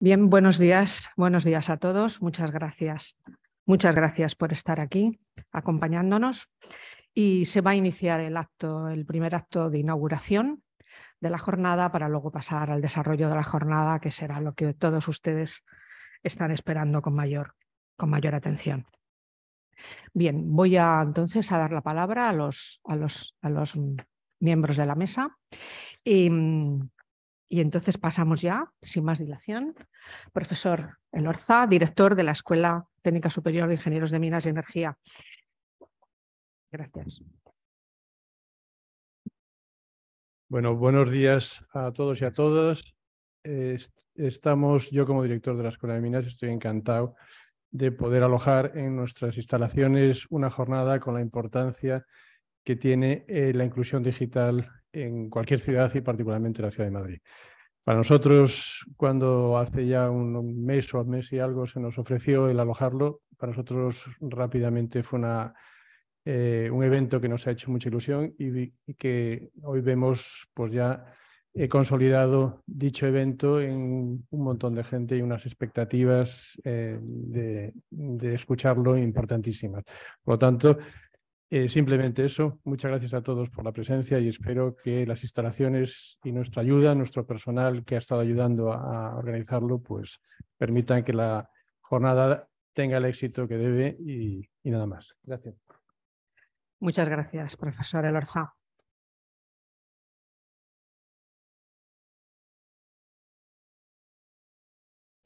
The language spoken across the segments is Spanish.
Bien, buenos días, buenos días a todos. Muchas gracias. Muchas gracias por estar aquí acompañándonos. Y se va a iniciar el acto, el primer acto de inauguración de la jornada para luego pasar al desarrollo de la jornada, que será lo que todos ustedes están esperando con mayor, con mayor atención. Bien, voy a entonces a dar la palabra a los, a los, a los miembros de la mesa. Y, em, y entonces pasamos ya, sin más dilación, profesor Elorza, director de la Escuela Técnica Superior de Ingenieros de Minas y Energía. Gracias. Bueno, buenos días a todos y a todas. estamos, yo como director de la Escuela de Minas, estoy encantado de poder alojar en nuestras instalaciones una jornada con la importancia que tiene eh, la inclusión digital en cualquier ciudad y particularmente la ciudad de Madrid. Para nosotros, cuando hace ya un mes o un mes y algo se nos ofreció el alojarlo, para nosotros rápidamente fue una, eh, un evento que nos ha hecho mucha ilusión y, que hoy vemos pues ya he consolidado dicho evento en un montón de gente y unas expectativas eh, de, de, escucharlo importantísimas. Por lo tanto, eh, simplemente eso. Muchas gracias a todos por la presencia y espero que las instalaciones y nuestra ayuda, nuestro personal que ha estado ayudando a, organizarlo, pues permitan que la jornada tenga el éxito que debe y, y nada más. Gracias. Muchas gracias, profesor Elorza.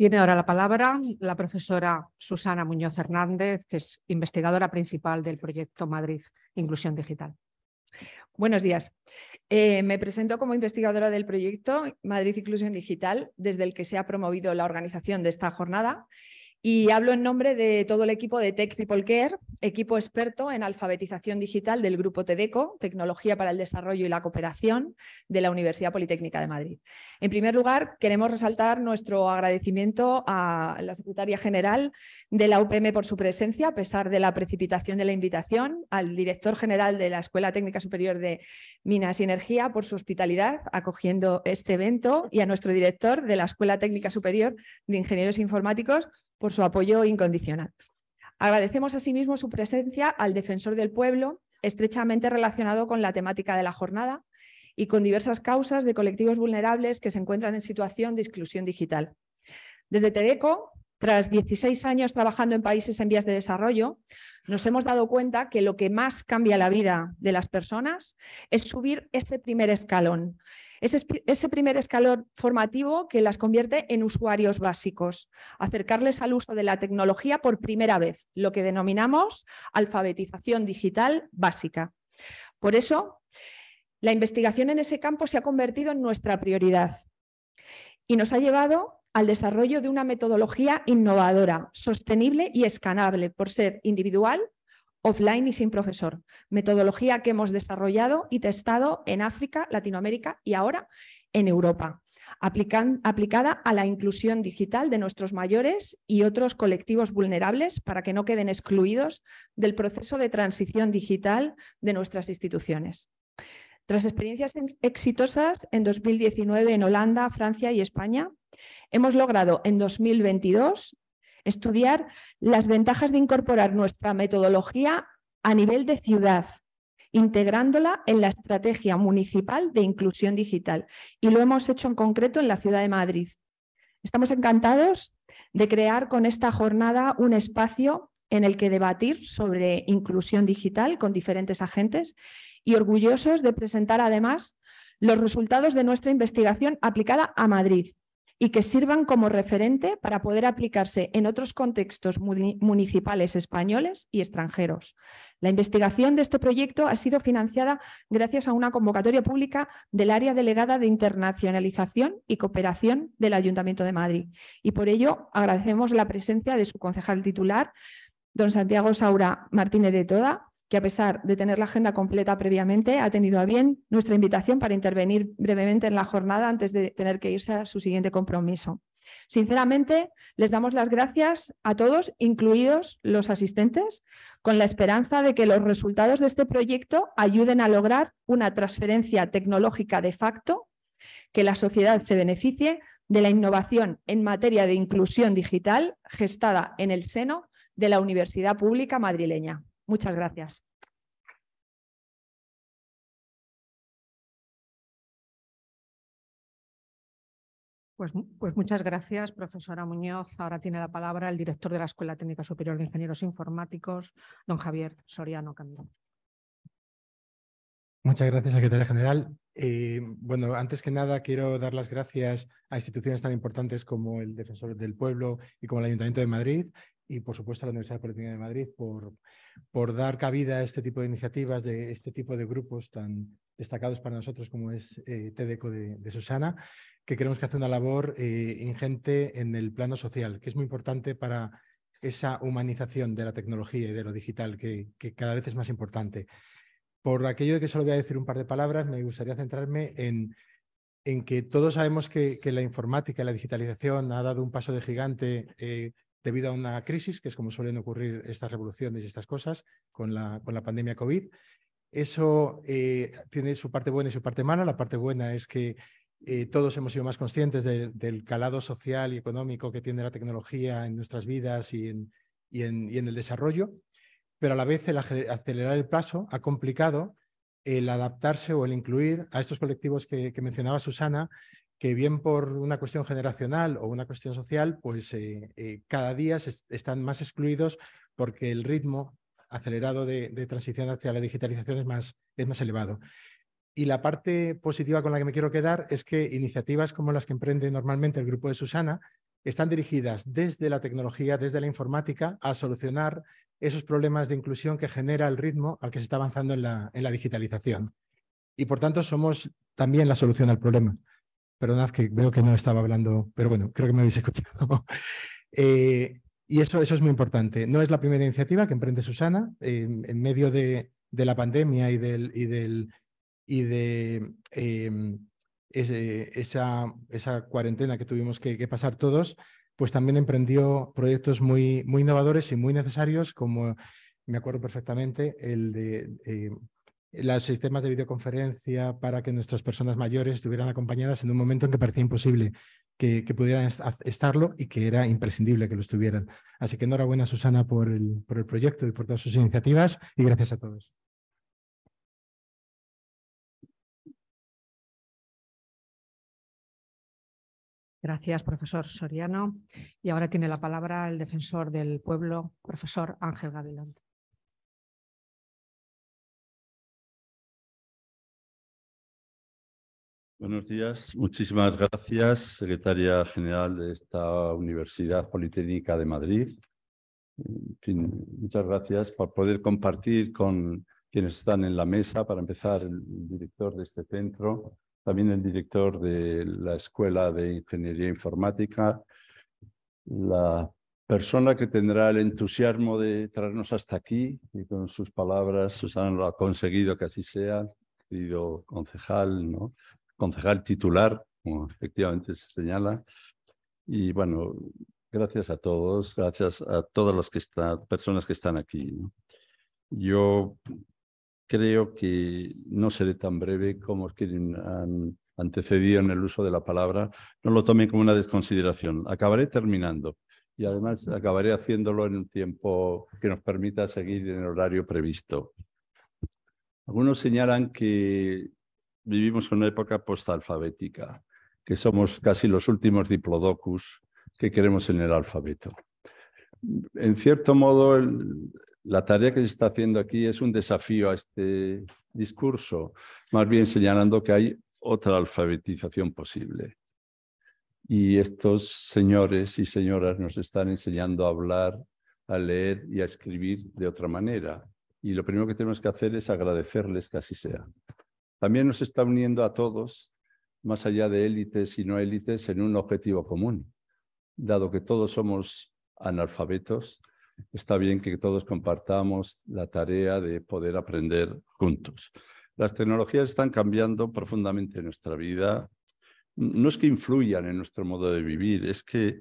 Tiene ahora la palabra la profesora Susana Muñoz Hernández, que es investigadora principal del proyecto Madrid Inclusión Digital. Buenos días. Eh, me presento como investigadora del proyecto Madrid Inclusión Digital, desde el que se ha promovido la organización de esta jornada y hablo en nombre de todo el equipo de Tech People Care, equipo experto en alfabetización digital del Grupo TEDECO, Tecnología para el Desarrollo y la Cooperación de la Universidad Politécnica de Madrid. En primer lugar, queremos resaltar nuestro agradecimiento a la secretaria general de la UPM por su presencia, a pesar de la precipitación de la invitación, al director general de la Escuela Técnica Superior de Minas y Energía por su hospitalidad acogiendo este evento y a nuestro director de la Escuela Técnica Superior de Ingenieros Informáticos por su apoyo incondicional. Agradecemos asimismo su presencia al defensor del pueblo, estrechamente relacionado con la temática de la jornada y con diversas causas de colectivos vulnerables que se encuentran en situación de exclusión digital. Desde TEDECO tras 16 años trabajando en países en vías de desarrollo, nos hemos dado cuenta que lo que más cambia la vida de las personas es subir ese primer escalón, ese, primer escalón formativo que las convierte en usuarios básicos, acercarles al uso de la tecnología por primera vez, lo que denominamos alfabetización digital básica. Por eso, la investigación en ese campo se ha convertido en nuestra prioridad y nos ha llevado al desarrollo de una metodología innovadora, sostenible y escanable por ser individual, offline y sin profesor. Metodología que hemos desarrollado y testado en África, Latinoamérica y ahora en Europa, aplicada a la inclusión digital de nuestros mayores y otros colectivos vulnerables para que no queden excluidos del proceso de transición digital de nuestras instituciones. Tras experiencias exitosas en 2019 en Holanda, Francia y España, Hemos logrado en 2022 estudiar las ventajas de incorporar nuestra metodología a nivel de ciudad, integrándola en la estrategia municipal de inclusión digital. Y lo hemos hecho en concreto en la ciudad de Madrid. Estamos encantados de crear con esta jornada un espacio en el que debatir sobre inclusión digital con diferentes agentes y orgullosos de presentar además los resultados de nuestra investigación aplicada a Madrid, y que sirvan como referente para poder aplicarse en otros contextos municipales españoles y extranjeros. La investigación de este proyecto ha sido financiada gracias a una convocatoria pública del área delegada de internacionalización y cooperación del Ayuntamiento de Madrid. Y por ello agradecemos la presencia de su concejal titular, don Santiago Saura Martínez de Toda, que a pesar de tener la agenda completa previamente, ha tenido a bien nuestra invitación para intervenir brevemente en la jornada antes de tener que irse a su siguiente compromiso. Sinceramente, les damos las gracias a todos, incluidos los asistentes, con la esperanza de que los resultados de este proyecto ayuden a lograr una transferencia tecnológica de facto, que la sociedad se beneficie de la innovación en materia de inclusión digital gestada en el seno de la Universidad Pública Madrileña. Muchas gracias. Pues, pues, muchas gracias, profesora Muñoz. Ahora tiene la palabra el director de la Escuela Técnica Superior de Ingenieros Informáticos, don Javier Soriano Muchas gracias, secretaria general. Eh, bueno, antes que nada quiero dar las gracias a instituciones tan importantes como el Defensor del Pueblo y como el Ayuntamiento de Madrid y por supuesto a la Universidad Politécnica de Madrid por, por dar cabida a este tipo de iniciativas, de este tipo de grupos tan destacados para nosotros como es eh, TEDECO de, Susana, que creemos que hace una labor eh, ingente en el plano social, que es muy importante para esa humanización de la tecnología y de lo digital, que, cada vez es más importante. Por aquello de que solo voy a decir un par de palabras, me gustaría centrarme en en que todos sabemos que, la informática y la digitalización ha dado un paso de gigante eh, debido a una crisis, que es como suelen ocurrir estas revoluciones y estas cosas con la, con la pandemia COVID. Eso eh, tiene su parte buena y su parte mala. La parte buena es que eh, todos hemos sido más conscientes del calado social y económico que tiene la tecnología en nuestras vidas y en, y en, y en el desarrollo, pero a la vez el acelerar el plazo ha complicado el adaptarse o el incluir a estos colectivos que, que mencionaba Susana que bien por una cuestión generacional o una cuestión social, pues eh, eh, cada día se están más excluidos porque el ritmo acelerado de, transición hacia la digitalización es más, es más elevado. Y la parte positiva con la que me quiero quedar es que iniciativas como las que emprende normalmente el grupo de Susana están dirigidas desde la tecnología, desde la informática, a solucionar esos problemas de inclusión que genera el ritmo al que se está avanzando en en la digitalización. Y por tanto somos también la solución al problema. Perdonad que veo que no estaba hablando, pero bueno, creo que me habéis escuchado. Eh, y eso, eso es muy importante. No es la primera iniciativa que emprende Susana. Em, en medio de, la pandemia y del y del y de em, esa, esa, cuarentena que tuvimos que, pasar todos, pues también emprendió proyectos muy, muy innovadores y muy necesarios, como me acuerdo perfectamente, el de em, los sistemas de videoconferencia para que nuestras personas mayores estuvieran acompañadas en un momento en que parecía imposible que, pudieran estarlo y que era imprescindible que lo estuvieran. Así que enhorabuena, Susana, por el, por el proyecto y por todas sus iniciativas y gracias a todos. Gracias, profesor Soriano. Y ahora tiene la palabra el defensor del pueblo, profesor Ángel Gabilondo. Buenos días, muchísimas gracias, secretaria general de esta Universidad Politécnica de Madrid. muchas gracias por poder compartir con quienes están en la mesa, para empezar el director de este centro, también el director de la Escuela de Ingeniería Informática, la persona que tendrá el entusiasmo de traernos hasta aquí y con sus palabras, Susana lo ha conseguido que así sea, querido concejal, ¿no? concejal titular, como efectivamente se señala. Y bueno, gracias a todos, gracias a todas las personas que están aquí. Yo creo que no seré tan breve como quieren han antecedido en el uso de la palabra. No lo tomen como una desconsideración. Acabaré terminando y además acabaré haciéndolo en un tiempo que nos permita seguir en el horario previsto. Algunos señalan que vivimos en una época postalfabética, que somos casi los últimos diplodocus que queremos en el alfabeto. En cierto modo, la tarea que se está haciendo aquí es un desafío a este discurso, más bien señalando que hay otra alfabetización posible. Y estos señores y señoras nos están enseñando a hablar, a leer y a escribir de otra manera. Y lo primero que tenemos que hacer es agradecerles que así sea también nos está uniendo a todos, más allá de élites y no élites, en un objetivo común. Dado que todos somos analfabetos, está bien que todos compartamos la tarea de poder aprender juntos. Las tecnologías están cambiando profundamente nuestra vida. No es que influyan en nuestro modo de vivir, es que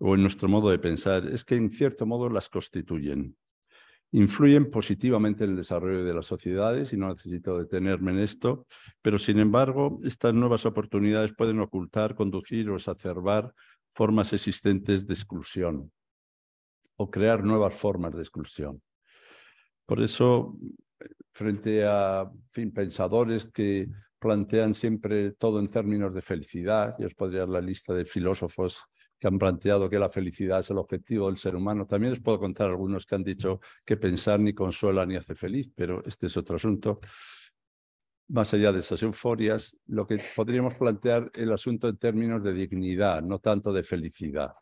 o en nuestro modo de pensar, es que en cierto modo las constituyen influyen positivamente en el desarrollo de las sociedades y no necesito detenerme en esto, pero sin embargo estas nuevas oportunidades pueden ocultar, conducir o exacerbar formas existentes de exclusión o crear nuevas formas de exclusión. Por eso, frente a fin, pensadores que plantean siempre todo en términos de felicidad, yo os podría dar la lista de filósofos que han planteado que la felicidad es el objetivo del ser humano. También les puedo contar algunos que han dicho que pensar ni consuela ni hace feliz, pero este es otro asunto. Más allá de esas euforias, lo que podríamos plantear el asunto en términos de dignidad, no tanto de felicidad.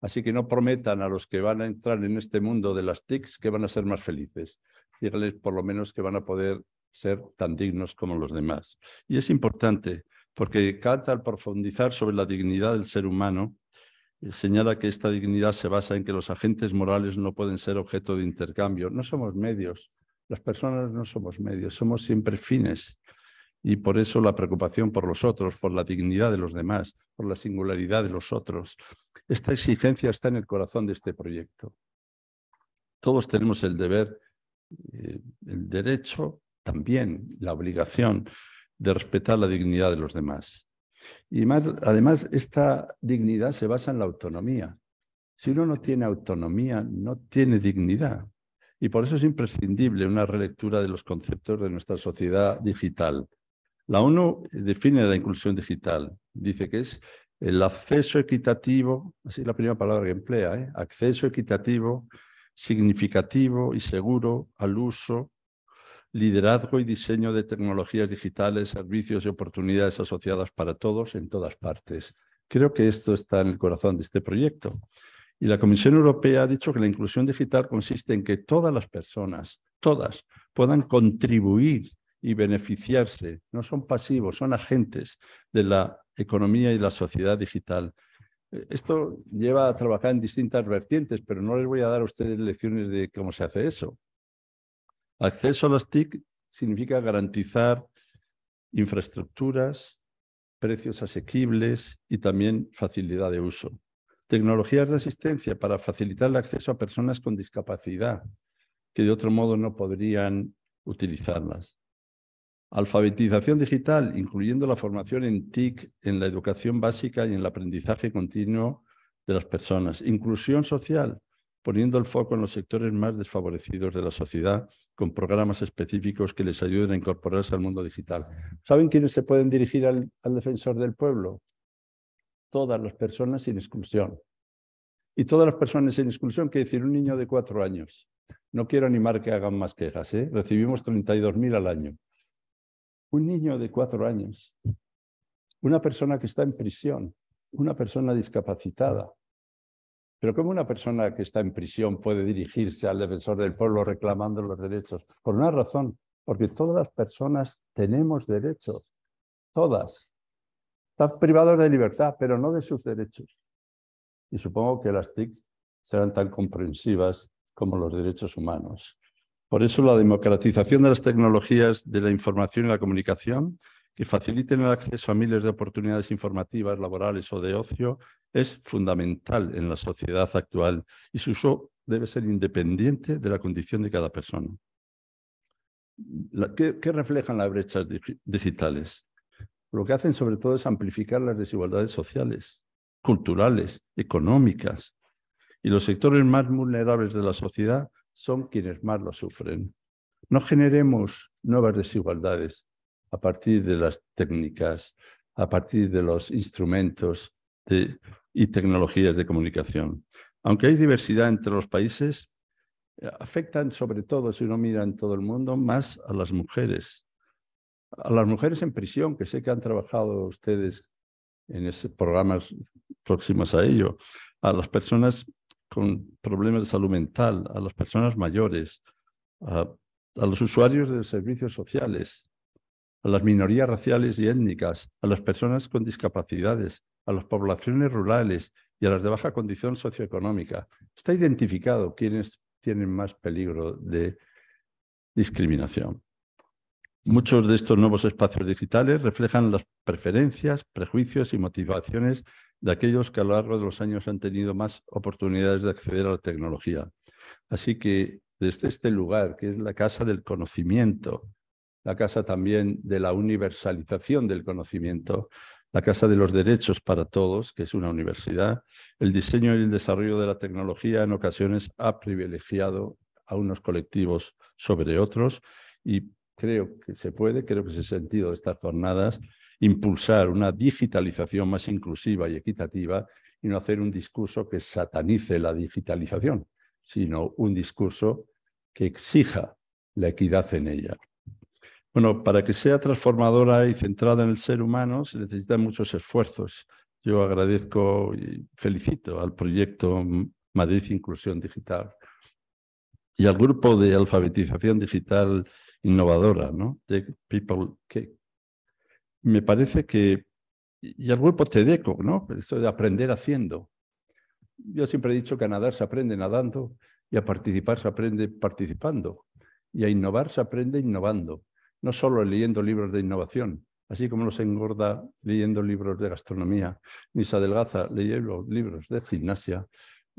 Así que no prometan a los que van a entrar en este mundo de las TICs que van a ser más felices. Díganles por lo menos que van a poder ser tan dignos como los demás. Y es importante, porque Kant al profundizar sobre la dignidad del ser humano, señala que esta dignidad se basa en que los agentes morales no pueden ser objeto de intercambio. No somos medios, las personas no somos medios, somos siempre fines. Y por eso la preocupación por los otros, por la dignidad de los demás, por la singularidad de los otros. Esta exigencia está en el corazón de este proyecto. Todos tenemos el deber, eh, el derecho, también la obligación de respetar la dignidad de los demás. Y además, esta dignidad se basa en la autonomía. Si uno no tiene autonomía, no tiene dignidad. Y por eso es imprescindible una relectura de los conceptos de nuestra sociedad digital. La ONU define la inclusión digital. Dice que es el acceso equitativo, así es la primera palabra que emplea, ¿eh? acceso equitativo, significativo y seguro al uso liderazgo y diseño de tecnologías digitales, servicios y oportunidades asociadas para todos en todas partes. Creo que esto está en el corazón de este proyecto. Y la Comisión Europea ha dicho que la inclusión digital consiste en que todas las personas, todas, puedan contribuir y beneficiarse. No son pasivos, son agentes de la economía y la sociedad digital. Eh, esto lleva a trabajar en distintas vertientes, pero no les voy a dar a ustedes lecciones de cómo se hace eso. Acceso a las TIC significa garantizar infraestructuras, precios asequibles y también facilidad de uso. Tecnologías de asistencia para facilitar el acceso a personas con discapacidad, que de otro modo no podrían utilizarlas. Alfabetización digital, incluyendo la formación en TIC, en la educación básica y en el aprendizaje continuo de las personas. Inclusión social, poniendo el foco en los sectores más desfavorecidos de la sociedad, con programas específicos que les ayuden a incorporarse al mundo digital. ¿Saben quiénes se pueden dirigir al, defensor del pueblo? Todas las personas sin exclusión. Y todas las personas sin exclusión, quiere decir un niño de cuatro años. No quiero animar que hagan más quejas, ¿eh? recibimos 32.000 al año. Un niño de cuatro años, una persona que está en prisión, una persona discapacitada, pero ¿cómo una persona que está en prisión puede dirigirse al defensor del pueblo reclamando los derechos? Por una razón, porque todas las personas tenemos derechos, todas. Están privadas de libertad, pero no de sus derechos. Y supongo que las TIC serán tan comprensivas como los derechos humanos. Por eso la democratización de las tecnologías de la información y la comunicación que faciliten el acceso a miles de oportunidades informativas, laborales o de ocio es fundamental en la sociedad actual y su uso debe ser independiente de la condición de cada persona. ¿Qué reflejan las brechas digitales? Lo que hacen sobre todo es amplificar las desigualdades sociales, culturales, económicas, y los sectores más vulnerables de la sociedad son quienes más lo sufren. No generemos nuevas desigualdades, a partir de las técnicas, a partir de los instrumentos y tecnologías de comunicación. Aunque hay diversidad entre los países, afectan sobre todo, si uno mira en todo el mundo, más a las mujeres. A las mujeres en prisión, que sé que han trabajado ustedes en esos programas próximos a ello, a las personas con problemas de salud mental, a las personas mayores, a, los usuarios de servicios sociales, a las minorías raciales y étnicas, a las personas con discapacidades, a las poblaciones rurales y a las de baja condición socioeconómica. Está identificado quienes tienen más peligro de discriminación. Muchos de estos nuevos espacios digitales reflejan las preferencias, prejuicios y motivaciones de aquellos que a lo largo de los años han tenido más oportunidades de acceder a la tecnología. Así que desde este lugar, que es la casa del conocimiento, la casa también de la universalización del conocimiento, la Casa de los Derechos para Todos, que es una universidad, el diseño y el desarrollo de la tecnología en ocasiones ha privilegiado a unos colectivos sobre otros y creo que se puede, creo que es el sentido de estas jornadas, impulsar una digitalización más inclusiva y equitativa y no hacer un discurso que satanice la digitalización, sino un discurso que exija la equidad en ella. Bueno, para que sea transformadora y centrada en el ser humano se necesitan muchos esfuerzos. Yo agradezco y felicito al proyecto Madrid Inclusión Digital y al grupo de alfabetización digital innovadora, ¿no? De People que Me parece que, y al grupo TEDECO, ¿no? Esto de aprender haciendo. Yo siempre he dicho que a nadar se aprende nadando y a participar se aprende participando y a innovar se aprende innovando no solo leyendo libros de innovación, así como los engorda leyendo libros de gastronomía, ni se adelgaza leyendo libros de gimnasia,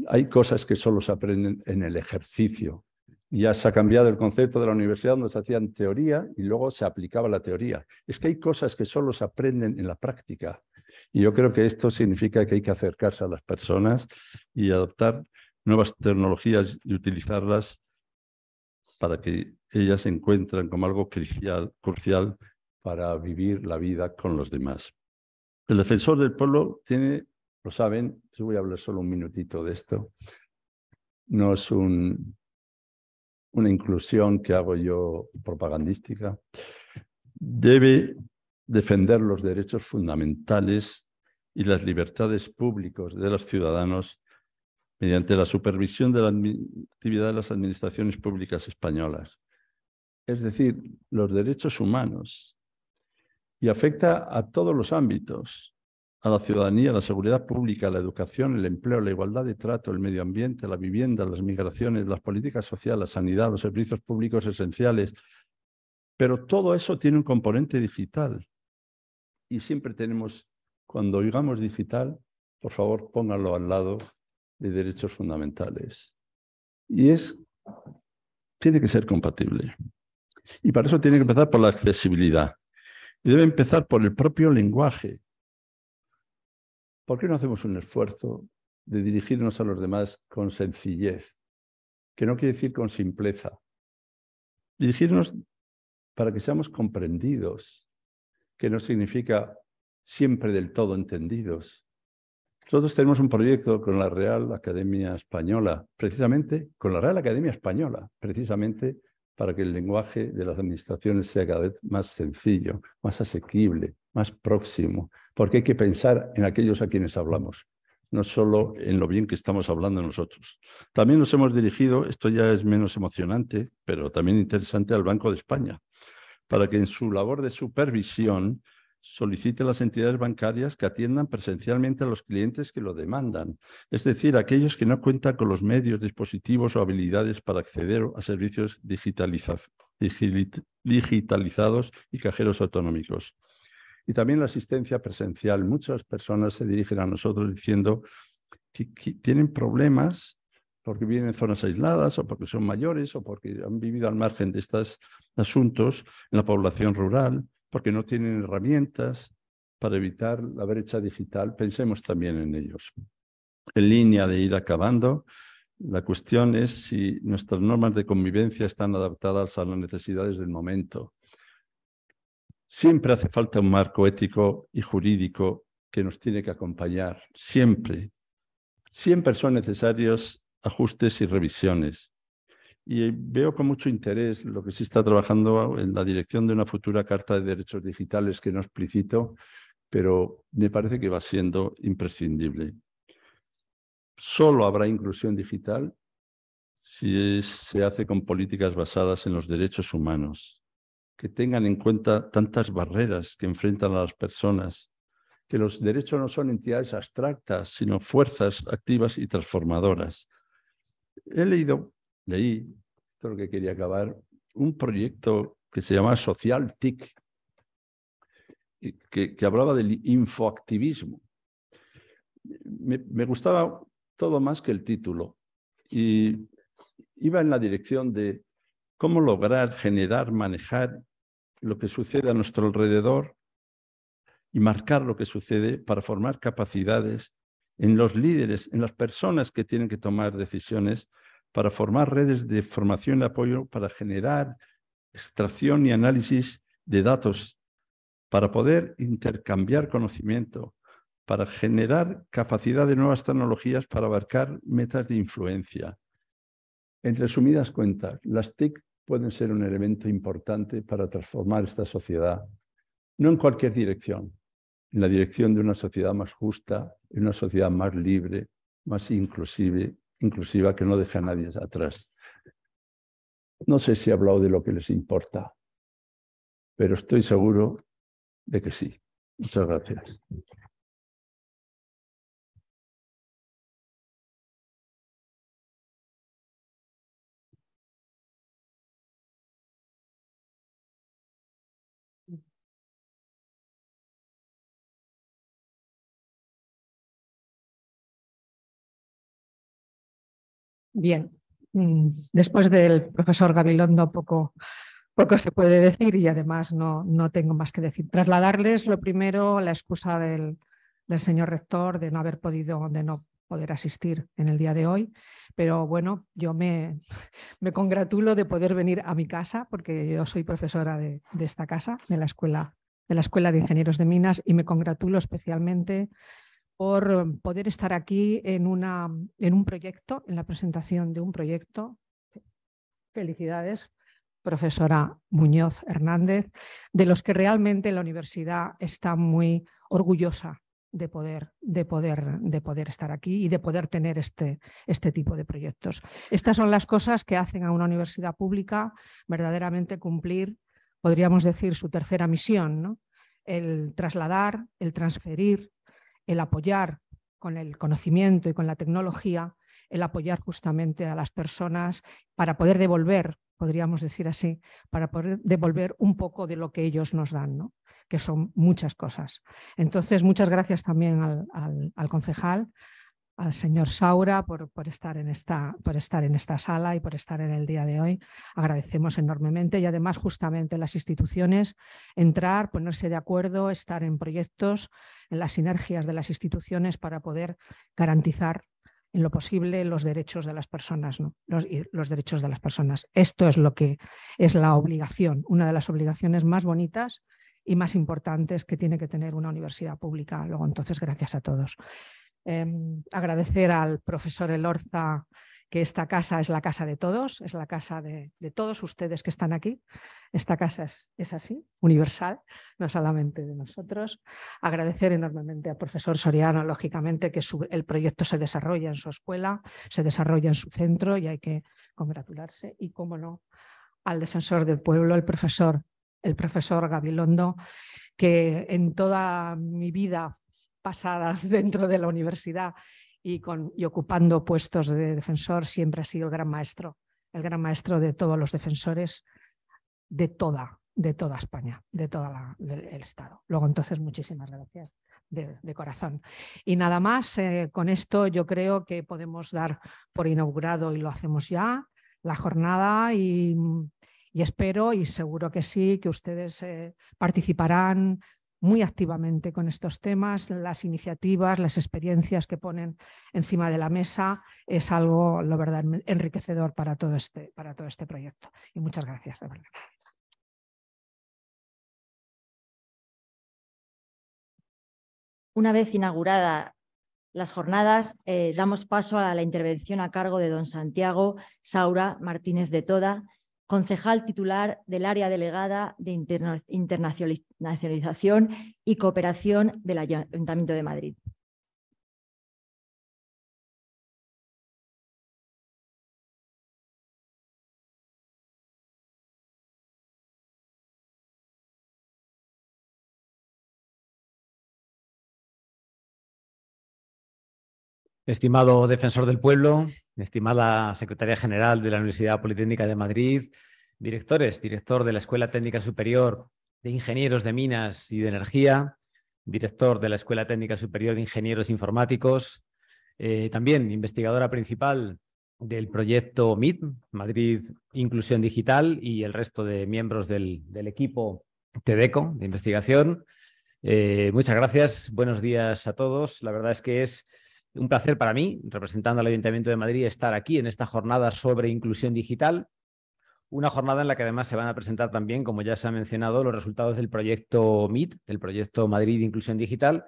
hay cosas que solo se aprenden en el ejercicio. Ya se ha cambiado el concepto de la universidad donde se hacían teoría y luego se aplicaba la teoría. Es que hay cosas que solo se aprenden en la práctica. Y yo creo que esto significa que hay que acercarse a las personas y adoptar nuevas tecnologías y utilizarlas para que ellas se encuentran como algo crucial, para vivir la vida con los demás. El defensor del pueblo tiene, lo saben, yo voy a hablar solo un minutito de esto, no es una inclusión que hago yo propagandística, debe defender los derechos fundamentales y las libertades públicas de los ciudadanos mediante la supervisión de la actividad de las administraciones públicas españolas, es decir, los derechos humanos, y afecta a todos los ámbitos, a la ciudadanía, a la seguridad pública, a la educación, el empleo, la igualdad de trato, el medio ambiente, la vivienda, las migraciones, las políticas sociales, la sanidad, los servicios públicos esenciales. Pero todo eso tiene un componente digital. Y siempre tenemos, cuando oigamos digital, por favor, pónganlo al lado de derechos fundamentales. Y es, tiene que ser compatible. Y para eso tiene que empezar por la accesibilidad. Y debe empezar por el propio lenguaje. ¿Por qué no hacemos un esfuerzo de dirigirnos a los demás con sencillez? Que no quiere decir con simpleza. Dirigirnos para que seamos comprendidos, que no significa siempre del todo entendidos. Nosotros tenemos un proyecto con la Real Academia Española, precisamente, con la Real Academia Española, precisamente para que el lenguaje de las administraciones sea cada vez más sencillo, más asequible, más próximo, porque hay que pensar en aquellos a quienes hablamos, no solo en lo bien que estamos hablando nosotros. También nos hemos dirigido, esto ya es menos emocionante, pero también interesante, al Banco de España, para que en su labor de supervisión solicite a las entidades bancarias que atiendan presencialmente a los clientes que lo demandan, es decir, aquellos que no cuentan con los medios, dispositivos o habilidades para acceder a servicios digitalizados y cajeros autonómicos. Y también la asistencia presencial. Muchas personas se dirigen a nosotros diciendo que, que, tienen problemas porque viven en zonas aisladas o porque son mayores o porque han vivido al margen de estos asuntos en la población rural porque no tienen herramientas para evitar la brecha digital. Pensemos también en ellos. En línea de ir acabando, la cuestión es si nuestras normas de convivencia están adaptadas a las necesidades del momento. Siempre hace falta un marco ético y jurídico que nos tiene que acompañar, siempre. Siempre son necesarios ajustes y revisiones. Y veo con mucho interés lo que se está trabajando en la dirección de una futura Carta de Derechos Digitales que no explicito, pero me parece que va siendo imprescindible. Solo habrá inclusión digital si se hace con políticas basadas en los derechos humanos, que tengan en cuenta tantas barreras que enfrentan a las personas, que los derechos no son entidades abstractas, sino fuerzas activas y transformadoras. He leído leí, esto es lo que quería acabar, un proyecto que se llama Social TIC, que, hablaba del infoactivismo. me gustaba todo más que el título y iba en la dirección de cómo lograr generar, manejar lo que sucede a nuestro alrededor y marcar lo que sucede para formar capacidades en los líderes, en las personas que tienen que tomar decisiones para formar redes de formación y apoyo para generar extracción y análisis de datos, para poder intercambiar conocimiento, para generar capacidad de nuevas tecnologías para abarcar metas de influencia. En resumidas cuentas, las TIC pueden ser un elemento importante para transformar esta sociedad, no en cualquier dirección, en la dirección de una sociedad más justa, en una sociedad más libre, más inclusive inclusiva que no deja a nadie atrás. No sé si he hablado de lo que les importa, pero estoy seguro de que sí. Muchas gracias. Bien, mm, después del profesor Gabilondo poco, poco se puede decir y además no, no tengo más que decir. Trasladarles lo primero la excusa del, del señor rector de no haber podido, de no poder asistir en el día de hoy. Pero bueno, yo me, me, congratulo de poder venir a mi casa porque yo soy profesora de, de, esta casa, de la, escuela, de la Escuela de Ingenieros de Minas, y me congratulo especialmente por poder estar aquí en, una, en un proyecto, en la presentación de un proyecto. Felicidades, profesora Muñoz Hernández, de los que realmente la universidad está muy orgullosa de poder, de poder, de poder estar aquí y de poder tener este, este tipo de proyectos. Estas son las cosas que hacen a una universidad pública verdaderamente cumplir, podríamos decir, su tercera misión, el trasladar, el transferir el apoyar con el conocimiento y con la tecnología, el apoyar justamente a las personas para poder devolver, podríamos decir así, para poder devolver un poco de lo que ellos nos dan, que son muchas cosas. Entonces, muchas gracias también al, al concejal, al señor Saura por, por, estar en esta, por estar en esta sala y por estar en el día de hoy. Agradecemos enormemente y además justamente las instituciones entrar, ponerse de acuerdo, estar en proyectos, en las sinergias de las instituciones para poder garantizar en lo posible los derechos de las personas, ¿no? los, los derechos de las personas. Esto es lo que es la obligación, una de las obligaciones más bonitas y más importantes que tiene que tener una universidad pública. Luego, entonces, gracias a todos. Em, agradecer al profesor Elorza que esta casa es la casa de todos, es la casa de, todos ustedes que están aquí. Esta casa es, así, universal, no solamente de nosotros. Agradecer enormemente al profesor Soriano, lógicamente, que el proyecto se desarrolla en su escuela, se desarrolla en su centro y hay que congratularse. Y, cómo no, al defensor del pueblo, el profesor, el profesor Gabilondo, que en toda mi vida pasadas dentro de la universidad y, con, y ocupando puestos de defensor, siempre ha sido el gran maestro, el gran maestro de todos los defensores de toda, de toda España, de todo el Estado. Luego, entonces, muchísimas gracias. De, corazón. Y nada más, eh, con esto yo creo que podemos dar por inaugurado y lo hacemos ya la jornada y, y espero y seguro que sí, que ustedes eh, participarán, muy activamente con estos temas, las iniciativas, las experiencias que ponen encima de la mesa, es algo, lo verdad, enriquecedor para todo este, para todo este proyecto. Y muchas gracias, verdad. Una vez inauguradas las jornadas, eh, damos paso a la intervención a cargo de don Santiago Saura Martínez de Toda, concejal titular del área delegada de internacionalización y cooperación del Ayuntamiento de Madrid. Estimado defensor del pueblo, estimada secretaria general de la Universidad Politécnica de Madrid, directores, director de la Escuela Técnica Superior de Ingenieros de Minas y de Energía, director de la Escuela Técnica Superior de Ingenieros Informáticos, eh, también investigadora principal del proyecto MIT Madrid Inclusión Digital, y el resto de miembros del, equipo TEDECO de investigación. Eh, muchas gracias, buenos días a todos. La verdad es que es un placer para mí, representando al Ayuntamiento de Madrid, estar aquí en esta jornada sobre inclusión digital. Una jornada en la que además se van a presentar también, como ya se ha mencionado, los resultados del proyecto MIT, del proyecto Madrid Inclusión Digital,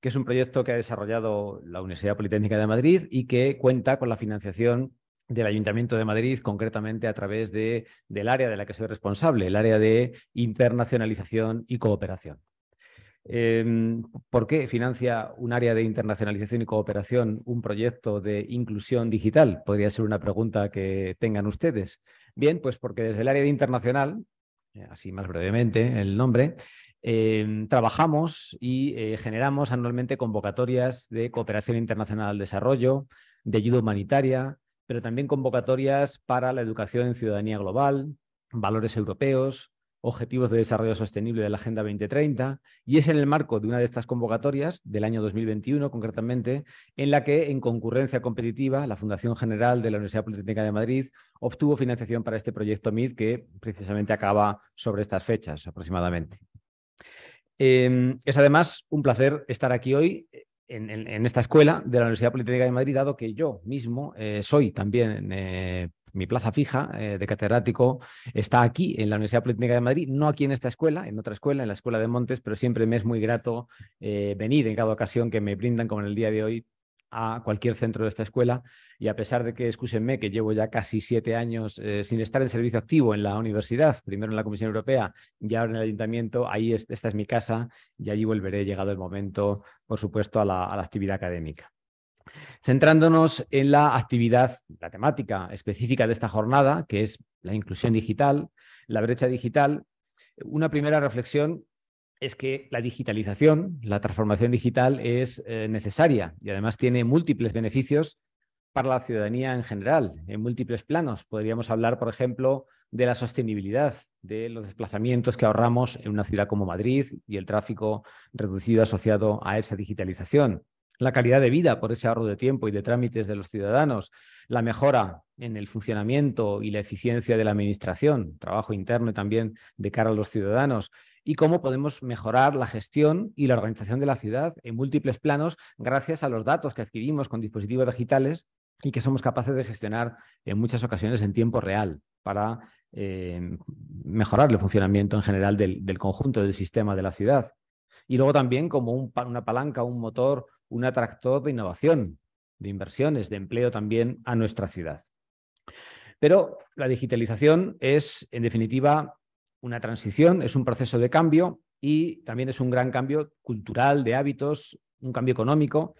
que es un proyecto que ha desarrollado la Universidad Politécnica de Madrid y que cuenta con la financiación del Ayuntamiento de Madrid, concretamente a través del área de la que soy responsable, el área de internacionalización y cooperación. Em, ¿Por qué financia un área de internacionalización y cooperación un proyecto de inclusión digital? Podría ser una pregunta que tengan ustedes. Bien, pues porque desde el área de internacional, eh, así más brevemente el nombre, em, trabajamos y eh, generamos anualmente convocatorias de cooperación internacional al desarrollo, de ayuda humanitaria, pero también convocatorias para la educación en ciudadanía global, valores europeos, Objetivos de Desarrollo Sostenible de la Agenda 2030, y es en el marco de una de estas convocatorias del año 2021, concretamente, en la que, en concurrencia competitiva, la Fundación General de la Universidad Politécnica de Madrid obtuvo financiación para este proyecto MID, que precisamente acaba sobre estas fechas aproximadamente. Em, es además un placer estar aquí hoy en, esta escuela de la Universidad Politécnica de Madrid, dado que yo mismo eh, soy también eh, mi plaza fija eh, de catedrático está aquí, en la Universidad Politécnica de Madrid, no aquí en esta escuela, en otra escuela, en la Escuela de Montes, pero siempre me es muy grato eh, venir en cada ocasión que me brindan, como en el día de hoy, a cualquier centro de esta escuela. Y a pesar de que, escúsenme, que llevo ya casi siete años eh, sin estar en servicio activo en la universidad, primero en la Comisión Europea y ahora en el Ayuntamiento, ahí esta es mi casa y allí volveré llegado el momento, por supuesto, a la actividad académica. Centrándonos en la actividad, la temática específica de esta jornada, que es la inclusión digital, la brecha digital, una primera reflexión es que la digitalización, la transformación digital es eh, necesaria y además tiene múltiples beneficios para la ciudadanía en general, en múltiples planos. Podríamos hablar, por ejemplo, de la sostenibilidad, de los desplazamientos que ahorramos en una ciudad como Madrid y el tráfico reducido asociado a esa digitalización la calidad de vida por ese ahorro de tiempo y de trámites de los ciudadanos, la mejora en el funcionamiento y la eficiencia de la administración, trabajo interno también de cara a los ciudadanos, y cómo podemos mejorar la gestión y la organización de la ciudad en múltiples planos gracias a los datos que adquirimos con dispositivos digitales y que somos capaces de gestionar en muchas ocasiones en tiempo real para eh, mejorar el funcionamiento en general del, conjunto del sistema de la ciudad. Y luego también como una palanca, un motor un atractor de innovación, de inversiones, de empleo también a nuestra ciudad. Pero la digitalización es, en definitiva, una transición, es un proceso de cambio y también es un gran cambio cultural, de hábitos, un cambio económico.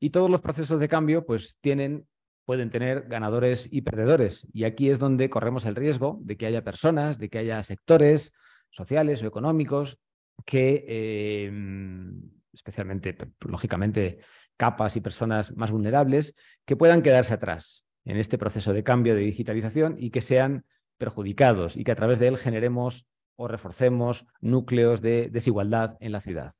Y todos los procesos de cambio pues, tienen, pueden tener ganadores y perdedores. Y aquí es donde corremos el riesgo de que haya personas, de que haya sectores sociales o económicos que eh, especialmente, lógicamente, capas y personas más vulnerables, que puedan quedarse atrás en este proceso de cambio de digitalización y que sean perjudicados y que a través de él generemos o reforcemos núcleos de desigualdad en la ciudad.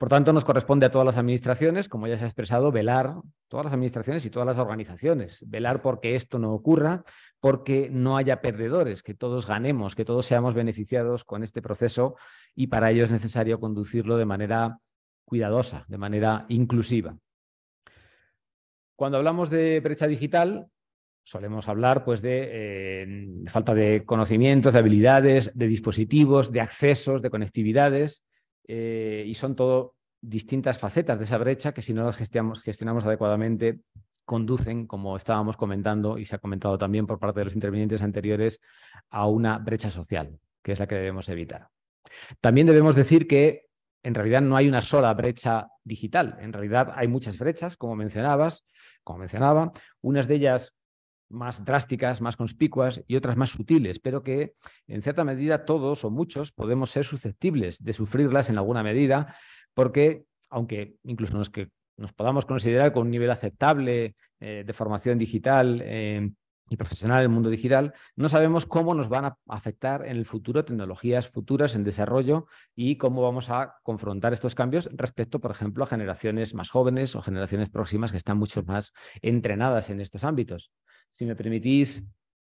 Por tanto, nos corresponde a todas las administraciones, como ya se ha expresado, velar, todas las administraciones y todas las organizaciones, velar porque esto no ocurra, porque no haya perdedores, que todos ganemos, que todos seamos beneficiados con este proceso y para ello es necesario conducirlo de manera cuidadosa, de manera inclusiva. Cuando hablamos de brecha digital, solemos hablar pues, de eh, falta de conocimientos, de habilidades, de dispositivos, de accesos, de conectividades. Eh, y son todo distintas facetas de esa brecha que si no las gestionamos, gestionamos adecuadamente conducen, como estábamos comentando y se ha comentado también por parte de los intervinientes anteriores, a una brecha social, que es la que debemos evitar. También debemos decir que en realidad no hay una sola brecha digital, en realidad hay muchas brechas, como mencionabas, como mencionaba, unas de ellas más drásticas, más conspicuas y otras más sutiles, pero que en cierta medida todos o muchos podemos ser susceptibles de sufrirlas en alguna medida, porque aunque incluso que nos podamos considerar con un nivel aceptable eh, de formación digital eh, y profesional en el mundo digital, no sabemos cómo nos van a afectar en el futuro tecnologías futuras en desarrollo y cómo vamos a confrontar estos cambios respecto, por ejemplo, a generaciones más jóvenes o generaciones próximas que están mucho más entrenadas en estos ámbitos si me permitís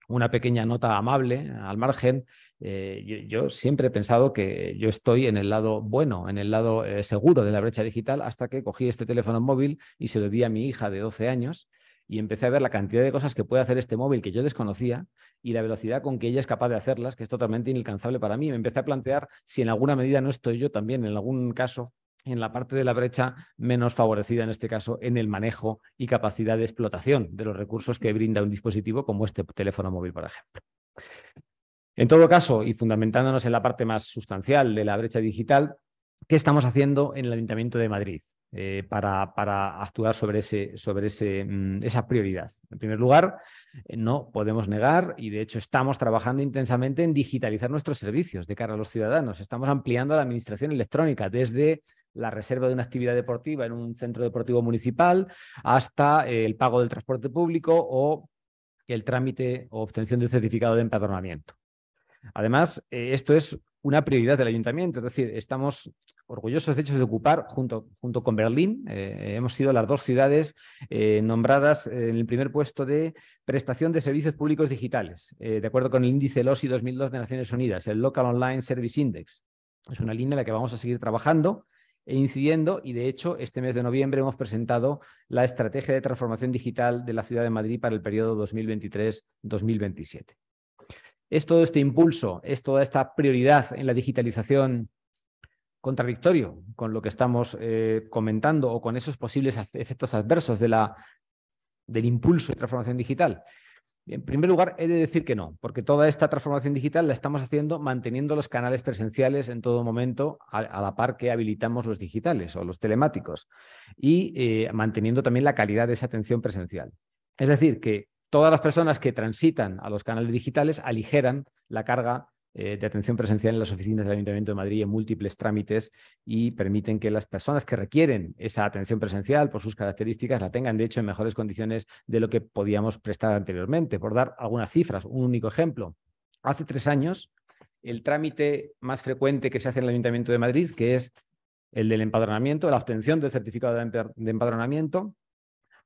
una pequeña nota amable al margen, eh, yo, siempre he pensado que yo estoy en el lado bueno, en el lado eh, seguro de la brecha digital, hasta que cogí este teléfono móvil y se lo di a mi hija de 12 años y empecé a ver la cantidad de cosas que puede hacer este móvil que yo desconocía y la velocidad con que ella es capaz de hacerlas, que es totalmente inalcanzable para mí. Me empecé a plantear si en alguna medida no estoy yo también, en algún caso, en la parte de la brecha menos favorecida, en este caso, en el manejo y capacidad de explotación de los recursos que brinda un dispositivo como este teléfono móvil, por ejemplo. En todo caso, y fundamentándonos en la parte más sustancial de la brecha digital, ¿qué estamos haciendo en el Ayuntamiento de Madrid eh, para, para, actuar sobre, ese, sobre ese, mm, esa prioridad? En primer lugar, eh, no podemos negar, y de hecho estamos trabajando intensamente en digitalizar nuestros servicios de cara a los ciudadanos. Estamos ampliando la administración electrónica desde la reserva de una actividad deportiva en un centro deportivo municipal, hasta eh, el pago del transporte público o el trámite o obtención del certificado de empadronamiento. Además, eh, esto es una prioridad del ayuntamiento, es decir, estamos orgullosos de hecho de ocupar, junto, junto con Berlín, eh, hemos sido las dos ciudades nombradas en el primer puesto de prestación de servicios públicos digitales, de acuerdo con el índice LOSI 2002 de Naciones Unidas, el Local Online Service Index. Es una línea en la que vamos a seguir trabajando e incidiendo y de hecho este mes de noviembre hemos presentado la estrategia de transformación digital de la Ciudad de Madrid para el periodo 2023-2027. Es todo este impulso, es toda esta prioridad en la digitalización contradictorio con lo que estamos eh, comentando o con esos posibles efectos adversos de la, del impulso de transformación digital. En primer lugar, he de decir que no, porque toda esta transformación digital la estamos haciendo manteniendo los canales presenciales en todo momento, a, la par que habilitamos los digitales o los telemáticos, y eh, manteniendo también la calidad de esa atención presencial. Es decir, que todas las personas que transitan a los canales digitales aligeran la carga eh, de atención presencial en las oficinas del Ayuntamiento de Madrid en múltiples trámites y permiten que las personas que requieren esa atención presencial por sus características la tengan, de hecho, en mejores condiciones de lo que podíamos prestar anteriormente. Por dar algunas cifras, un único ejemplo. Hace tres años, el trámite más frecuente que se hace en el Ayuntamiento de Madrid, que es el del empadronamiento, la obtención del certificado de empadronamiento,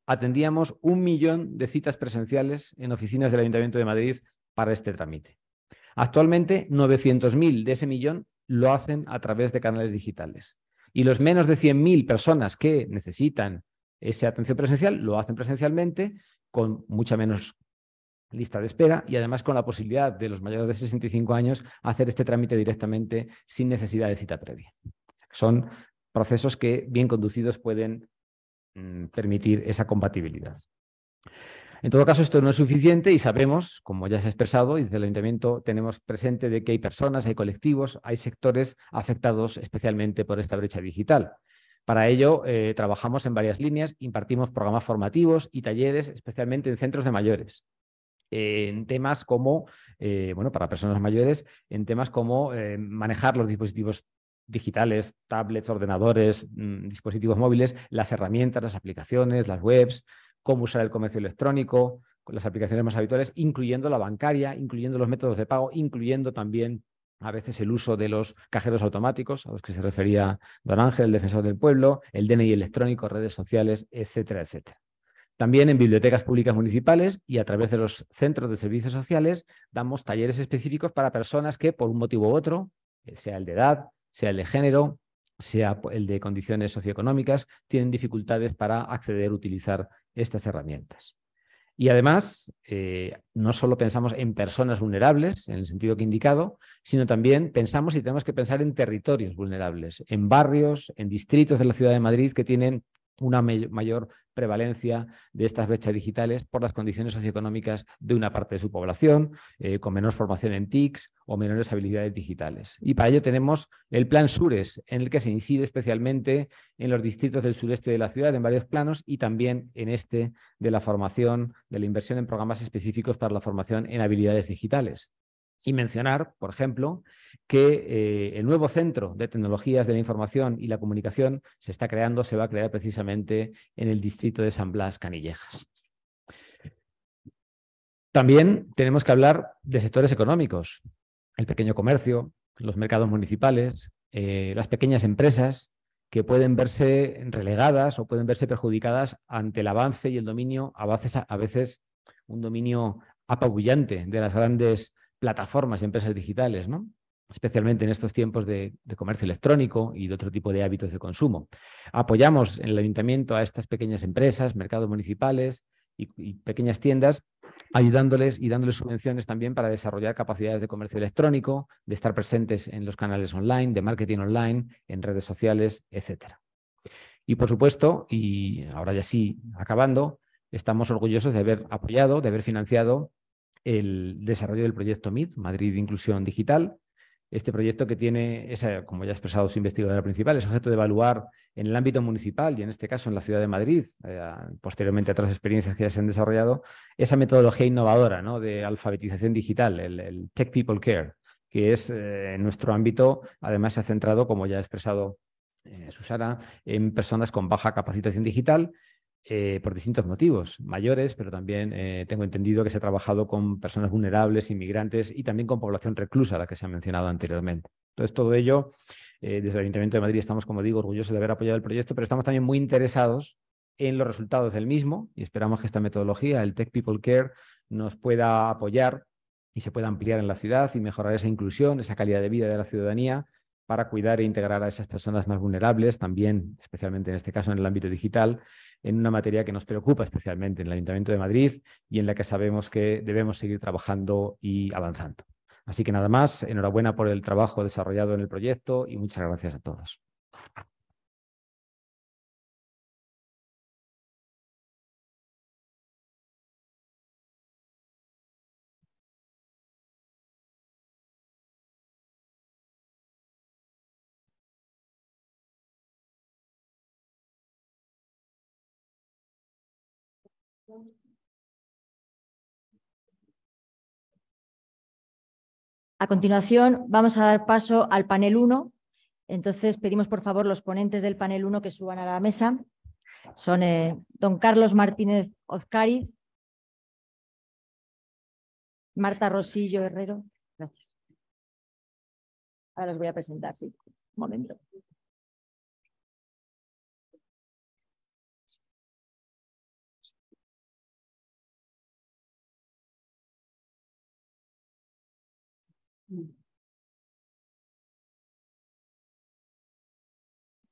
atendíamos un millón de citas presenciales en oficinas del Ayuntamiento de Madrid para este trámite. Actualmente, 900.000 de ese millón lo hacen a través de canales digitales. Y los menos de 100.000 personas que necesitan esa atención presencial lo hacen presencialmente con mucha menos lista de espera y además con la posibilidad de los mayores de 65 años hacer este trámite directamente sin necesidad de cita previa. Son procesos que bien conducidos pueden mm, permitir esa compatibilidad. En todo caso, esto no es suficiente y sabemos, como ya se ha expresado, y desde el Ayuntamiento tenemos presente de que hay personas, hay colectivos, hay sectores afectados especialmente por esta brecha digital. Para ello, eh, trabajamos en varias líneas, impartimos programas formativos y talleres, especialmente en centros de mayores en temas como, eh, bueno, para personas mayores, en temas como eh, manejar los dispositivos digitales, tablets, ordenadores, mm, dispositivos móviles, las herramientas, las aplicaciones, las webs, cómo usar el comercio electrónico, con las aplicaciones más habituales, incluyendo la bancaria, incluyendo los métodos de pago, incluyendo también a veces el uso de los cajeros automáticos, a los que se refería Don Ángel, el defensor del pueblo, el DNI electrónico, redes sociales, etcétera, etcétera. También en bibliotecas públicas municipales y a través de los centros de servicios sociales damos talleres específicos para personas que por un motivo u otro, eh, sea el de edad, sea el de género, sea el de condiciones socioeconómicas, tienen dificultades para acceder, utilizar estas herramientas. Y además, eh, no solo pensamos en personas vulnerables, en el sentido que he indicado, sino también pensamos y tenemos que pensar en territorios vulnerables, en barrios, en distritos de la ciudad de Madrid que tienen una mayor prevalencia de estas brechas digitales por las condiciones socioeconómicas de una parte de su población, eh, con menor formación en TICs o menores habilidades digitales. Y para ello tenemos el Plan Sures, en el que se incide especialmente en los distritos del sureste de la ciudad, en varios planos, y también en este de la formación, de la inversión en programas específicos para la formación en habilidades digitales. Y mencionar, por ejemplo, que eh, el nuevo Centro de Tecnologías de la Información y la Comunicación se está creando, se va a crear precisamente en el distrito de San Blas, Canillejas. También tenemos que hablar de sectores económicos, el pequeño comercio, los mercados municipales, eh, las pequeñas empresas que pueden verse relegadas o pueden verse perjudicadas ante el avance y el dominio, a veces, a veces un dominio apabullante de las grandes plataformas y empresas digitales, ¿no? especialmente en estos tiempos de, comercio electrónico y de otro tipo de hábitos de consumo. Apoyamos en el ayuntamiento a estas pequeñas empresas, mercados municipales y, y pequeñas tiendas, ayudándoles y dándoles subvenciones también para desarrollar capacidades de comercio electrónico, de estar presentes en los canales online, de marketing online, en redes sociales, etc. Y por supuesto, y ahora ya sí, acabando, estamos orgullosos de haber apoyado, de haber financiado el desarrollo del proyecto MID, Madrid Inclusión Digital. Este proyecto que tiene, como ya ha expresado su investigadora principal, es objeto de evaluar en el ámbito municipal y en este caso en la ciudad de Madrid, eh, posteriormente a otras experiencias que ya se han desarrollado, esa metodología innovadora ¿no? de alfabetización digital, el, Tech People Care, que es eh, en nuestro ámbito, además se ha centrado, como ya ha expresado eh, Susana, en personas con baja capacitación digital eh, por distintos motivos, mayores, pero también eh, tengo entendido que se ha trabajado con personas vulnerables, inmigrantes y también con población reclusa, la que se ha mencionado anteriormente. Entonces, todo ello, eh, desde el Ayuntamiento de Madrid estamos, como digo, orgullosos de haber apoyado el proyecto, pero estamos también muy interesados en los resultados del mismo y esperamos que esta metodología, el Tech People Care, nos pueda apoyar y se pueda ampliar en la ciudad y mejorar esa inclusión, esa calidad de vida de la ciudadanía para cuidar e integrar a esas personas más vulnerables, también especialmente en este caso en el ámbito digital, en una materia que nos preocupa especialmente en el Ayuntamiento de Madrid y en la que sabemos que debemos seguir trabajando y avanzando. Así que nada más, enhorabuena por el trabajo desarrollado en el proyecto y muchas gracias a todos. A continuación, vamos a dar paso al panel 1. Entonces, pedimos por favor los ponentes del panel 1 que suban a la mesa. Son eh, don Carlos Martínez Ozcariz, Marta Rosillo Herrero. Gracias. Ahora los voy a presentar, sí. Un momento.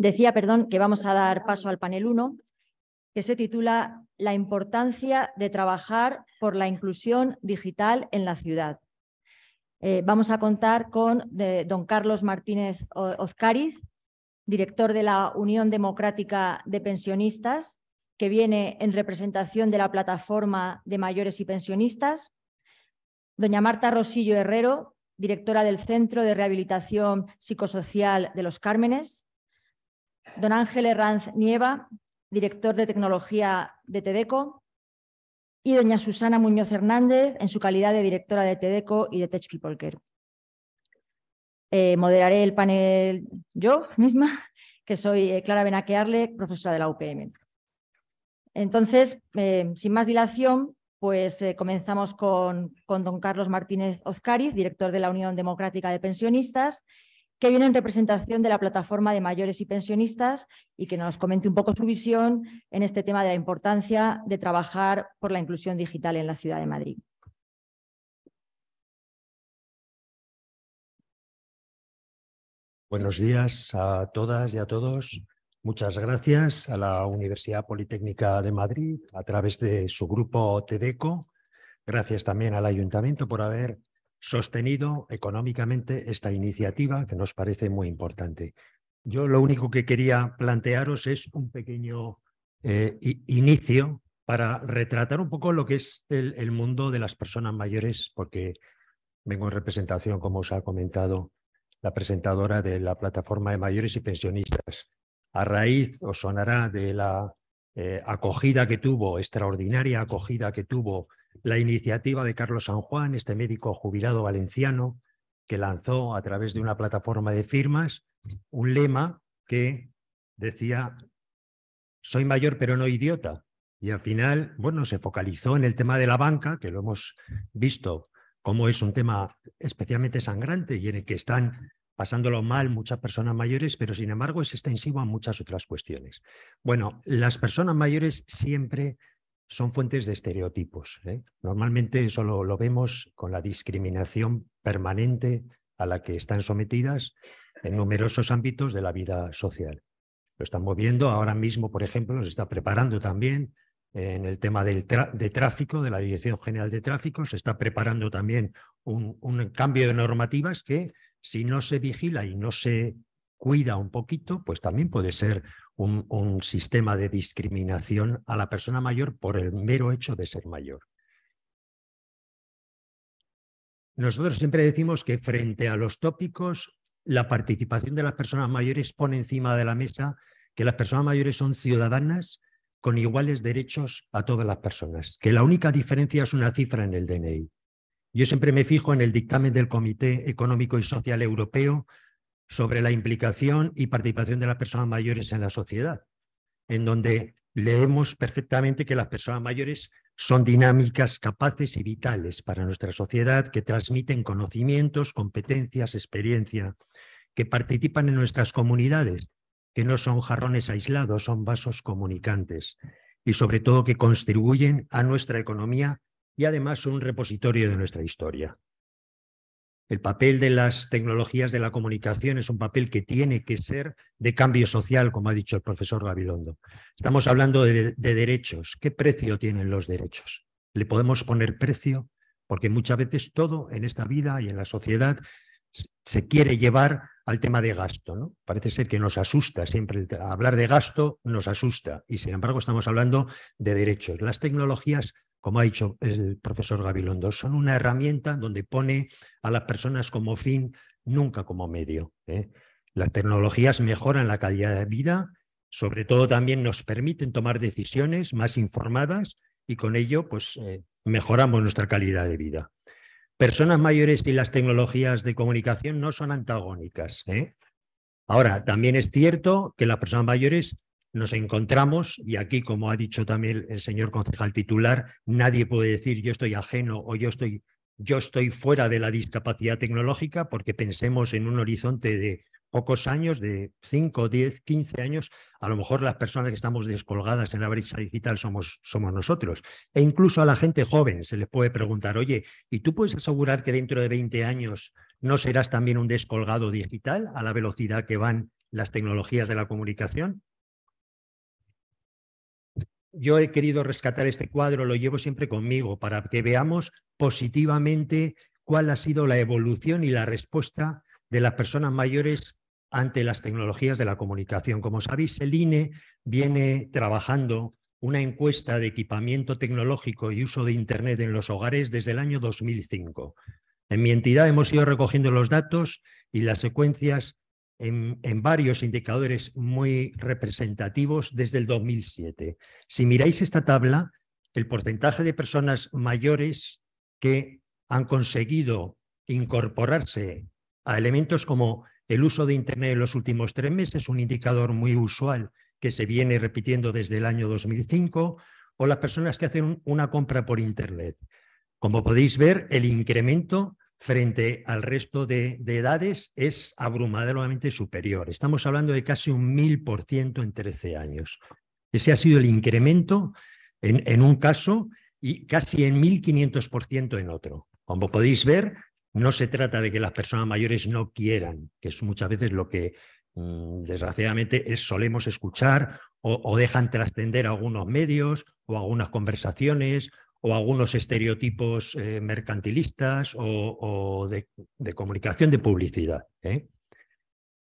Decía, perdón, que vamos a pues dar paso al panel 1, que se titula La importancia de trabajar por la inclusión digital en la ciudad. Eh, vamos a contar con don Carlos Martínez Ozcariz, director de la Unión Democrática de Pensionistas, que viene en representación de la plataforma de mayores y pensionistas. Doña Marta Rosillo Herrero, directora del Centro de Rehabilitación Psicosocial de los Cármenes. Don Ángel Herranz Nieva, director de tecnología de Tedeco, y doña Susana Muñoz Hernández, en su calidad de directora de Tedeco y de Tech People Care. Eh, moderaré el panel yo misma, que soy eh, Clara Benaquearle, profesora de la UPM. Entonces, eh, sin más dilación, pues comenzamos con, con, don Carlos Martínez Ozcariz, director de la Unión Democrática de Pensionistas, que viene en representación de la plataforma de mayores y pensionistas y que nos comente un poco su visión en este tema de la importancia de trabajar por la inclusión digital en la ciudad de Madrid. Buenos días a todas y a todos. Muchas gracias a la Universidad Politécnica de Madrid a través de su grupo TEDECO. Gracias también al Ayuntamiento por haber sostenido económicamente esta iniciativa que nos parece muy importante. Yo lo único que quería plantearos es un pequeño eh, inicio para retratar un poco lo que es el, mundo de las personas mayores, porque vengo en representación, como os ha comentado la presentadora de la plataforma de mayores y pensionistas. A raíz, os sonará, de la eh, acogida que tuvo, extraordinaria acogida que tuvo la iniciativa de Carlos San Juan, este médico jubilado valenciano, que lanzó a través de una plataforma de firmas un lema que decía, soy mayor pero no idiota. Y al final, bueno, se focalizó en el tema de la banca, que lo hemos visto como es un tema especialmente sangrante y en el que están pasándolo mal muchas personas mayores, pero sin embargo es extensivo a muchas otras cuestiones. Bueno, las personas mayores siempre son fuentes de estereotipos. ¿eh? Normalmente eso lo, vemos con la discriminación permanente a la que están sometidas en numerosos ámbitos de la vida social. Lo estamos viendo ahora mismo, por ejemplo, se está preparando también en el tema del de tráfico, de la Dirección General de Tráfico, se está preparando también un cambio de normativas que si no se vigila y no se cuida un poquito, pues también puede ser un, sistema de discriminación a la persona mayor por el mero hecho de ser mayor. Nosotros siempre decimos que frente a los tópicos, la participación de las personas mayores pone encima de la mesa que las personas mayores son ciudadanas con iguales derechos a todas las personas, que la única diferencia es una cifra en el DNI. Yo siempre me fijo en el dictamen del Comité Económico y Social Europeo sobre la implicación y participación de las personas mayores en la sociedad, en donde leemos perfectamente que las personas mayores son dinámicas capaces y vitales para nuestra sociedad, que transmiten conocimientos, competencias, experiencia, que participan en nuestras comunidades, que no son jarrones aislados, son vasos comunicantes y sobre todo que contribuyen a nuestra economía y además son un repositorio de nuestra historia. El papel de las tecnologías de la comunicación es un papel que tiene que ser de cambio social, como ha dicho el profesor Gabilondo. Estamos hablando de, derechos. ¿Qué precio tienen los derechos? ¿Le podemos poner precio? Porque muchas veces todo en esta vida y en la sociedad se quiere llevar al tema de gasto. Parece ser que nos asusta siempre hablar de gasto, nos asusta. Y sin embargo estamos hablando de derechos. Las tecnologías como ha dicho el profesor Gabilondo, son una herramienta donde pone a las personas como fin, nunca como medio. ¿eh? Las tecnologías mejoran la calidad de vida, sobre todo también nos permiten tomar decisiones más informadas y con ello pues, eh, mejoramos nuestra calidad de vida. Personas mayores y las tecnologías de comunicación no son antagónicas. ¿eh? Ahora, también es cierto que las personas mayores nos encontramos, y aquí, como ha dicho también el señor concejal titular, nadie puede decir yo estoy ajeno o yo estoy, yo estoy fuera de la discapacidad tecnológica, porque pensemos en un horizonte de pocos años, de 5, 10, 15 años, a lo mejor las personas que estamos descolgadas en la brecha digital somos, somos nosotros. E incluso a la gente joven se les puede preguntar, oye, ¿y tú puedes asegurar que dentro de 20 años no serás también un descolgado digital a la velocidad que van las tecnologías de la comunicación? yo he querido rescatar este cuadro, lo llevo siempre conmigo para que veamos positivamente cuál ha sido la evolución y la respuesta de las personas mayores ante las tecnologías de la comunicación. Como sabéis, el e viene trabajando una encuesta de equipamiento tecnológico y uso de Internet en los hogares desde el año 2005. En mi entidad hemos ido recogiendo los datos y las secuencias en, varios indicadores muy representativos desde el 2007. Si miráis esta tabla, el porcentaje de personas mayores que han conseguido incorporarse a elementos como el uso de Internet en los últimos tres meses, un indicador muy usual que se viene repitiendo desde el año 2005, o las personas que hacen una compra por Internet. Como podéis ver, el incremento frente al resto de, edades es abrumadoramente superior. Estamos hablando de casi un 1000% en 13 años. Ese ha sido el incremento en, un caso y casi en 1500% en otro. Como podéis ver, no se trata de que las personas mayores no quieran, que es muchas veces lo que mm, desgraciadamente es, solemos escuchar o, o dejan trascender algunos medios o algunas conversaciones o algunos estereotipos eh, mercantilistas o, de, comunicación de publicidad. ¿eh?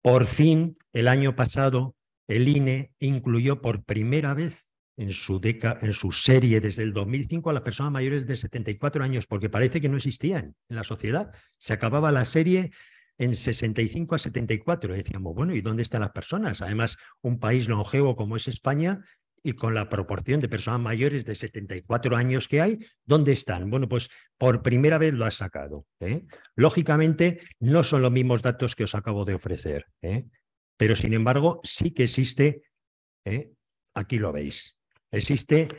Por fin, el año pasado, el INE incluyó por primera vez en su, en su serie desde el 2005 a las personas mayores de 74 años, porque parece que no existían en la sociedad. Se acababa la serie en 65 a 74. Y decíamos, bueno, ¿y dónde están las personas? Además, un país longevo como es España y con la proporción de personas mayores de 74 años que hay, ¿dónde están? Bueno, pues por primera vez lo ha sacado. ¿eh? Lógicamente, no son los mismos datos que os acabo de ofrecer, ¿eh? pero sin embargo, sí que existe, ¿eh? aquí lo veis, existe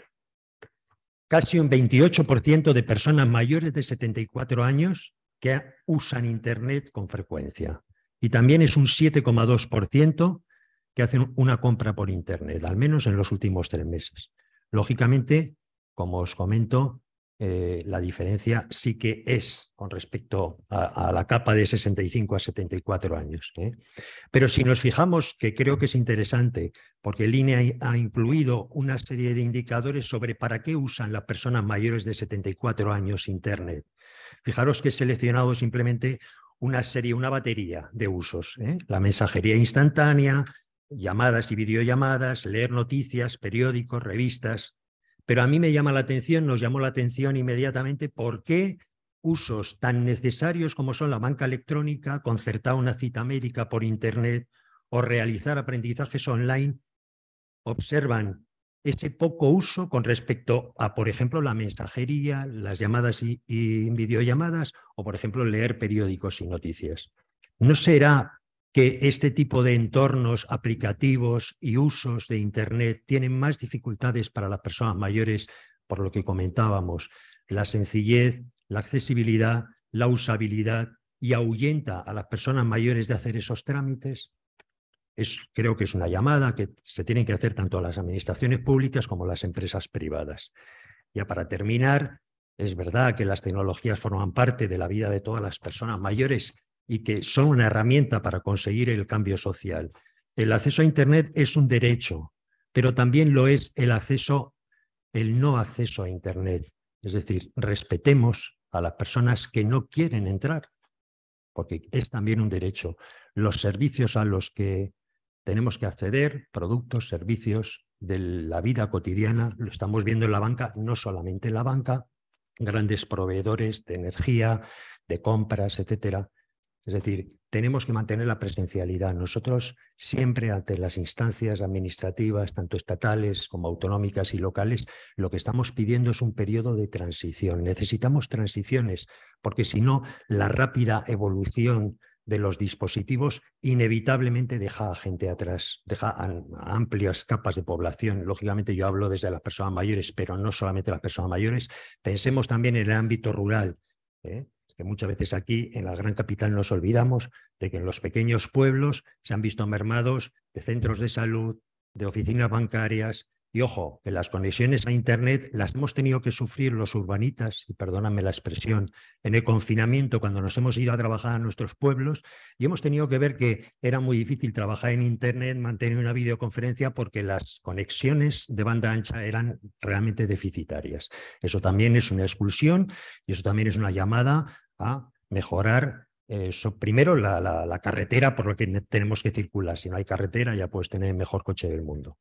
casi un 28% de personas mayores de 74 años que usan Internet con frecuencia. Y también es un 7,2% hacen una compra por Internet, al menos en los últimos tres meses. Lógicamente, como os comento, eh, la diferencia sí que es con respecto a, la capa de 65 a 74 años. ¿eh? Pero si nos fijamos, que creo que es interesante, porque el e ha, incluido una serie de indicadores sobre para qué usan las personas mayores de 74 años Internet. Fijaros que he seleccionado simplemente una serie, una batería de usos, ¿eh? la mensajería instantánea, llamadas y videollamadas, leer noticias, periódicos, revistas, pero a mí me llama la atención, nos llamó la atención inmediatamente por qué usos tan necesarios como son la banca electrónica, concertar una cita médica por Internet o realizar aprendizajes online, observan ese poco uso con respecto a, por ejemplo, la mensajería, las llamadas y, y videollamadas o, por ejemplo, leer periódicos y noticias. ¿No será que este tipo de entornos aplicativos y usos de Internet tienen más dificultades para las personas mayores, por lo que comentábamos, la sencillez, la accesibilidad, la usabilidad y ahuyenta a las personas mayores de hacer esos trámites. creo que es una llamada que se tienen que hacer tanto a las administraciones públicas como a las empresas privadas. Ya para terminar, es verdad que las tecnologías forman parte de la vida de todas las personas mayores, y que son una herramienta para conseguir el cambio social. El acceso a Internet es un derecho, pero también lo es el acceso, el no acceso a Internet. Es decir, respetemos a las personas que no quieren entrar, porque es también un derecho. Los servicios a los que tenemos que acceder, productos, servicios de la vida cotidiana, lo estamos viendo en la banca, no solamente en la banca, grandes proveedores de energía, de compras, etcétera, es decir, tenemos que mantener la presencialidad. Nosotros siempre ante las instancias administrativas, tanto estatales como autonómicas y locales, lo que estamos pidiendo es un periodo de transición. Necesitamos transiciones, porque si no, la rápida evolución de los dispositivos inevitablemente deja a gente atrás, deja a amplias capas de población. Lógicamente yo hablo desde las personas mayores, pero no solamente las personas mayores. Pensemos también en el ámbito rural. ¿eh? que muchas veces aquí en la gran capital nos olvidamos de que en los pequeños pueblos se han visto mermados de centros de salud, de oficinas bancarias, y ojo, que las conexiones a Internet las hemos tenido que sufrir los urbanitas, y perdóname la expresión, en el confinamiento cuando nos hemos ido a trabajar a nuestros pueblos y hemos tenido que ver que era muy difícil trabajar en Internet, mantener una videoconferencia porque las conexiones de banda ancha eran realmente deficitarias. Eso también es una exclusión y eso también es una llamada a mejorar eh, primero la, carretera por la que tenemos que circular. Si no hay carretera, ya puedes tener el mejor coche del mundo.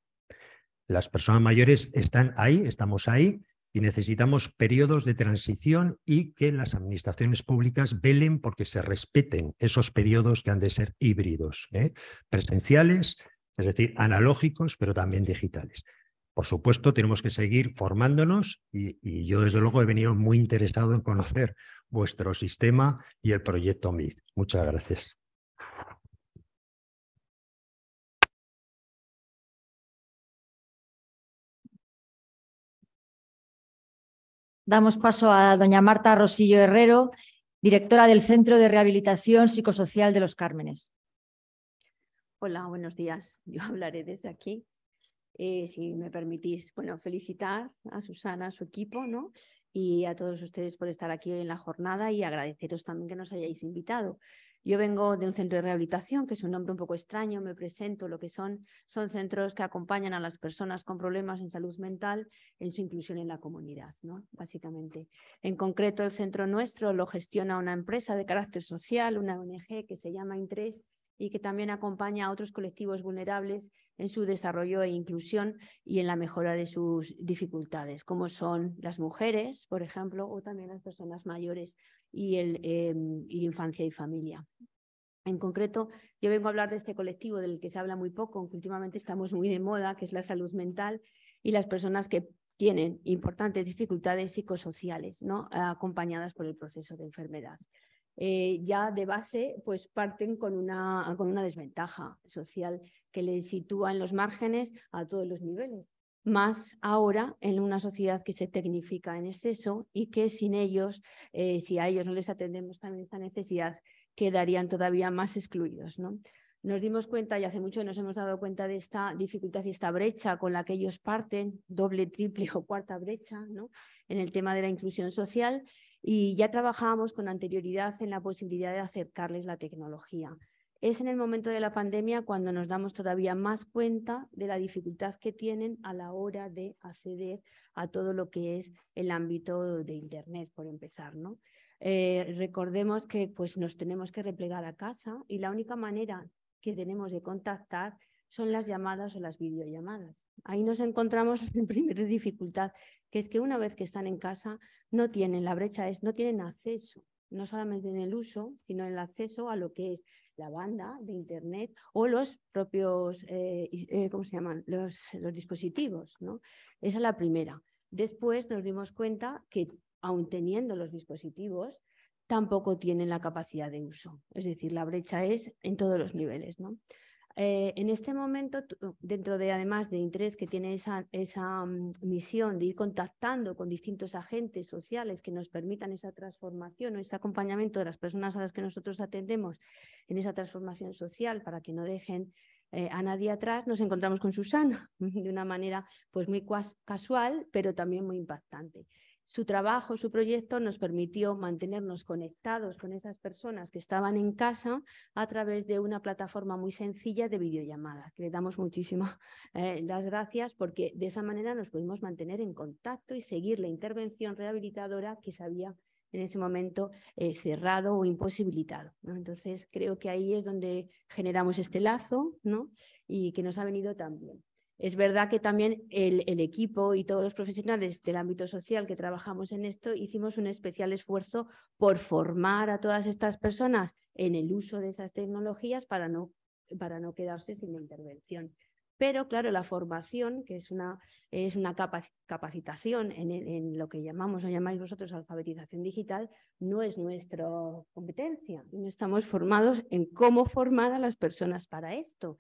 Las personas mayores están ahí, estamos ahí y necesitamos periodos de transición y que las administraciones públicas velen porque se respeten esos periodos que han de ser híbridos, ¿eh? presenciales, es decir, analógicos, pero también digitales. Por supuesto, tenemos que seguir formándonos y yo, desde luego, he venido muy interesado en conocer vuestro sistema y el proyecto MID. Muchas gracias. Damos paso a doña Marta Rosillo Herrero, directora del Centro de Rehabilitación Psicosocial de los Cármenes. Hola, buenos días. Yo hablaré desde aquí. Eh, si me permitís, bueno, felicitar a Susana, a su equipo, ¿no? y a todos ustedes por estar aquí hoy en la jornada y agradeceros también que nos hayáis invitado. Yo vengo de un centro de rehabilitación, que es un nombre un poco extraño, me presento lo que son, son centros que acompañan a las personas con problemas en salud mental en su inclusión en la comunidad, ¿no? Básicamente. En concreto, el centro nuestro lo gestiona una empresa de carácter social, una ONG que se llama Intres, y que también acompaña a otros colectivos vulnerables en su desarrollo e inclusión y en la mejora de sus dificultades, como son las mujeres, por ejemplo, o también las personas mayores y, el, em, infancia y familia. En concreto, yo vengo a hablar de este colectivo del que se habla muy poco, aunque últimamente estamos muy de moda, que es la salud mental y las personas que tienen importantes dificultades psicosociales, ¿no? acompañadas por el proceso de enfermedad. Eh, ya de base pues parten con una, con una desventaja social que les sitúa en los márgenes a todos los niveles más ahora en una sociedad que se tecnifica en exceso y que sin ellos, eh, si a ellos no les atendemos también esta necesidad, quedarían todavía más excluidos. Nos dimos cuenta y hace mucho nos hemos dado cuenta de esta dificultad y esta brecha con la que ellos parten, doble, triple o cuarta brecha, en el tema de la inclusión social y ya trabajábamos con anterioridad en la posibilidad de acercarles la tecnología. Es en el momento de la pandemia cuando nos damos todavía más cuenta de la dificultad que tienen a la hora de acceder a todo lo que es el ámbito de Internet, por empezar, ¿no? Eh, recordemos que pues, nos tenemos que replegar a casa y la única manera que tenemos de contactar son las llamadas o las videollamadas. Ahí nos encontramos en primera dificultad, que es que una vez que están en casa, no tienen, la brecha es, no tienen acceso, no solamente en el uso, sino en el acceso a lo que es la banda de Internet o los propios, eh, eh, ¿cómo se llaman?, los, los dispositivos. ¿no? Esa es la primera. Después nos dimos cuenta que, aun teniendo los dispositivos, tampoco tienen la capacidad de uso. Es decir, la brecha es en todos los niveles. ¿no? Eh, en este momento, uh, dentro de además de interés que tiene esa, mm, misión de ir contactando con distintos agentes sociales que nos permitan esa transformación o ese acompañamiento de las personas a las que nosotros atendemos en esa transformación social para que no dejen eh, a nadie atrás, nos encontramos con Susana de una manera pues muy casual, pero también muy impactante. Su trabajo, su proyecto nos permitió mantenernos conectados con esas personas que estaban en casa a través de una plataforma muy sencilla de videollamada. Le damos muchísimas eh, gracias porque de esa manera nos pudimos mantener en contacto y seguir la intervención rehabilitadora que se había en ese momento eh, cerrado o imposibilitado. Entonces, creo que ahí es donde generamos este lazo ¿no? y que nos ha venido también. Es verdad que también el, equipo y todos los profesionales del ámbito social que trabajamos en esto hicimos un especial esfuerzo por formar a todas estas personas en el uso de esas tecnologías para no, para no quedarse sin intervención. Pero claro, la formación, que es una, es una capacitación en, en, lo que llamamos o llamáis vosotros alfabetización digital, no es nuestra competencia. No estamos formados en cómo formar a las personas para esto.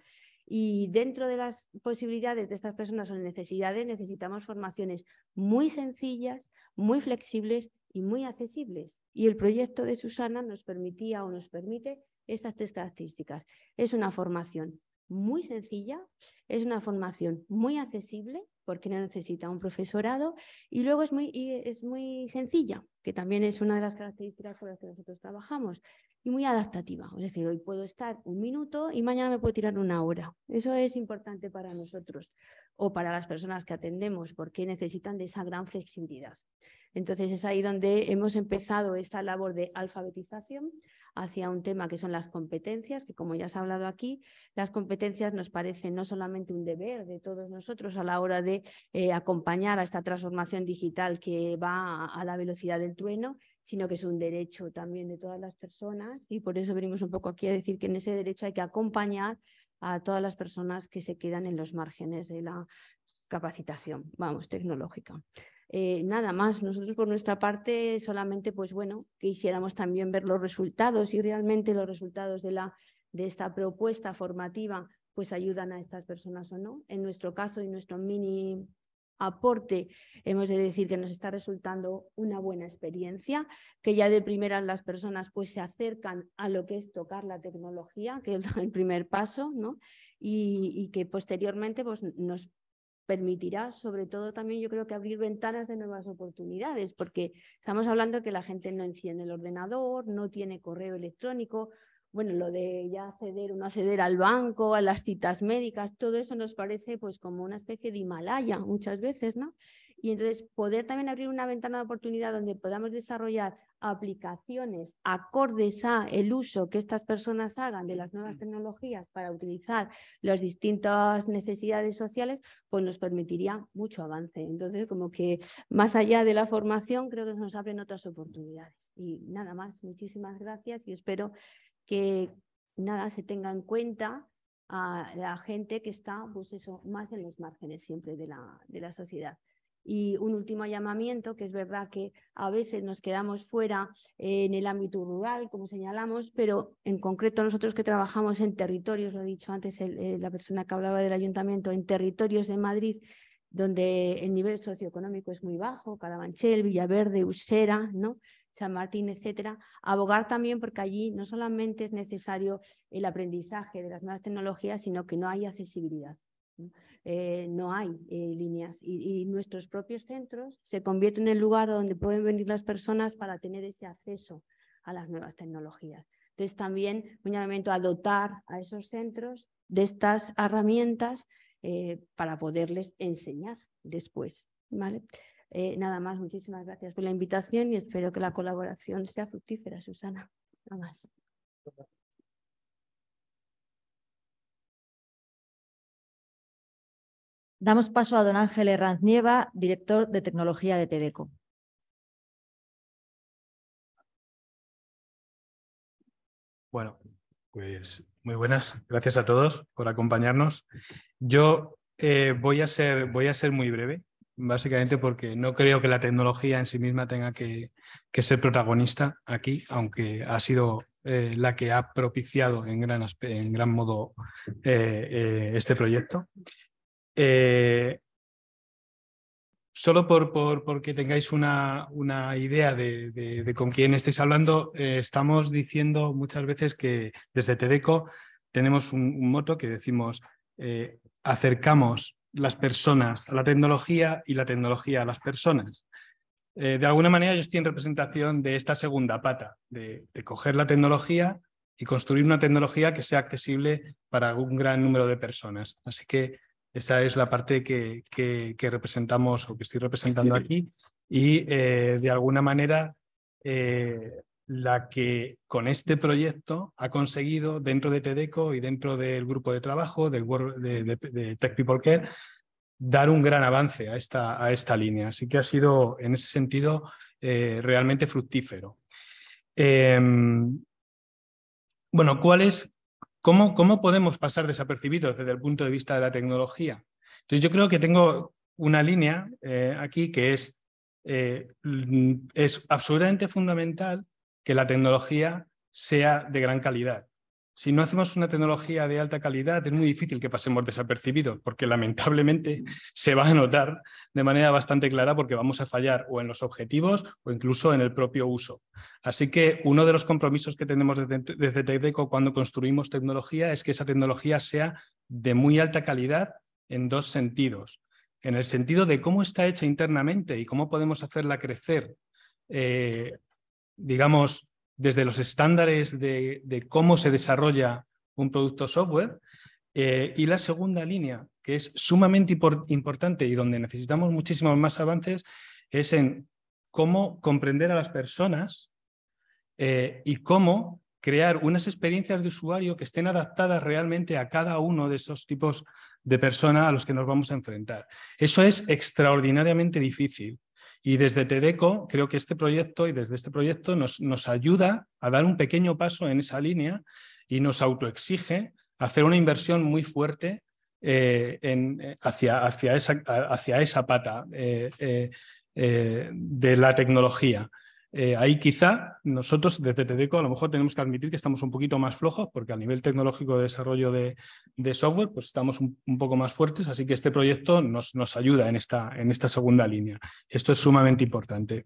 Y dentro de las posibilidades de estas personas o necesidades necesitamos formaciones muy sencillas, muy flexibles y muy accesibles. Y el proyecto de Susana nos permitía o nos permite estas tres características. Es una formación muy sencilla, es una formación muy accesible porque no necesita un profesorado y luego es muy, es muy sencilla, que también es una de las características con las que nosotros trabajamos y muy adaptativa. Es decir, hoy puedo estar un minuto y mañana me puedo tirar una hora. Eso es importante para nosotros o para las personas que atendemos porque necesitan de esa gran flexibilidad. Entonces es ahí donde hemos empezado esta labor de alfabetización hacia un tema que son las competencias, que como ya se ha hablado aquí, las competencias nos parecen no solamente un deber de todos nosotros a la hora de eh, acompañar a esta transformación digital que va a la velocidad del trueno, sino que es un derecho también de todas las personas y por eso venimos un poco aquí a decir que en ese derecho hay que acompañar a todas las personas que se quedan en los márgenes de la capacitación, vamos, tecnológica. Eh, nada más, nosotros por nuestra parte solamente, pues bueno, quisiéramos también ver los resultados y realmente los resultados de, la, de esta propuesta formativa pues ayudan a estas personas o no. En nuestro caso y nuestro mini aporte, hemos de decir que nos está resultando una buena experiencia, que ya de primeras las personas pues se acercan a lo que es tocar la tecnología, que es el primer paso, ¿no? Y, que posteriormente pues, nos permitirá, sobre todo también yo creo que abrir ventanas de nuevas oportunidades, porque estamos hablando que la gente no enciende el ordenador, no tiene correo electrónico, bueno, lo de ya acceder no acceder al banco, a las citas médicas, todo eso nos parece pues como una especie de Himalaya muchas veces, ¿no? Y entonces poder también abrir una ventana de oportunidad donde podamos desarrollar aplicaciones acordes a el uso que estas personas hagan de las nuevas tecnologías para utilizar las distintas necesidades sociales, pues nos permitiría mucho avance. Entonces, como que más allá de la formación, creo que nos abren otras oportunidades. Y nada más, muchísimas gracias y espero que nada se tenga en cuenta a la gente que está, pues eso, más en los márgenes siempre de la, de la sociedad. Y un último llamamiento, que es verdad que a veces nos quedamos fuera en el ámbito rural, como señalamos, pero en concreto nosotros que trabajamos en territorios, lo ha dicho antes eh, la persona que hablaba del ayuntamiento, en territorios de Madrid, donde el nivel socioeconómico es muy bajo, Carabanchel, Villaverde, Usera, ¿no? San Martín, etcétera, abogar también porque allí no solamente es necesario el aprendizaje de las nuevas tecnologías, sino que no hay accesibilidad. no eh, hay eh, líneas y, nuestros propios centros se convierten en el lugar donde pueden venir las personas para tener ese acceso a las nuevas tecnologías. Entonces también un llamamiento a dotar a esos centros de estas herramientas eh, para poderles enseñar después. ¿vale? Eh, nada más, muchísimas gracias por la invitación y espero que la colaboración sea fructífera, Susana. Nada más. Damos paso a don Ángel Herranz Nieva, director de tecnología de Tedeco. Bueno, pues muy buenas. Gracias a todos por acompañarnos. Yo eh, voy, a ser, voy a ser muy breve básicamente porque no creo que la tecnología en sí misma tenga que, que ser protagonista aquí, aunque ha sido eh, la que ha propiciado en gran, en gran modo eh, eh, este proyecto. solo por, por, porque tengáis una, una idea de, de, con quién estáis hablando, estamos diciendo muchas veces que desde TEDECO tenemos un moto que decimos acercamos las personas a la tecnología y la tecnología a las personas. Eh, de alguna manera yo estoy en representación de esta segunda pata, de, coger la tecnología y construir una tecnología que sea accesible para un gran número de personas. Así que esa es la parte que, que, representamos o que estoy representando aquí y eh, de alguna manera eh, la que con este proyecto ha conseguido dentro de TEDECO y dentro del grupo de trabajo de, Tech People Care dar un gran avance a esta, a esta línea. Así que ha sido en ese sentido eh, realmente fructífero. Em, bueno, cómo, podemos pasar desapercibidos desde el punto de vista de la tecnología? Entonces yo creo que tengo una línea eh, aquí que es, eh, es absolutamente fundamental que la tecnología sea de gran calidad. Si no hacemos una tecnología de alta calidad, es muy difícil que pasemos desapercibidos, porque lamentablemente se va a notar de manera bastante clara porque vamos a fallar o en los objetivos o incluso en el propio uso. Así que uno de los compromisos que tenemos desde, desde cuando construimos tecnología es que esa tecnología sea de muy alta calidad en dos sentidos. En el sentido de cómo está hecha internamente y cómo podemos hacerla crecer eh, digamos, desde los estándares de, cómo se desarrolla un producto software. Eh, y la segunda línea, que es sumamente importante y donde necesitamos muchísimos más avances, es en cómo comprender a las personas eh, y cómo crear unas experiencias de usuario que estén adaptadas realmente a cada uno de esos tipos de personas a los que nos vamos a enfrentar. Eso es extraordinariamente difícil. Y desde TEDECO creo que este proyecto y desde este proyecto nos, ayuda a dar un pequeño paso en esa línea y nos autoexige hacer una inversión muy fuerte eh, eh, hacia, hacia, esa, pata eh, de la tecnología. Eh, ahí quizá nosotros desde TEDECO a lo mejor tenemos que admitir que estamos un poquito más flojos porque a nivel tecnológico de desarrollo de, software pues estamos un, poco más fuertes, así que este proyecto nos, nos ayuda en esta, en esta, segunda línea. Esto es sumamente importante.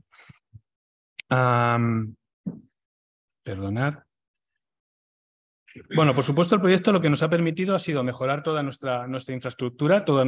perdonad. Bueno, por supuesto, el proyecto lo que nos ha permitido ha sido mejorar toda nuestra, nuestra infraestructura, todos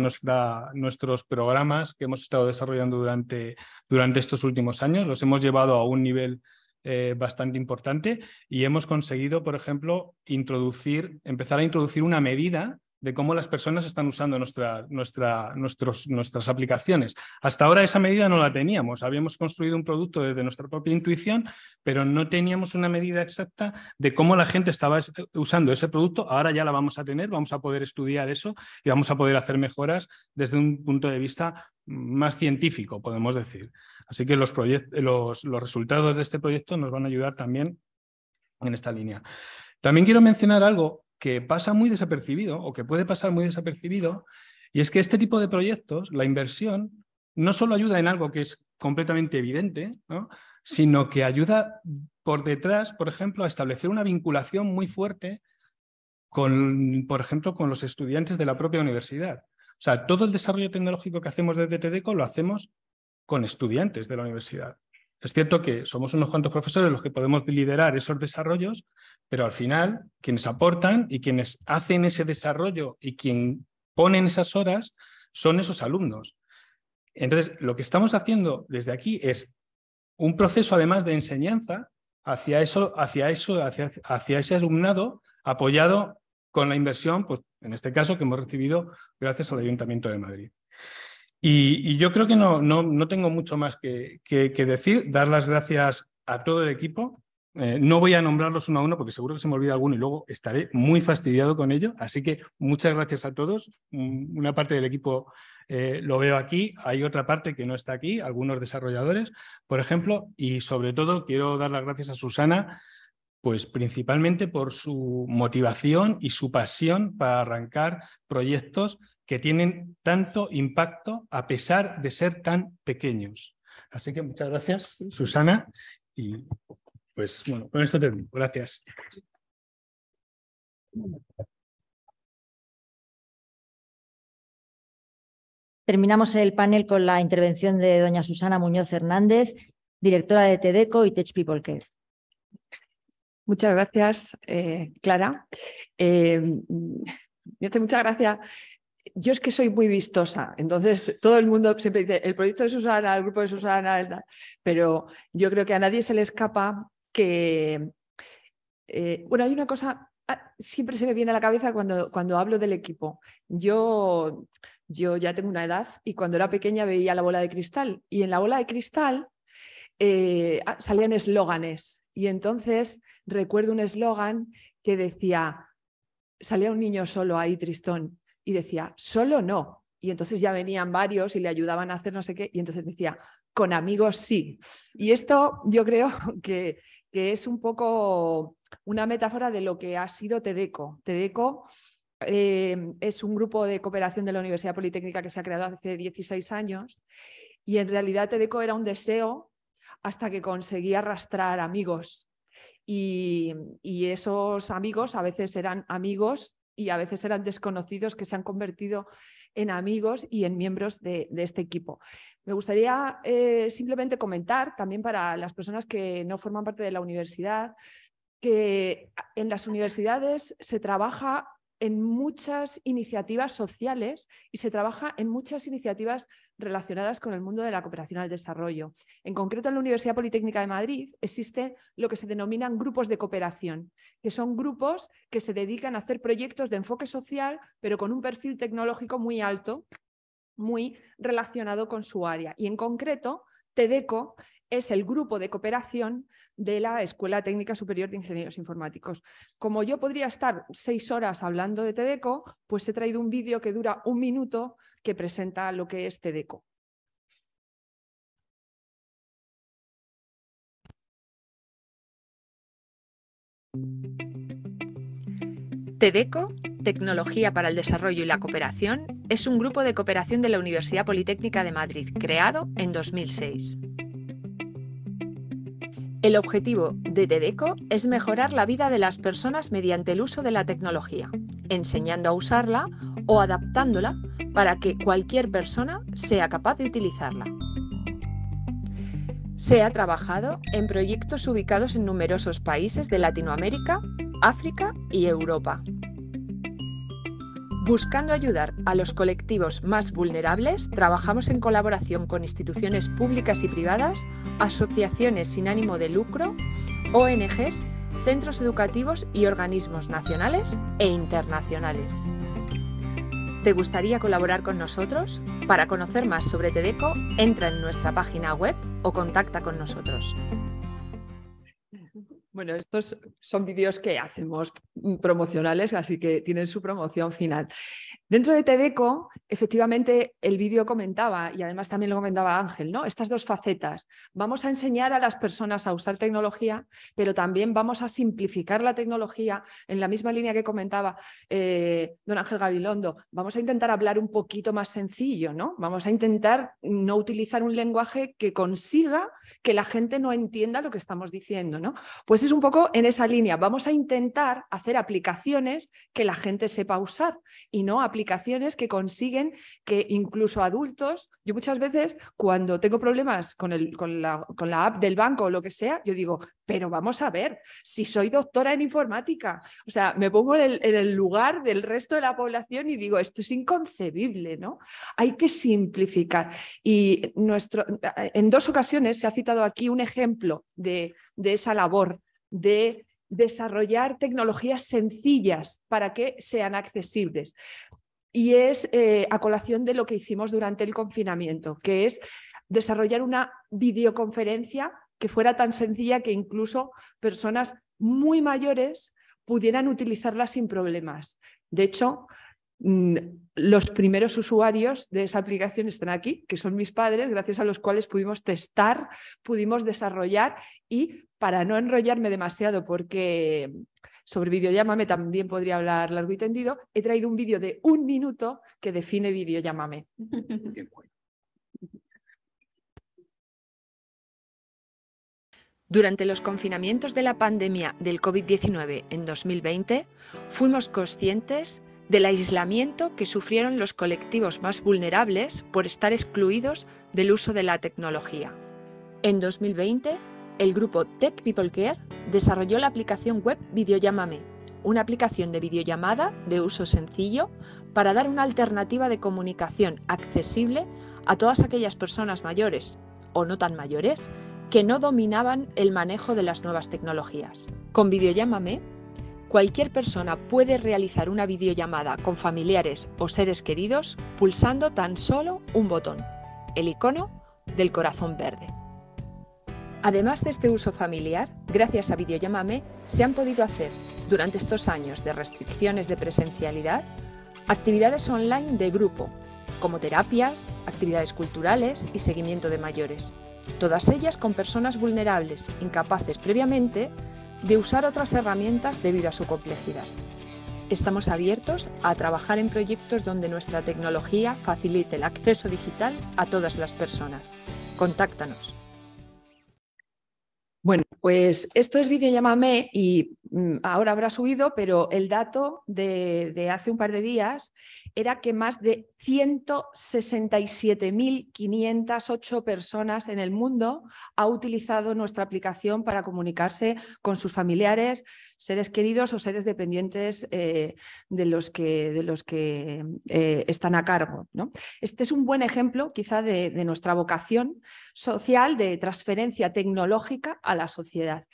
nuestros programas que hemos estado desarrollando durante, durante estos últimos años. Los hemos llevado a un nivel eh, bastante importante y hemos conseguido, por ejemplo, introducir, empezar a introducir una medida de cómo las personas están usando nuestras aplicaciones. Hasta ahora esa medida no la teníamos. Habíamos construido un producto desde nuestra propia intuición, pero no teníamos una medida exacta de cómo la gente estaba eh, usando ese producto. Ahora ya la vamos a tener, vamos a poder estudiar eso y vamos a poder hacer mejoras desde un punto de vista más científico, podemos decir. Así que los resultados de este proyecto nos van a ayudar también en esta línea. También quiero mencionar algo que pasa muy desapercibido o que puede pasar muy desapercibido, y es que este tipo de proyectos, la inversión, no solo ayuda en algo que es completamente evidente, sino que ayuda por detrás, por ejemplo, a establecer una vinculación muy fuerte con, por ejemplo, con los estudiantes de la propia universidad. O sea, todo el desarrollo tecnológico que hacemos desde TEDECO lo hacemos con estudiantes de la universidad. Es cierto que somos unos cuantos profesores los que podemos liderar esos desarrollos, pero al final quienes aportan y quienes hacen ese desarrollo y quien ponen esas horas son esos alumnos. Entonces, lo que estamos haciendo desde aquí es un proceso, además de enseñanza, hacia eso, hacia eso, ese alumnado, apoyado con la inversión, pues en este caso que hemos recibido gracias al Ayuntamiento de Madrid. Y, yo creo que no, tengo mucho más que, decir. Dar las gracias a todo el equipo. Eh, no voy a nombrarlos uno a uno porque seguro que se me olvida alguno y luego estaré muy fastidiado con ello. Así que muchas gracias a todos. Mm, una parte del equipo eh, lo veo aquí, hay otra parte que no está aquí, algunos desarrolladores, por ejemplo, y sobre todo quiero dar las gracias a Susana, pues principalmente por su motivación y su pasión para arrancar proyectos que tienen tanto impacto a pesar de ser tan pequeños. Así que muchas gracias, Susana. Y pues bueno, con esto termino. Gracias. Terminamos el panel con la intervención de doña Susana Muñoz Hernández, directora de TEDECO y Tech People Care. Muchas gracias, eh, Clara. Eh, muchas gracias yo es que soy muy vistosa, entonces todo el mundo siempre dice, el proyecto de Susana, el grupo de Susana, pero yo creo que a nadie se le escapa que, eh, bueno, hay una cosa, ah, siempre se me viene a la cabeza cuando, cuando hablo del equipo. Yo, yo ya tengo una edad y cuando era pequeña veía la bola de cristal y en la bola de cristal eh, ah, salían eslóganes y entonces recuerdo un eslogan que decía, salía un niño solo ahí tristón y decía, solo no. Y entonces ya venían varios y le ayudaban a hacer no sé qué. Y entonces decía, con amigos sí. Y esto yo creo que, que es un poco una metáfora de lo que ha sido TEDECO. TEDECO eh, es un grupo de cooperación de la Universidad Politécnica que se ha creado hace 16 años y en realidad TEDECO era un deseo hasta que conseguí arrastrar amigos. Y, y esos amigos a veces eran amigos y a veces eran desconocidos que se han convertido en amigos y en miembros de, este equipo. Me gustaría eh, simplemente comentar también para las personas que no forman parte de la universidad que en las universidades se trabaja en muchas iniciativas sociales y se trabaja en muchas iniciativas relacionadas con el mundo de la cooperación al desarrollo. En concreto, en la Universidad Politécnica de Madrid existe lo que se denominan grupos de cooperación, que son grupos que se dedican a hacer proyectos de enfoque social, pero con un perfil tecnológico muy alto, muy relacionado con su área. Y en concreto, TEDECO es el grupo de cooperación de la Escuela Técnica Superior de Ingenieros Informáticos. Como yo podría estar seis horas hablando de TEDECO, pues he traído un vídeo que dura un minuto que presenta lo que es TEDECO. TEDECO Tecnología para el Desarrollo y la Cooperación es un grupo de cooperación de la Universidad Politécnica de Madrid, creado en 2006. El objetivo de TEDECO es mejorar la vida de las personas mediante el uso de la tecnología, enseñando a usarla o adaptándola para que cualquier persona sea capaz de utilizarla. Se ha trabajado en proyectos ubicados en numerosos países de Latinoamérica, África y Europa. Buscando ayudar a los colectivos más vulnerables, trabajamos en colaboración con instituciones públicas y privadas, asociaciones sin ánimo de lucro, ONGs, centros educativos y organismos nacionales e internacionales. ¿Te gustaría colaborar con nosotros? Para conocer más sobre Tedeco, entra en nuestra página web o contacta con nosotros. Bueno, estos son vídeos que hacemos promocionales, así que tienen su promoción final. Dentro de Tedeco, efectivamente, el vídeo comentaba, y además también lo comentaba Ángel, ¿no? Estas dos facetas. Vamos a enseñar a las personas a usar tecnología, pero también vamos a simplificar la tecnología en la misma línea que comentaba eh, don Ángel Gabilondo. Vamos a intentar hablar un poquito más sencillo, ¿no? Vamos a intentar no utilizar un lenguaje que consiga que la gente no entienda lo que estamos diciendo, ¿no? Pues es un poco en esa línea. Vamos a intentar hacer aplicaciones que la gente sepa usar y no aplicaciones que consiguen que incluso adultos, yo muchas veces cuando tengo problemas con, el, con, la, con la app del banco o lo que sea, yo digo, pero vamos a ver, si soy doctora en informática, o sea, me pongo en el, lugar del resto de la población y digo, esto es inconcebible, ¿no? Hay que simplificar. Y nuestro, en dos ocasiones se ha citado aquí un ejemplo de, de esa labor de desarrollar tecnologías sencillas para que sean accesibles y es eh, a colación de lo que hicimos durante el confinamiento, que es desarrollar una videoconferencia que fuera tan sencilla que incluso personas muy mayores pudieran utilizarla sin problemas. De hecho, mm, los primeros usuarios de esa aplicación están aquí, que son mis padres, gracias a los cuales pudimos testar, pudimos desarrollar y para no enrollarme demasiado, porque sobre videollámame también podría hablar largo y tendido. He traído un vídeo de un minuto que define videollámame. Durante los confinamientos de la pandemia del COVID-19 en 2020, fuimos conscientes del aislamiento que sufrieron los colectivos más vulnerables por estar excluidos del uso de la tecnología. En 2020, el grupo Tech People Care desarrolló la aplicación web Videollámame, una aplicación de videollamada de uso sencillo para dar una alternativa de comunicación accesible a todas aquellas personas mayores o no tan mayores que no dominaban el manejo de las nuevas tecnologías. Con Videollámame, cualquier persona puede realizar una videollamada con familiares o seres queridos pulsando tan solo un botón, el icono del corazón verde. Además de este uso familiar, gracias a Videoyamame se han podido hacer, durante estos años de restricciones de presencialidad, actividades online de grupo, como terapias, actividades culturales y seguimiento de mayores, todas ellas con personas vulnerables, incapaces previamente de usar otras herramientas debido a su complejidad. Estamos abiertos a trabajar en proyectos donde nuestra tecnología facilite el acceso digital a todas las personas. Contáctanos. Bueno, pues esto es Video y Mm, ahora habrá subido, pero el dato de, hace un par de días era que más de 167.508 personas en el mundo ha utilizado nuestra aplicación para comunicarse con sus familiares, seres queridos o seres dependientes eh, de los que, de los que eh, están a cargo. Este es un buen ejemplo quizá de, de nuestra vocación social de transferencia tecnológica a la sociedad.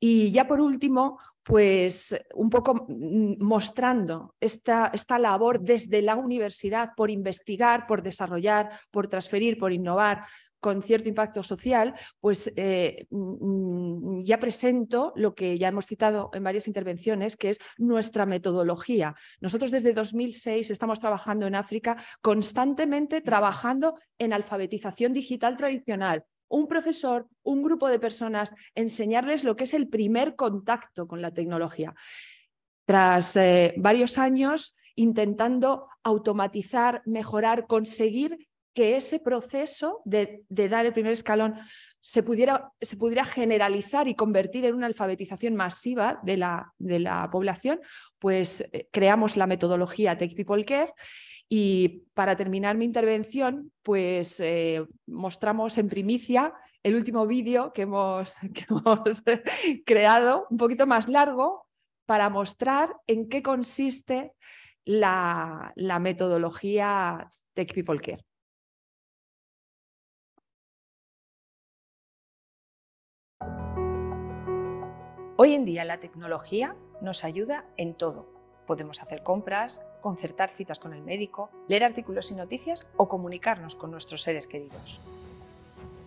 Y ya por último, pues eh, un poco mm, mostrando esta, esta labor desde la universidad por investigar, por desarrollar, por transferir, por innovar con cierto impacto social, pues eh, mm, mm, ya presento lo que ya hemos citado en varias intervenciones, que es nuestra metodología. Nosotros desde 2006 estamos trabajando en África, constantemente trabajando en alfabetización digital tradicional, un profesor, un grupo de personas, enseñarles lo que es el primer contacto con la tecnología. Tras eh, varios años intentando automatizar, mejorar, conseguir que ese proceso de, dar el primer escalón se pudiera, se pudiera generalizar y convertir en una alfabetización masiva de la, de la población, pues eh, creamos la metodología Tech People Care y para terminar mi intervención, pues eh, mostramos en primicia el último vídeo que hemos, hemos creado, un poquito más largo, para mostrar en qué consiste la, la metodología Tech People Care. Hoy en día la tecnología nos ayuda en todo. Podemos hacer compras, concertar citas con el médico, leer artículos y noticias o comunicarnos con nuestros seres queridos.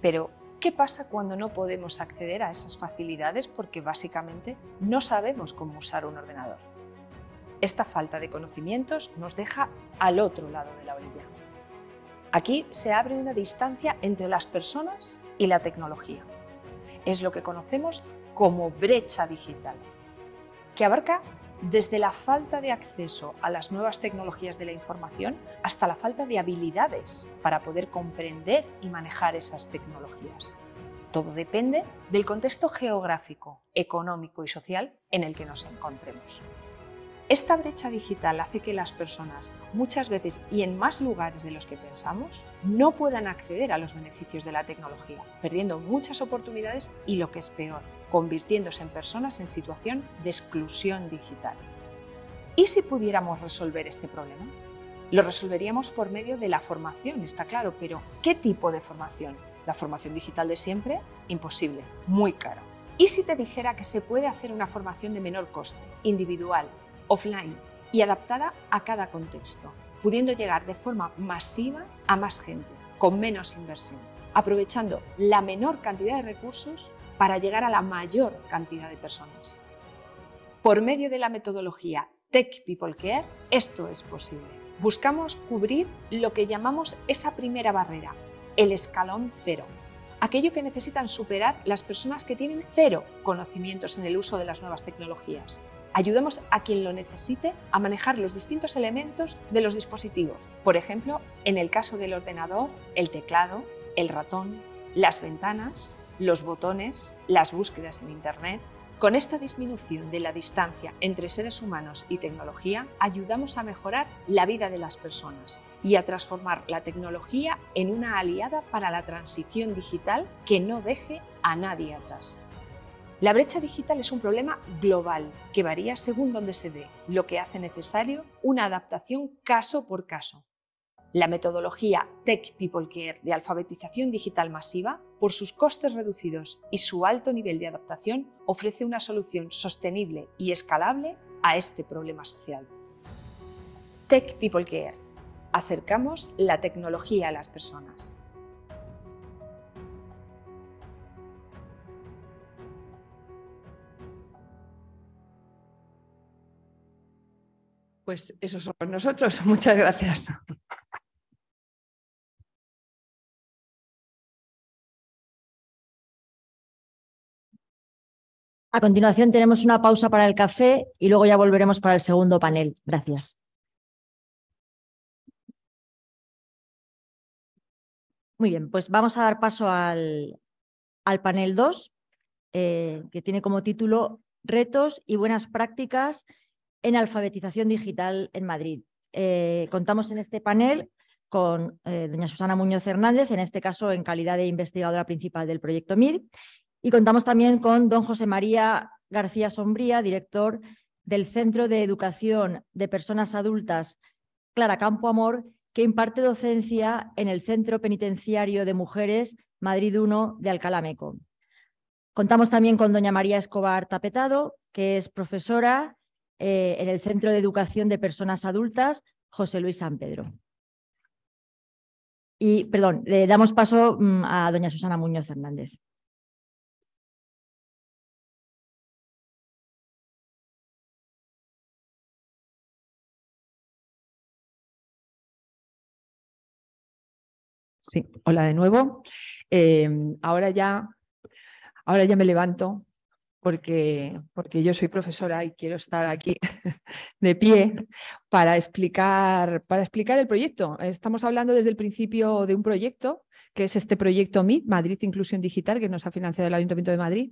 Pero, ¿qué pasa cuando no podemos acceder a esas facilidades porque básicamente no sabemos cómo usar un ordenador? Esta falta de conocimientos nos deja al otro lado de la orilla. Aquí se abre una distancia entre las personas y la tecnología. Es lo que conocemos como brecha digital, que abarca desde la falta de acceso a las nuevas tecnologías de la información hasta la falta de habilidades para poder comprender y manejar esas tecnologías. Todo depende del contexto geográfico, económico y social en el que nos encontremos. Esta brecha digital hace que las personas, muchas veces y en más lugares de los que pensamos, no puedan acceder a los beneficios de la tecnología, perdiendo muchas oportunidades y, lo que es peor, convirtiéndose en personas en situación de exclusión digital. ¿Y si pudiéramos resolver este problema? Lo resolveríamos por medio de la formación, está claro, pero ¿qué tipo de formación? ¿La formación digital de siempre? Imposible, muy caro. ¿Y si te dijera que se puede hacer una formación de menor coste, individual, offline y adaptada a cada contexto, pudiendo llegar de forma masiva a más gente, con menos inversión, aprovechando la menor cantidad de recursos para llegar a la mayor cantidad de personas. Por medio de la metodología Tech People Care, esto es posible. Buscamos cubrir lo que llamamos esa primera barrera, el escalón cero, aquello que necesitan superar las personas que tienen cero conocimientos en el uso de las nuevas tecnologías. Ayudamos a quien lo necesite a manejar los distintos elementos de los dispositivos, por ejemplo, en el caso del ordenador, el teclado, el ratón, las ventanas los botones, las búsquedas en Internet. Con esta disminución de la distancia entre seres humanos y tecnología, ayudamos a mejorar la vida de las personas y a transformar la tecnología en una aliada para la transición digital que no deje a nadie atrás. La brecha digital es un problema global que varía según donde se dé, lo que hace necesario una adaptación caso por caso. La metodología Tech People Care de alfabetización digital masiva por sus costes reducidos y su alto nivel de adaptación, ofrece una solución sostenible y escalable a este problema social. Tech People Care. Acercamos la tecnología a las personas. Pues eso somos nosotros. Muchas gracias. A continuación tenemos una pausa para el café y luego ya volveremos para el segundo panel. Gracias. Muy bien, pues vamos a dar paso al, panel 2, eh, que tiene como título Retos y buenas prácticas en alfabetización digital en Madrid. Eh, contamos en este panel con eh, doña Susana Muñoz Hernández, en este caso en calidad de investigadora principal del proyecto MIR, y contamos también con don José María García Sombría, director del Centro de Educación de Personas Adultas Clara Campo Amor, que imparte docencia en el Centro Penitenciario de Mujeres Madrid 1 de Alcalameco. Contamos también con doña María Escobar Tapetado, que es profesora eh, en el Centro de Educación de Personas Adultas José Luis San Pedro. Y, perdón, le damos paso mm, a doña Susana Muñoz Hernández. Sí, hola de nuevo. Em, ahora, ya, ahora ya me levanto porque, porque yo soy profesora y quiero estar aquí de pie para explicar, para explicar el proyecto. Estamos hablando desde el principio de un proyecto, que es este proyecto MIT, Madrid Inclusión Digital, que nos ha financiado el Ayuntamiento de Madrid.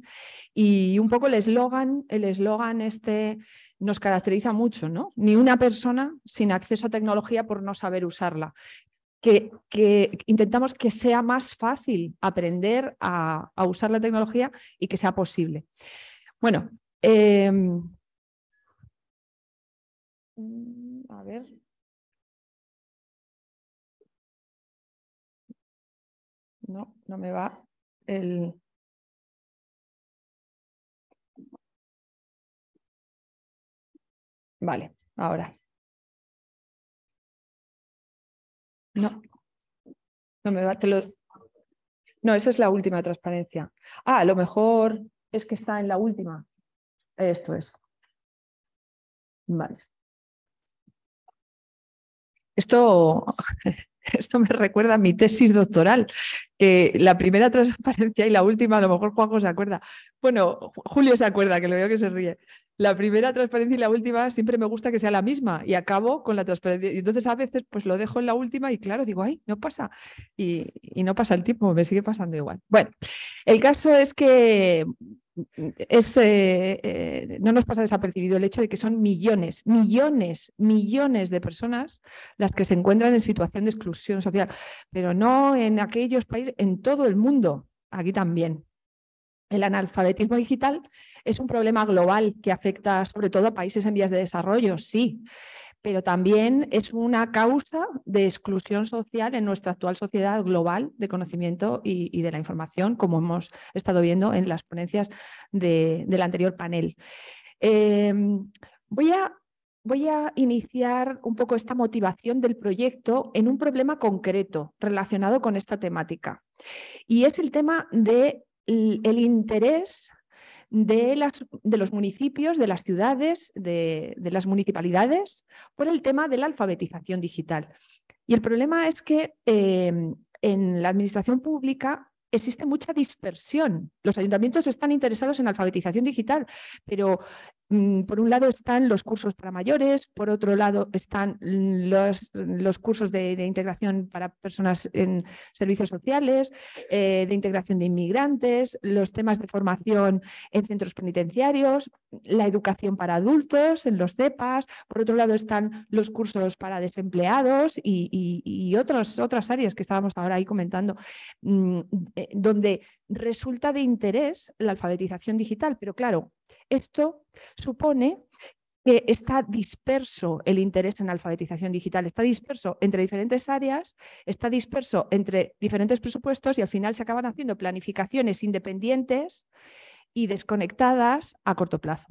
Y un poco el eslogan, el eslogan este nos caracteriza mucho, ¿no? Ni una persona sin acceso a tecnología por no saber usarla que, intentamos que sea más fácil aprender a, usar la tecnología y que sea posible. Bueno, em, mm, a ver. No, no me va el... Vale, ahora. No, no me va, No, esa es la última transparencia. Ah, a lo mejor es que está en la última. Esto es. Vale. Esto, esto me recuerda a mi tesis doctoral, la primera transparencia y la última, a lo mejor Juanjo se acuerda. Bueno, Julio se acuerda, que lo veo que se ríe la primera transparencia y la última siempre me gusta que sea la misma y acabo con la transparencia. Y entonces a veces pues lo dejo en la última y claro, digo, ay, no pasa. Y, no pasa el tiempo, me sigue pasando igual. Bueno, el caso es que mm, es, eh, eh, no nos pasa desapercibido el hecho de que son millones, millones, millones de personas las que se encuentran en situación de exclusión social, pero no en aquellos países, en todo el mundo, aquí también. El analfabetismo digital es un problema global que afecta sobre todo a países en vías de desarrollo, sí, pero también es una causa de exclusión social en nuestra actual sociedad global de conocimiento y, de la información, como hemos estado viendo en las ponencias del anterior panel. Em, voy a iniciar un poco esta motivación del proyecto en un problema concreto relacionado con esta temática. Y es el tema de el interés de, los municipios, de las ciudades, de, las municipalidades por el tema de la alfabetización digital. Y el problema es que eh, en la administración pública existe mucha dispersión. Los ayuntamientos están interesados en alfabetización digital, pero Mm, por un lado están los cursos para mayores, por otro lado están los, cursos de, integración para personas en servicios sociales, eh, de integración de inmigrantes, los temas de formación en centros penitenciarios, la educación para adultos en los CEPAS, por otro lado están los cursos para desempleados y, otras áreas que estábamos ahora ahí comentando, mm, eh, donde resulta de interés la alfabetización digital, pero claro, esto supone que está disperso el interés en alfabetización digital, está disperso entre diferentes áreas, está disperso entre diferentes presupuestos y al final se acaban haciendo planificaciones independientes y desconectadas a corto plazo.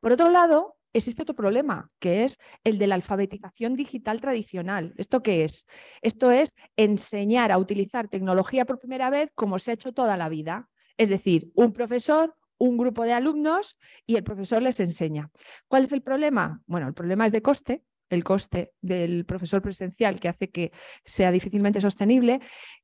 Por otro lado, existe otro problema, que es el de la alfabetización digital tradicional. ¿Esto qué es? Esto es enseñar a utilizar tecnología por primera vez como se ha hecho toda la vida. Es decir, un profesor, un grupo de alumnos y el profesor les enseña. ¿Cuál es el problema? Bueno, el problema es de coste, el coste del profesor presencial que hace que sea difícilmente sostenible,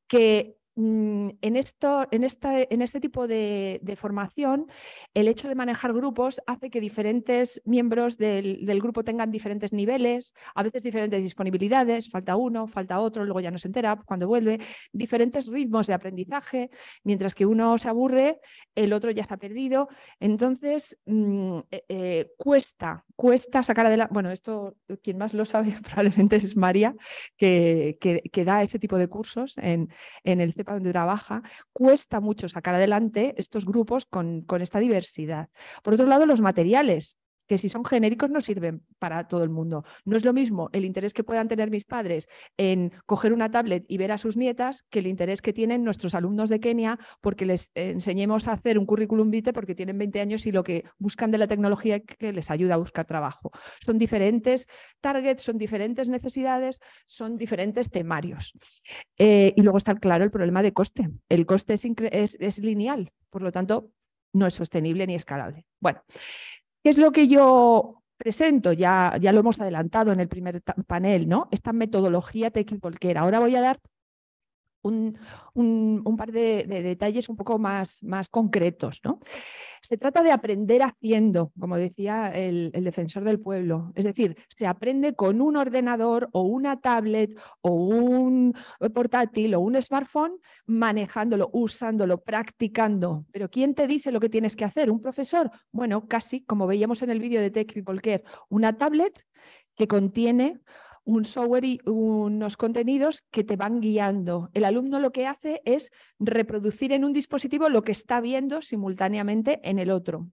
que Mm, en, esto, en, esta, en, este tipo de, formación, el hecho de manejar grupos hace que diferentes miembros del, grupo tengan diferentes niveles, a veces diferentes disponibilidades, falta uno, falta otro, luego ya no se entera cuando vuelve, diferentes ritmos de aprendizaje, mientras que uno se aburre, el otro ya se ha perdido. Entonces, mm, eh, eh, cuesta cuesta sacar adelante, bueno, esto quien más lo sabe probablemente es María, que, que, que da ese tipo de cursos en, en, el CEPA donde trabaja, cuesta mucho sacar adelante estos grupos con, con, esta diversidad. Por otro lado, los materiales que si son genéricos no sirven para todo el mundo. No es lo mismo el interés que puedan tener mis padres en coger una tablet y ver a sus nietas que el interés que tienen nuestros alumnos de Kenia porque les enseñemos a hacer un currículum vitae porque tienen 20 años y lo que buscan de la tecnología es que les ayuda a buscar trabajo. Son diferentes targets, son diferentes necesidades, son diferentes temarios. Eh, y luego está claro el problema de coste. El coste es lineal, por lo tanto, no es sostenible ni escalable. Bueno, ¿Qué es lo que yo presento? Ya, ya lo hemos adelantado en el primer panel, ¿no? Esta metodología técnica cualquiera. Ahora voy a dar un, par de, detalles un poco más, más concretos. ¿no? Se trata de aprender haciendo, como decía el, el defensor del pueblo. Es decir, se aprende con un ordenador o una tablet o un portátil o un smartphone, manejándolo, usándolo, practicando. Pero ¿quién te dice lo que tienes que hacer? ¿Un profesor? Bueno, casi como veíamos en el vídeo de Tech People Care, una tablet que contiene un software y unos contenidos que te van guiando. El alumno lo que hace es reproducir en un dispositivo lo que está viendo simultáneamente en el otro.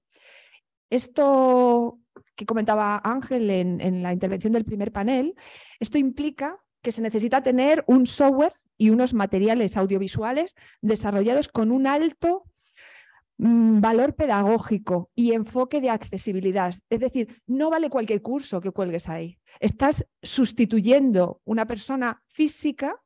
Esto que comentaba Ángel en, la intervención del primer panel, esto implica que se necesita tener un software y unos materiales audiovisuales desarrollados con un alto Mm, valor pedagógico y enfoque de accesibilidad. Es decir, no vale cualquier curso que cuelgues ahí. Estás sustituyendo una persona física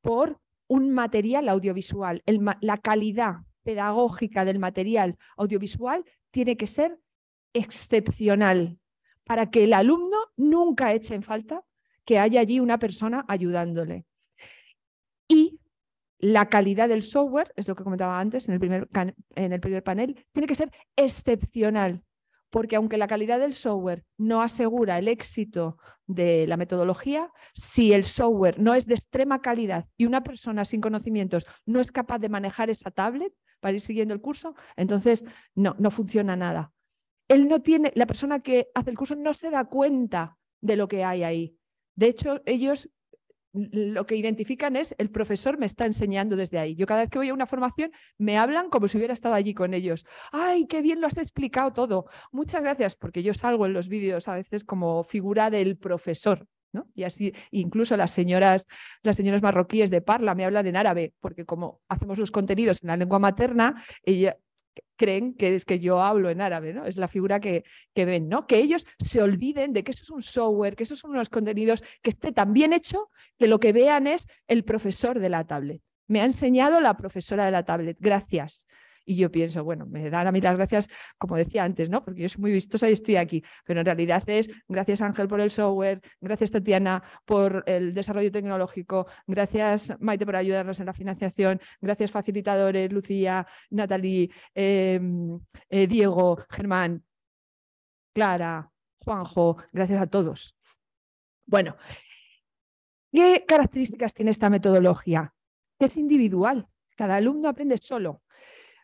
por un material audiovisual. la calidad pedagógica del material audiovisual tiene que ser excepcional para que el alumno nunca eche en falta que haya allí una persona ayudándole. Y la calidad del software, es lo que comentaba antes en el primer, en el primer panel, tiene que ser excepcional, porque aunque la calidad del software no asegura el éxito de la metodología, si el software no es de extrema calidad y una persona sin conocimientos no es capaz de manejar esa tablet para ir siguiendo el curso, entonces no, no funciona nada. Él no tiene, la persona que hace el curso no se da cuenta de lo que hay ahí. De hecho, ellos lo que identifican es el profesor me está enseñando desde ahí. Yo cada vez que voy a una formación me hablan como si hubiera estado allí con ellos. ¡Ay, qué bien lo has explicado todo! Muchas gracias, porque yo salgo en los vídeos a veces como figura del profesor. ¿no? Y así, incluso las señoras, las señoras marroquíes de Parla me hablan en árabe, porque como hacemos los contenidos en la lengua materna, ella, creen que es que yo hablo en árabe, ¿no? Es la figura que, ven, ¿no? Que ellos se olviden de que eso es un software, que esos son unos contenidos que esté tan bien hecho que lo que vean es el profesor de la tablet. Me ha enseñado la profesora de la tablet, gracias. Y yo pienso, bueno, me dan a mí las gracias, como decía antes, ¿no? Porque yo soy muy vistosa y estoy aquí, pero en realidad es gracias Ángel por el software, gracias Tatiana por el desarrollo tecnológico, gracias Maite por ayudarnos en la financiación, gracias facilitadores, Lucía, Natalie, em, eh, Diego, Germán, Clara, Juanjo, gracias a todos. Bueno, ¿qué características tiene esta metodología? es individual, cada alumno aprende solo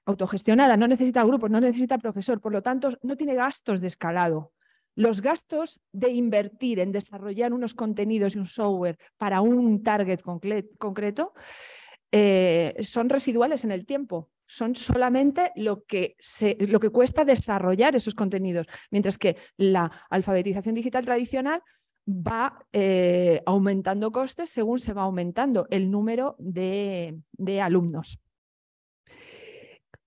autogestionada, no necesita grupos, no necesita profesor, por lo tanto, no tiene gastos de escalado. Los gastos de invertir en desarrollar unos contenidos y un software para un target concreto eh, son residuales en el tiempo, son solamente lo que, cuesta desarrollar esos contenidos, mientras que la alfabetización digital tradicional va eh, aumentando costes según se va aumentando el número de alumnos.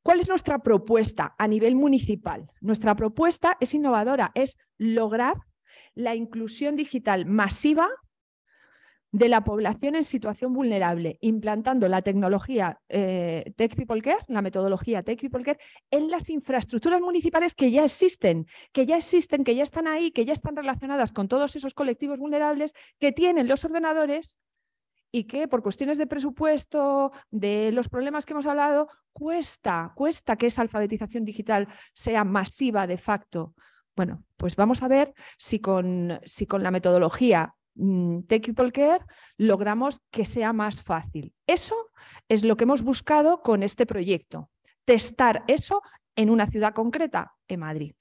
¿Cuál es nuestra propuesta a nivel municipal? Nuestra propuesta es innovadora, es lograr la inclusión digital masiva de la población en situación vulnerable, implantando la tecnología eh, Tech People Care, la metodología Tech People Care, en las infraestructuras municipales que ya existen, que ya existen, que ya están ahí, que ya están relacionadas con todos esos colectivos vulnerables que tienen los ordenadores y que por cuestiones de presupuesto, de los problemas que hemos hablado, cuesta, cuesta que esa alfabetización digital sea masiva de facto. Bueno, pues vamos a ver si con, si con la metodología mm, Tech People Care logramos que sea más fácil. Eso es lo que hemos buscado con este proyecto, testar eso en una ciudad concreta, en Madrid.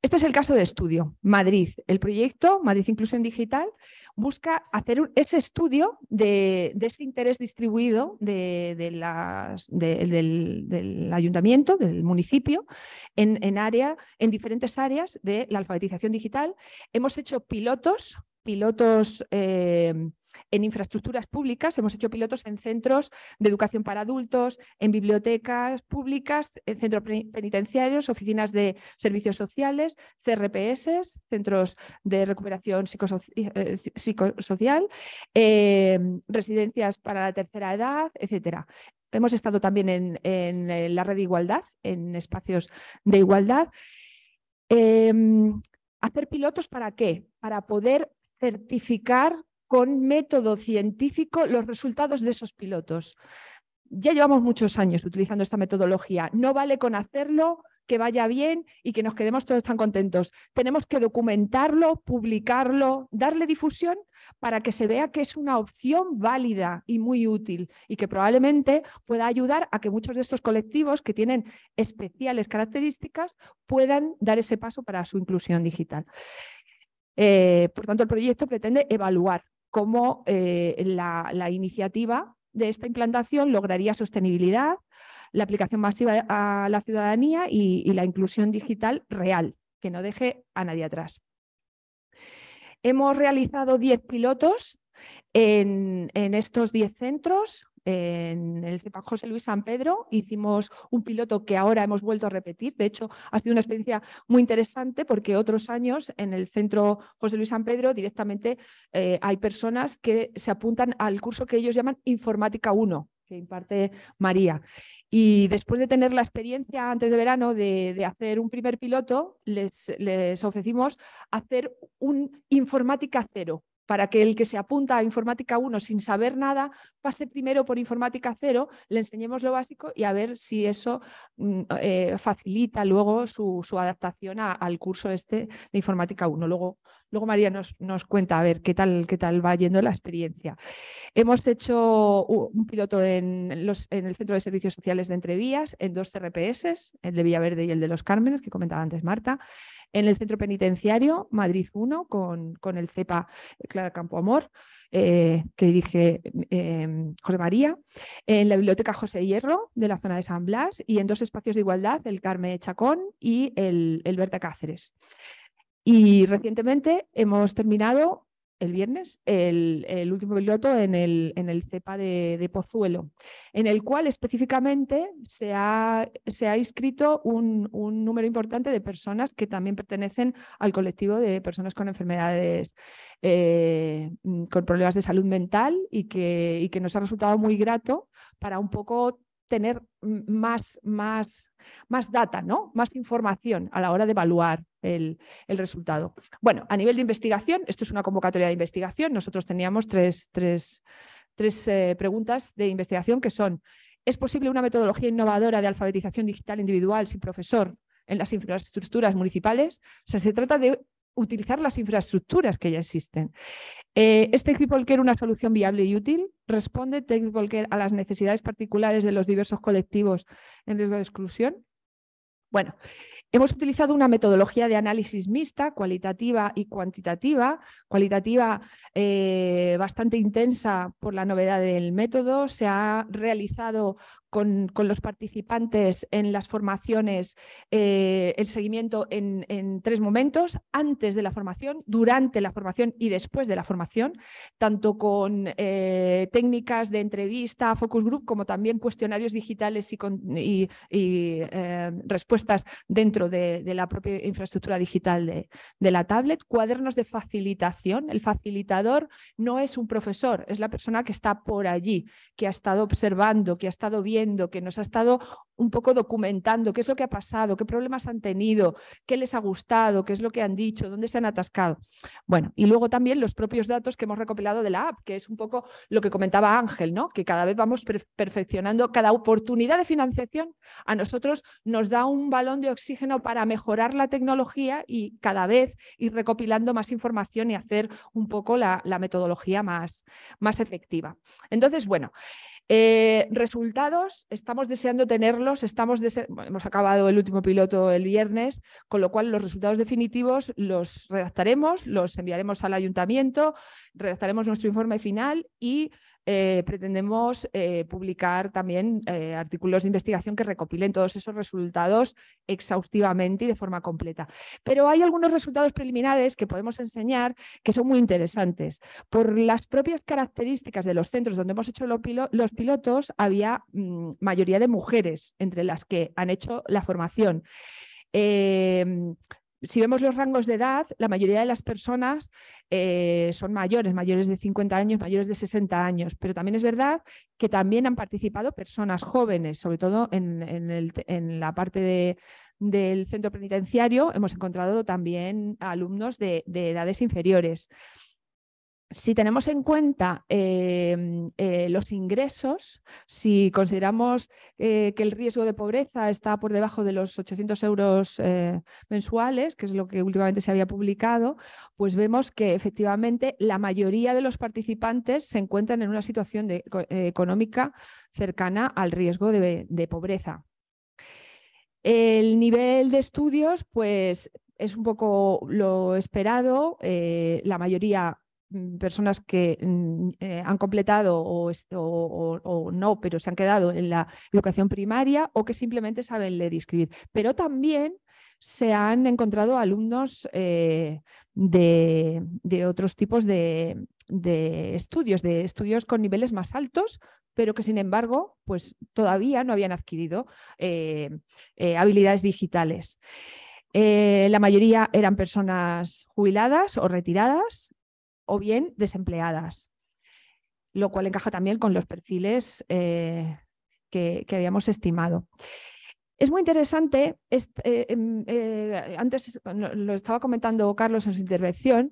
Este es el caso de estudio, Madrid. El proyecto Madrid Inclusión Digital busca hacer ese estudio de, ese interés distribuido de, las, del, ayuntamiento, del municipio, en, diferentes áreas de la alfabetización digital. Hemos hecho pilotos, pilotos... Eh, en infraestructuras públicas hemos hecho pilotos en centros de educación para adultos, en bibliotecas públicas, en centros penitenciarios, oficinas de servicios sociales, CRPS, centros de recuperación eh, psicosocial, em, residencias para la tercera edad, etc. Hemos estado también en, eh, la red de igualdad, en espacios de igualdad. Em, ¿Hacer pilotos para qué? Para poder certificar con método científico los resultados de esos pilotos. Ya llevamos muchos años utilizando esta metodología. No vale con hacerlo, que vaya bien y que nos quedemos todos tan contentos. Tenemos que documentarlo, publicarlo, darle difusión para que se vea que es una opción válida y muy útil y que probablemente pueda ayudar a que muchos de estos colectivos que tienen especiales características puedan dar ese paso para su inclusión digital. Eh, por tanto, el proyecto pretende evaluar cómo eh, la, iniciativa de esta implantación lograría sostenibilidad, la aplicación masiva a la ciudadanía y, la inclusión digital real, que no deje a nadie atrás. Hemos realizado 10 pilotos en, en, estos 10 centros, en el CEPAC José Luis San Pedro. Hicimos un piloto que ahora hemos vuelto a repetir. De hecho, ha sido una experiencia muy interesante porque otros años en el centro José Luis San Pedro directamente eh, hay personas que se apuntan al curso que ellos llaman Informática 1 que imparte María. Y después de tener la experiencia antes de verano de, hacer un primer piloto, les, les ofrecimos hacer un informática cero, para que el que se apunta a informática 1 sin saber nada pase primero por informática 0, le enseñemos lo básico y a ver si eso mm, eh, facilita luego su, adaptación al curso este de informática 1. Luego Luego María nos, nos cuenta a ver qué tal, qué tal va yendo la experiencia. Hemos hecho un piloto en, los, en el Centro de Servicios Sociales de Entrevías, en dos CRPS, el de Villaverde y el de Los Cármenes, que comentaba antes Marta, en el Centro Penitenciario Madrid 1, con, con el CEPA eh, Clara Campoamor, eh, que dirige em, José María, en la Biblioteca José Hierro de la zona de San Blas y en dos espacios de igualdad, el Carmen Chacón y el, el Berta Cáceres. Y recientemente hemos terminado el viernes el, último piloto en el, en el CEPA de, Pozuelo, en el cual específicamente se ha, se ha inscrito un, número importante de personas que también pertenecen al colectivo de personas con enfermedades, eh, con problemas de salud mental y que, que nos ha resultado muy grato para un poco tener más, más, más data, ¿no? más información a la hora de evaluar el, resultado. Bueno, a nivel de investigación, esto es una convocatoria de investigación, nosotros teníamos tres, eh, preguntas de investigación que son, ¿es posible una metodología innovadora de alfabetización digital individual sin profesor en las infraestructuras municipales? sea, se trata de utilizar las infraestructuras que ya existen. Eh, ¿Es Technical una solución viable y útil? ¿Responde Technical este a las necesidades particulares de los diversos colectivos en riesgo de exclusión? Bueno, Hemos utilizado una metodología de análisis mixta, cualitativa y cuantitativa, cualitativa eh, bastante intensa por la novedad del método. Se ha realizado con, los participantes en las formaciones eh, el seguimiento en, tres momentos, antes de la formación, durante la formación y después de la formación, tanto con eh, técnicas de entrevista, focus group, como también cuestionarios digitales y, eh, respuestas dentro de, la propia infraestructura digital de la tablet, cuadernos de facilitación. El facilitador no es un profesor, es la persona que está por allí, que ha estado observando, que ha estado viendo que nos ha estado un poco documentando qué es lo que ha pasado, qué problemas han tenido, qué les ha gustado, qué es lo que han dicho, dónde se han atascado. Bueno, y luego también los propios datos que hemos recopilado de la app, que es un poco lo que comentaba Ángel, ¿no? Que cada vez vamos perfeccionando cada oportunidad de financiación. A nosotros nos da un balón de oxígeno para mejorar la tecnología y cada vez ir recopilando más información y hacer un poco la, metodología más, más efectiva. Entonces, bueno, eh, resultados, estamos deseando tenerlos, estamos hemos acabado el último piloto el viernes, con lo cual los resultados definitivos los redactaremos, los enviaremos al ayuntamiento, redactaremos nuestro informe final y eh, pretendemos eh, publicar también eh, artículos de investigación que recopilen todos esos resultados exhaustivamente y de forma completa. Pero hay algunos resultados preliminares que podemos enseñar que son muy interesantes. Por las propias características de los centros donde hemos hecho los, los pilotos, había mm, mayoría de mujeres entre las que han hecho la formación si vemos los rangos de edad, la mayoría de las personas eh, son mayores, mayores de 50 años, mayores de 60 años, pero también es verdad que también han participado personas jóvenes, sobre todo en, la parte del centro penitenciario, hemos encontrado también alumnos de, de edades inferiores si tenemos en cuenta em, eh, los ingresos, si consideramos eh, que el riesgo de pobreza está por debajo de los 800 euros eh, mensuales, que es lo que últimamente se había publicado, pues vemos que efectivamente la mayoría de los participantes se encuentran en una situación económica cercana al riesgo de, pobreza. El nivel de estudios, pues es un poco lo esperado. la mayoría Mm, personas que mm, eh, han completado o, no, pero se han quedado en la educación primaria o que simplemente saben leer y escribir. Pero también se han encontrado alumnos eh, de, otros tipos de, estudios, de estudios con niveles más altos, pero que sin embargo pues, todavía no habían adquirido eh, habilidades digitales. la mayoría eran personas jubiladas o retiradas o bien desempleadas, lo cual encaja también con los perfiles eh, que, habíamos estimado. Es muy interesante, eh, em, eh, antes lo estaba comentando Carlos en su intervención,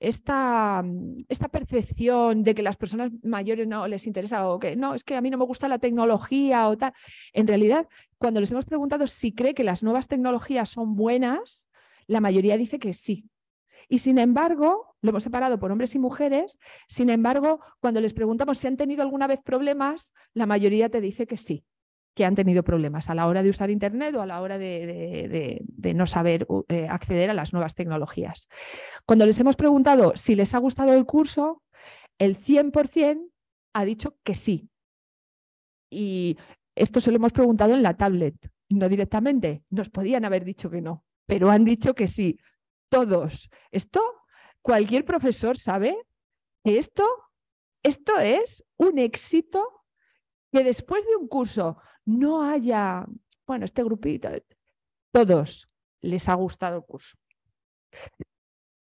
esta, esta, percepción de que las personas mayores no les interesa o que no, es que a mí no me gusta la tecnología o tal. En realidad, cuando les hemos preguntado si cree que las nuevas tecnologías son buenas, la mayoría dice que sí, y sin embargo, lo hemos separado por hombres y mujeres, sin embargo, cuando les preguntamos si han tenido alguna vez problemas, la mayoría te dice que sí, que han tenido problemas a la hora de usar Internet o a la hora de, no saber eh, acceder a las nuevas tecnologías. Cuando les hemos preguntado si les ha gustado el curso, el 100% ha dicho que sí. Y esto se lo hemos preguntado en la tablet, no directamente. Nos podían haber dicho que no, pero han dicho que sí todos. Esto, cualquier profesor sabe que esto, esto es un éxito que después de un curso no haya, bueno, este grupito, todos les ha gustado el curso.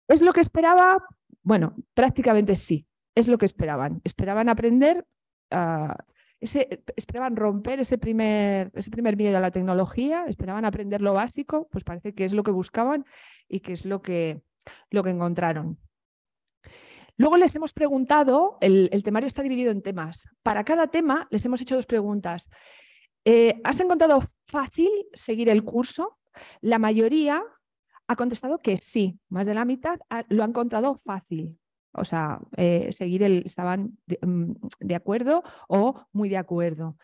¿Es lo que esperaba? Bueno, prácticamente sí, es lo que esperaban. Esperaban aprender. a ah, eh, esperaban romper ese primer, ese primer miedo a la tecnología, esperaban aprender lo básico, pues parece que es lo que buscaban y que es lo que, lo que encontraron. Luego les hemos preguntado, el, temario está dividido en temas. Para cada tema les hemos hecho dos preguntas. Eh, ¿Has encontrado fácil seguir el curso? La mayoría ha contestado que sí, más de la mitad lo ha encontrado fácil. O sea, eh, seguir el, estaban mm, de, acuerdo o muy de acuerdo.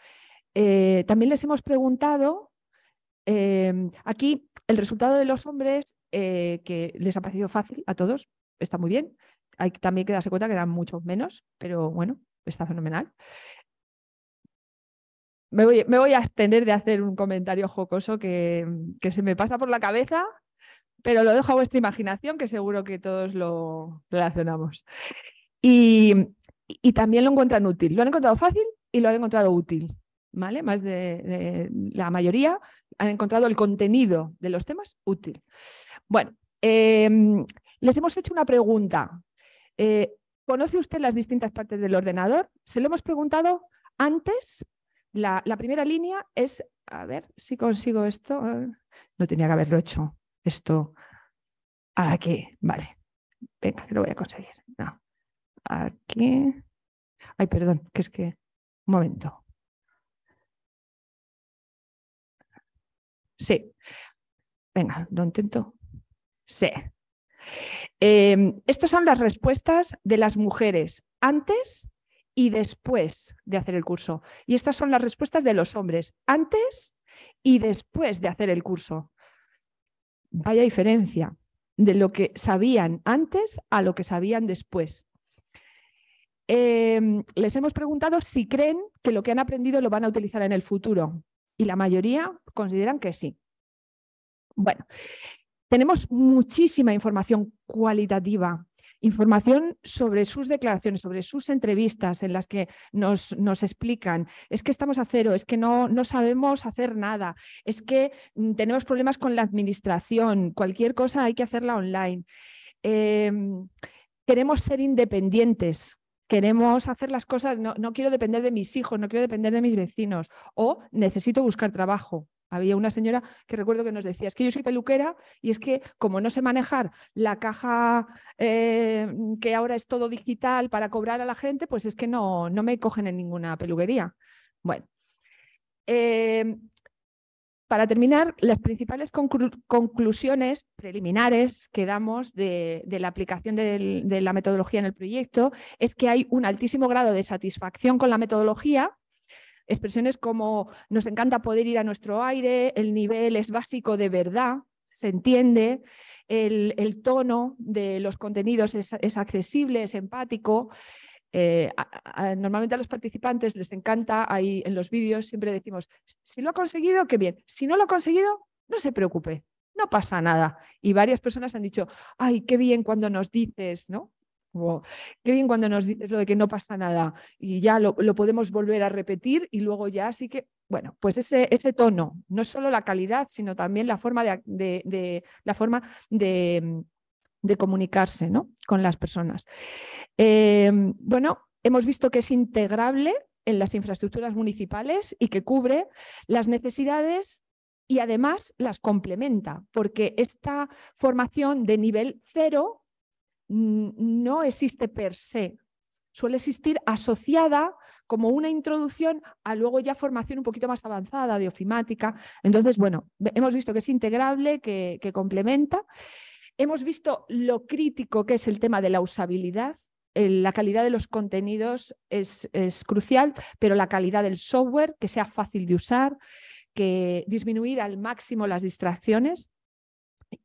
Eh, también les hemos preguntado, em, aquí el resultado de los hombres, eh, que les ha parecido fácil a todos, está muy bien. Hay también que darse cuenta que eran muchos menos, pero bueno, está fenomenal. Me voy, a abstener de hacer un comentario jocoso que, se me pasa por la cabeza pero lo dejo a vuestra imaginación, que seguro que todos lo relacionamos. Y, también lo encuentran útil. Lo han encontrado fácil y lo han encontrado útil. ¿Vale? Más de, la mayoría han encontrado el contenido de los temas útil. Bueno, em, les hemos hecho una pregunta. Eh, ¿Conoce usted las distintas partes del ordenador? Se lo hemos preguntado antes. la primera línea es, a ver si consigo esto. Ah, no tenía que haberlo hecho esto aquí, vale, venga, que lo voy a conseguir. No. Aquí. Ay, perdón, que es que, un momento. Sí. Venga, lo intento. Sí. Em, estas son las respuestas de las mujeres antes y después de hacer el curso. Y estas son las respuestas de los hombres antes y después de hacer el curso. Vaya diferencia de lo que sabían antes a lo que sabían después. Em, les hemos preguntado si creen que lo que han aprendido lo van a utilizar en el futuro y la mayoría consideran que sí. Bueno, tenemos muchísima información cualitativa información sobre sus declaraciones, sobre sus entrevistas en las que nos, explican, es que estamos a cero, es que no, sabemos hacer nada, es que mm, tenemos problemas con la administración, cualquier cosa hay que hacerla online. Em, queremos ser independientes, queremos hacer las cosas, no, quiero depender de mis hijos, no quiero depender de mis vecinos, o necesito buscar trabajo, había una señora que recuerdo que nos decía, es que yo soy peluquera y es que como no sé manejar la caja eh, que ahora es todo digital para cobrar a la gente, pues es que no, no me cogen en ninguna peluquería. Bueno. Eh, para terminar, las principales conclusiones preliminares que damos de, la aplicación de la metodología en el proyecto es que hay un altísimo grado de satisfacción con la metodología Expresiones como nos encanta poder ir a nuestro aire, el nivel es básico de verdad, se entiende, el, tono de los contenidos es, accesible, es empático. Eh, normalmente a los participantes les encanta, ahí en los vídeos siempre decimos, si lo ha conseguido, qué bien. Si no lo ha conseguido, no se preocupe, no pasa nada. Y varias personas han dicho, ay, qué bien cuando nos dices, ¿no? Qué bien cuando nos dices lo de que no pasa nada y ya lo, podemos volver a repetir y luego ya, así que, bueno, pues ese, ese tono, no solo la calidad, sino también la forma de, la forma mm, de, comunicarse ¿no? con las personas. Em, bueno, hemos visto que es integrable en las infraestructuras municipales y que cubre las necesidades y además las complementa, porque esta formación de nivel cero no existe per se, suele existir asociada como una introducción a luego ya formación un poquito más avanzada de ofimática. Entonces, bueno, hemos visto que es integrable, que, complementa. Hemos visto lo crítico que es el tema de la usabilidad. La calidad de los contenidos es, es crucial, pero la calidad del software, que sea fácil de usar, que disminuir al máximo las distracciones.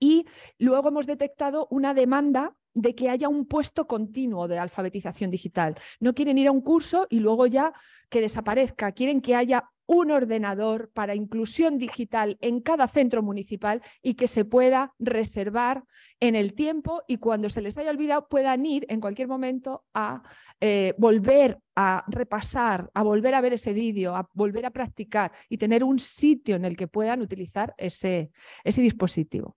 Y luego hemos detectado una demanda de que haya un puesto continuo de alfabetización digital. No quieren ir a un curso y luego ya que desaparezca. Quieren que haya un ordenador para inclusión digital en cada centro municipal y que se pueda reservar en el tiempo y cuando se les haya olvidado puedan ir en cualquier momento a eh, volver a repasar, a volver a ver ese vídeo, a volver a practicar y tener un sitio en el que puedan utilizar ese, ese dispositivo.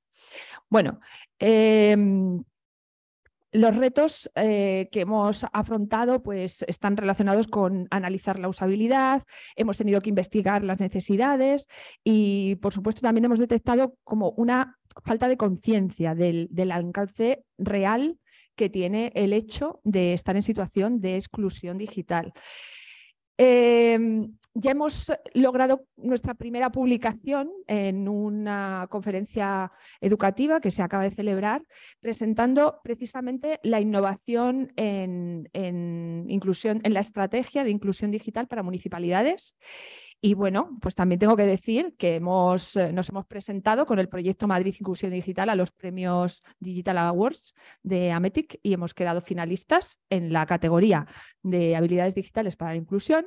Bueno, em, los retos eh, que hemos afrontado pues, están relacionados con analizar la usabilidad, hemos tenido que investigar las necesidades y, por supuesto, también hemos detectado como una falta de conciencia del, alcance real que tiene el hecho de estar en situación de exclusión digital. Em, ya hemos logrado nuestra primera publicación en una conferencia educativa que se acaba de celebrar, presentando precisamente la innovación en inclusión, en la estrategia de inclusión digital para municipalidades. Y bueno, pues también tengo que decir que hemos, eh, nos hemos presentado con el proyecto Madrid Inclusión Digital a los premios Digital Awards de Ametic y hemos quedado finalistas en la categoría de habilidades digitales para la inclusión.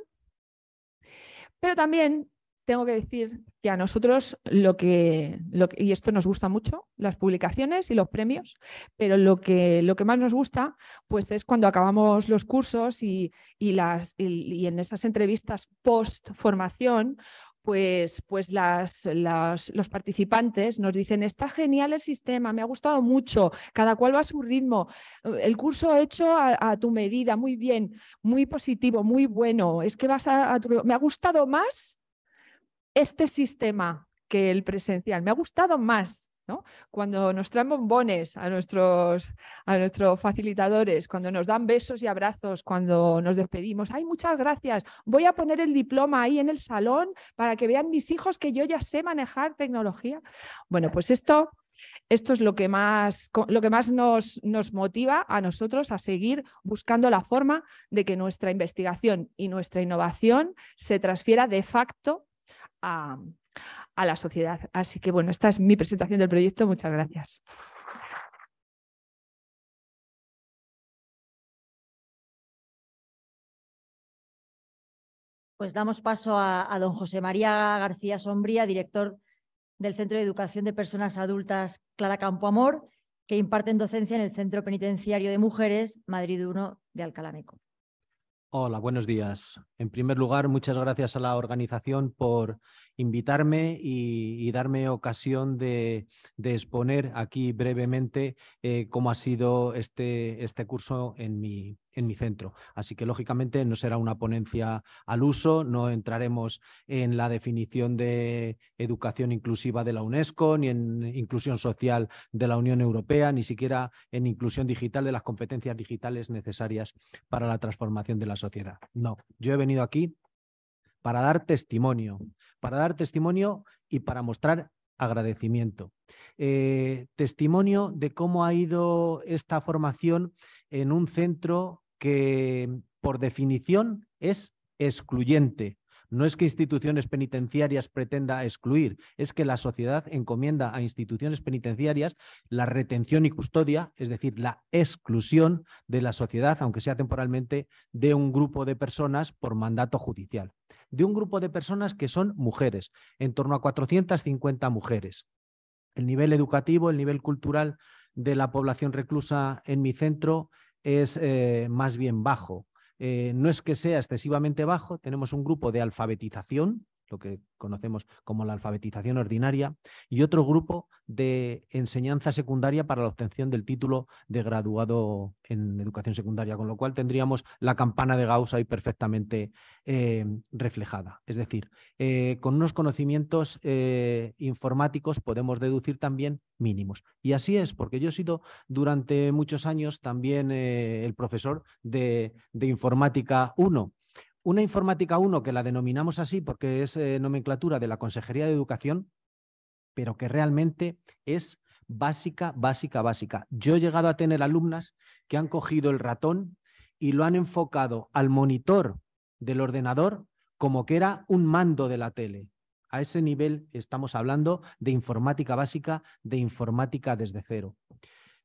Pero también tengo que decir que a nosotros lo que, y esto nos gusta mucho, las publicaciones y los premios, pero lo que, lo que más nos gusta pues es cuando acabamos los cursos y, las, y, en esas entrevistas post formación, pues, pues las, los participantes nos dicen, está genial el sistema, me ha gustado mucho, cada cual va a su ritmo, el curso hecho a, tu medida, muy bien, muy positivo, muy bueno, es que vas me ha gustado más este sistema que el presencial. Me ha gustado más ¿No? Cuando nos traen bombones a nuestros, a nuestros facilitadores, cuando nos dan besos y abrazos, cuando nos despedimos, ay, muchas gracias, voy a poner el diploma ahí en el salón para que vean mis hijos que yo ya sé manejar tecnología. Bueno, pues esto... Esto es lo que más, lo que más nos, nos motiva a nosotros a seguir buscando la forma de que nuestra investigación y nuestra innovación se transfiera de facto a, la sociedad. Así que bueno, esta es mi presentación del proyecto. Muchas gracias. Pues damos paso a, a, don José María García Sombría, director del Centro de Educación de Personas Adultas Clara Campoamor, que imparten docencia en el Centro Penitenciario de Mujeres Madrid 1 de Alcalameco. Hola, buenos días. En primer lugar, muchas gracias a la organización por invitarme y, darme ocasión de, exponer aquí brevemente eh, cómo ha sido este, este curso en mi, en mi centro. Así que, lógicamente, no será una ponencia al uso, no entraremos en la definición de educación inclusiva de la UNESCO, ni en inclusión social de la Unión Europea, ni siquiera en inclusión digital de las competencias digitales necesarias para la transformación de la sociedad. No, yo he venido aquí para dar testimonio, para dar testimonio y para mostrar agradecimiento. Eh, testimonio de cómo ha ido esta formación en un centro que por definición es excluyente. No es que instituciones penitenciarias pretenda excluir, es que la sociedad encomienda a instituciones penitenciarias la retención y custodia, es decir, la exclusión de la sociedad, aunque sea temporalmente, de un grupo de personas por mandato judicial. De un grupo de personas que son mujeres, en torno a 450 mujeres. El nivel educativo, el nivel cultural de la población reclusa en mi centro es eh, más bien bajo. Eh, no es que sea excesivamente bajo, tenemos un grupo de alfabetización lo que conocemos como la alfabetización ordinaria, y otro grupo de enseñanza secundaria para la obtención del título de graduado en educación secundaria, con lo cual tendríamos la campana de Gauss ahí perfectamente eh, reflejada. Es decir, eh, con unos conocimientos eh, informáticos podemos deducir también mínimos. Y así es, porque yo he sido durante muchos años también el profesor de, de informática 1 una informática 1 que la denominamos así porque es eh, nomenclatura de la Consejería de Educación, pero que realmente es básica, básica, básica. Yo he llegado a tener alumnas que han cogido el ratón y lo han enfocado al monitor del ordenador como que era un mando de la tele. A ese nivel estamos hablando de informática básica, de informática desde cero.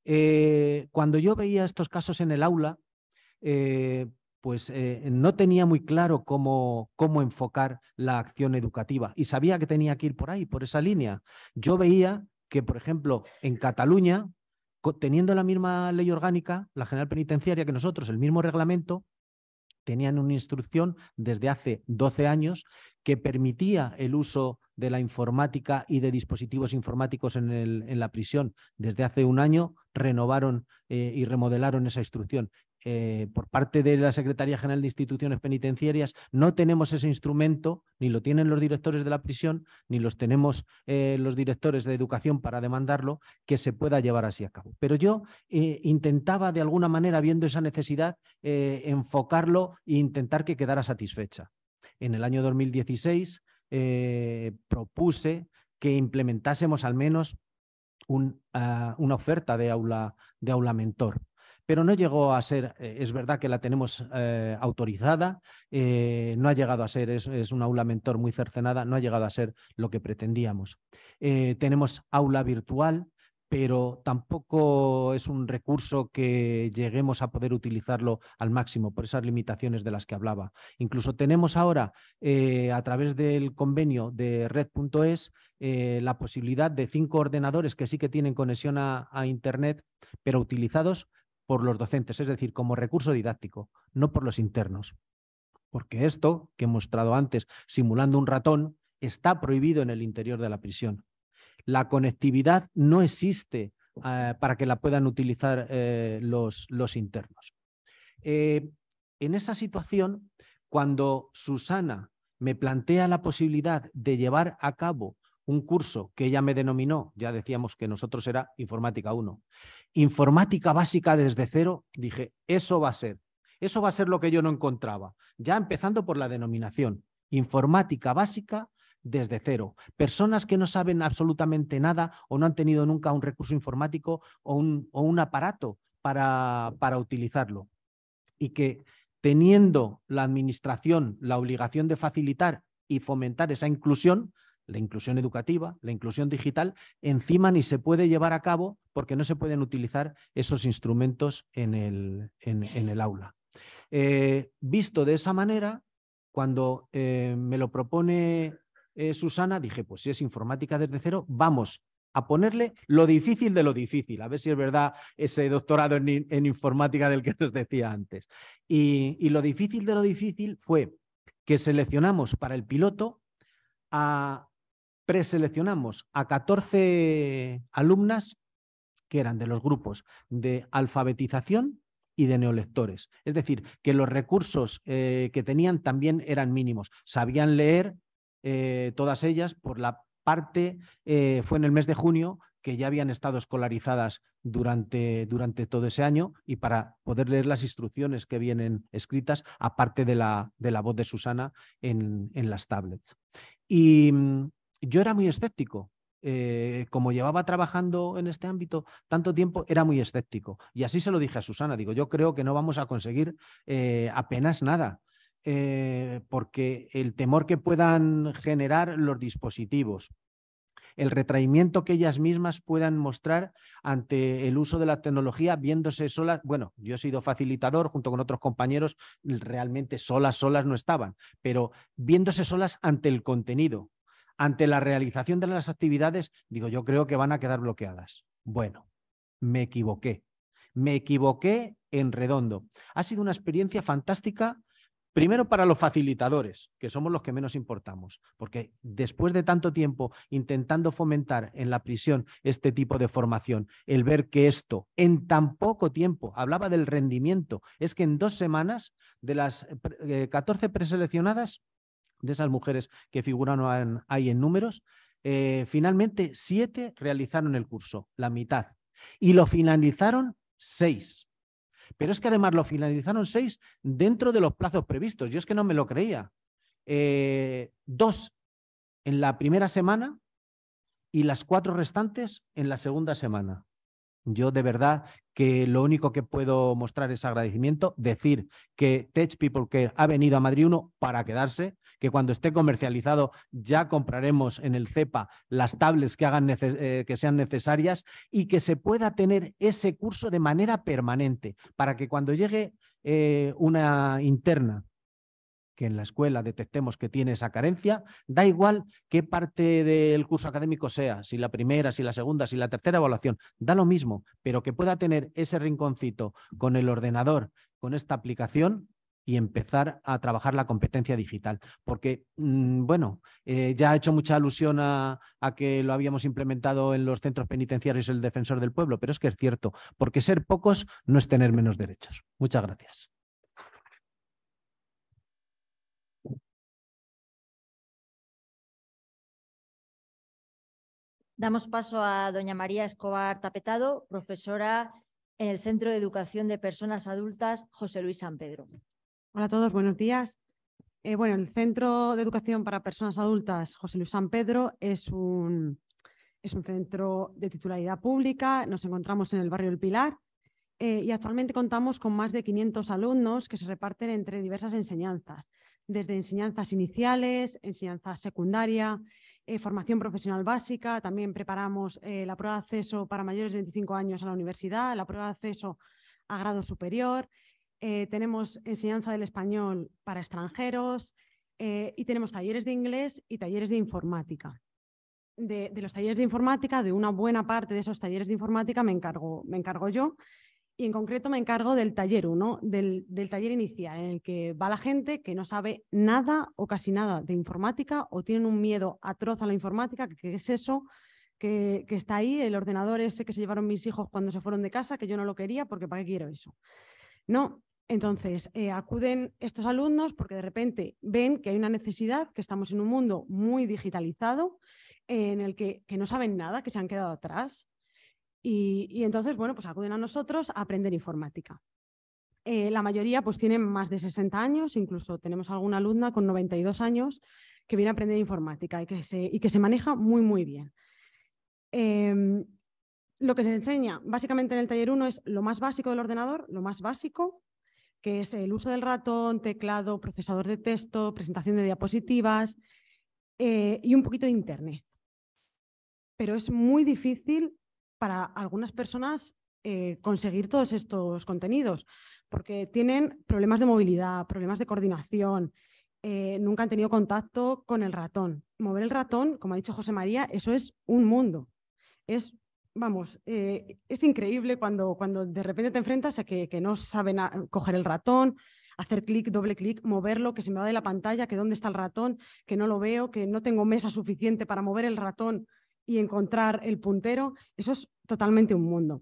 Eh, cuando yo veía estos casos en el aula, eh, pues eh, no tenía muy claro cómo, cómo enfocar la acción educativa y sabía que tenía que ir por ahí, por esa línea. Yo veía que, por ejemplo, en Cataluña, teniendo la misma ley orgánica, la general penitenciaria que nosotros, el mismo reglamento, tenían una instrucción desde hace 12 años que permitía el uso de la informática y de dispositivos informáticos en, el, en la prisión. Desde hace un año renovaron eh, y remodelaron esa instrucción. Eh, por parte de la Secretaría General de Instituciones Penitenciarias, no tenemos ese instrumento, ni lo tienen los directores de la prisión, ni los tenemos eh, los directores de educación para demandarlo, que se pueda llevar así a cabo. Pero yo eh, intentaba, de alguna manera, viendo esa necesidad, enfocarlo e intentar que quedara satisfecha. En el año 2016 propuse que implementásemos al menos ah, una oferta de aula, de aula mentor pero no llegó a ser, eh, es verdad que la tenemos eh, autorizada, eh, no ha llegado a ser, es, una un aula mentor muy cercenada, no ha llegado a ser lo que pretendíamos. tenemos aula virtual, pero tampoco es un recurso que lleguemos a poder utilizarlo al máximo por esas limitaciones de las que hablaba. Incluso tenemos ahora, a través del convenio de red.es, la posibilidad de cinco ordenadores que sí que tienen conexión a Internet, pero utilizados por los docentes, es decir, como recurso didáctico, no por los internos. Porque esto que he mostrado antes, simulando un ratón, está prohibido en el interior de la prisión. La conectividad no existe ah, para que la puedan utilizar eh, los, internos. Eh, en esa situación, cuando Susana me plantea la posibilidad de llevar a cabo un curso que ella me denominó, ya decíamos que nosotros era Informática 1, informática básica desde cero, dije, eso va a ser. Eso va a ser lo que yo no encontraba, ya empezando por la denominación, informática básica desde cero. Personas que no saben absolutamente nada o no han tenido nunca un recurso informático o un, aparato para utilizarlo. Y que teniendo la administración la obligación de facilitar y fomentar esa inclusión, la inclusión educativa, la inclusión digital, encima ni se puede llevar a cabo porque no se pueden utilizar esos instrumentos en el, en, el aula. Eh, visto de esa manera, cuando eh, me lo propone eh, Susana, dije, pues si es informática desde cero, vamos a ponerle lo difícil de lo difícil, a ver si es verdad ese doctorado en, informática del que nos decía antes. y lo difícil de lo difícil fue que seleccionamos para el piloto a preseleccionamos a 14 alumnas que eran de los grupos de alfabetización y de neolectores. Es decir, que los recursos eh, que tenían también eran mínimos. Sabían leer eh, todas ellas por la parte, eh, fue en el mes de junio, que ya habían estado escolarizadas durante, durante, todo ese año y para poder leer las instrucciones que vienen escritas, aparte de la, de la voz de Susana en, en las tablets. Y, mm, yo era muy escéptico. Eh, como llevaba trabajando en este ámbito tanto tiempo, era muy escéptico. Y así se lo dije a Susana, digo, yo creo que no vamos a conseguir eh, apenas nada. Eh, porque el temor que puedan generar los dispositivos, el retraimiento que ellas mismas puedan mostrar ante el uso de la tecnología, viéndose solas. Bueno, yo he sido facilitador junto con otros compañeros, realmente solas, solas no estaban, pero viéndose solas ante el contenido, ante la realización de las actividades, digo, yo creo que van a quedar bloqueadas. Bueno, me equivoqué. Me equivoqué en redondo. Ha sido una experiencia fantástica, primero para los facilitadores, que somos los que menos importamos, porque después de tanto tiempo intentando fomentar en la prisión este tipo de formación, el ver que esto en tan poco tiempo, hablaba del rendimiento, es que en dos semanas de las 14 eh, preseleccionadas, de esas mujeres que figuran ahí en números, eh, finalmente siete realizaron el curso, la mitad, y lo finalizaron seis. Pero es que además lo finalizaron seis dentro de los plazos previstos. Yo es que no me lo creía. Eh, dos en la primera semana y las cuatro restantes en la segunda semana. Yo de verdad que lo único que puedo mostrar es agradecimiento, decir que Tech People Care ha venido a Madrid 1 para quedarse, que cuando esté comercializado ya compraremos en el CEPA las tablets eh, que, sean necesarias y que se pueda tener ese curso de manera permanente para que cuando llegue eh, una interna que en la escuela detectemos que tiene esa carencia, da igual qué parte del curso académico sea, si la primera, si la segunda, si la tercera evaluación, da lo mismo, pero que pueda tener ese rinconcito con el ordenador, con esta aplicación y empezar a trabajar la competencia digital. Porque, mm, bueno, eh, ya ha hecho mucha alusión a, a, que lo habíamos implementado en los centros penitenciarios el defensor del pueblo, pero es que es cierto, porque ser pocos no es tener menos derechos. Muchas gracias. Damos paso a doña María Escobar Tapetado, profesora en el Centro de Educación de Personas Adultas José Luis San Pedro. Hola a todos, buenos días. Eh, bueno, el Centro de Educación para Personas Adultas José Luis San Pedro es un, centro de titularidad pública. Nos encontramos en el barrio El Pilar eh, y actualmente contamos con más de 500 alumnos que se reparten entre diversas enseñanzas, desde enseñanzas iniciales, enseñanza secundaria, eh, formación profesional básica. También preparamos la prueba de acceso para mayores de 25 años a la universidad, la prueba de acceso a grado superior, eh, tenemos enseñanza del español para extranjeros eh, y tenemos talleres de inglés y talleres de informática. De, los talleres de informática, de una buena parte de esos talleres de informática me encargo, me encargo yo y en concreto me encargo del taller uno, del, taller inicial, en el que va la gente que no sabe nada o casi nada de informática o tienen un miedo atroz a la informática, que, es eso, que, está ahí, el ordenador ese que se llevaron mis hijos cuando se fueron de casa, que yo no lo quería porque ¿para qué quiero eso? No, entonces, eh, acuden estos alumnos porque de repente ven que hay una necesidad, que estamos en un mundo muy digitalizado, en el que, no saben nada, que se han quedado atrás. Y, entonces, bueno, pues acuden a nosotros a aprender informática. Eh, la mayoría pues tienen más de 60 años, incluso tenemos alguna alumna con 92 años que viene a aprender informática y que se, y que se maneja muy, muy bien. Em, lo que se enseña básicamente en el taller 1 es lo más básico del ordenador, lo más básico, que es el uso del ratón, teclado, procesador de texto, presentación de diapositivas eh, y un poquito de Internet. Pero es muy difícil para algunas personas eh, conseguir todos estos contenidos, porque tienen problemas de movilidad, problemas de coordinación, eh, nunca han tenido contacto con el ratón. Mover el ratón, como ha dicho José María, eso es un mundo, es vamos, eh, es increíble cuando, de repente te enfrentas a que, no saben coger el ratón, hacer clic, doble clic, moverlo, que se me va de la pantalla, que dónde está el ratón, que no lo veo, que no tengo mesa suficiente para mover el ratón y encontrar el puntero. Eso es totalmente un mundo.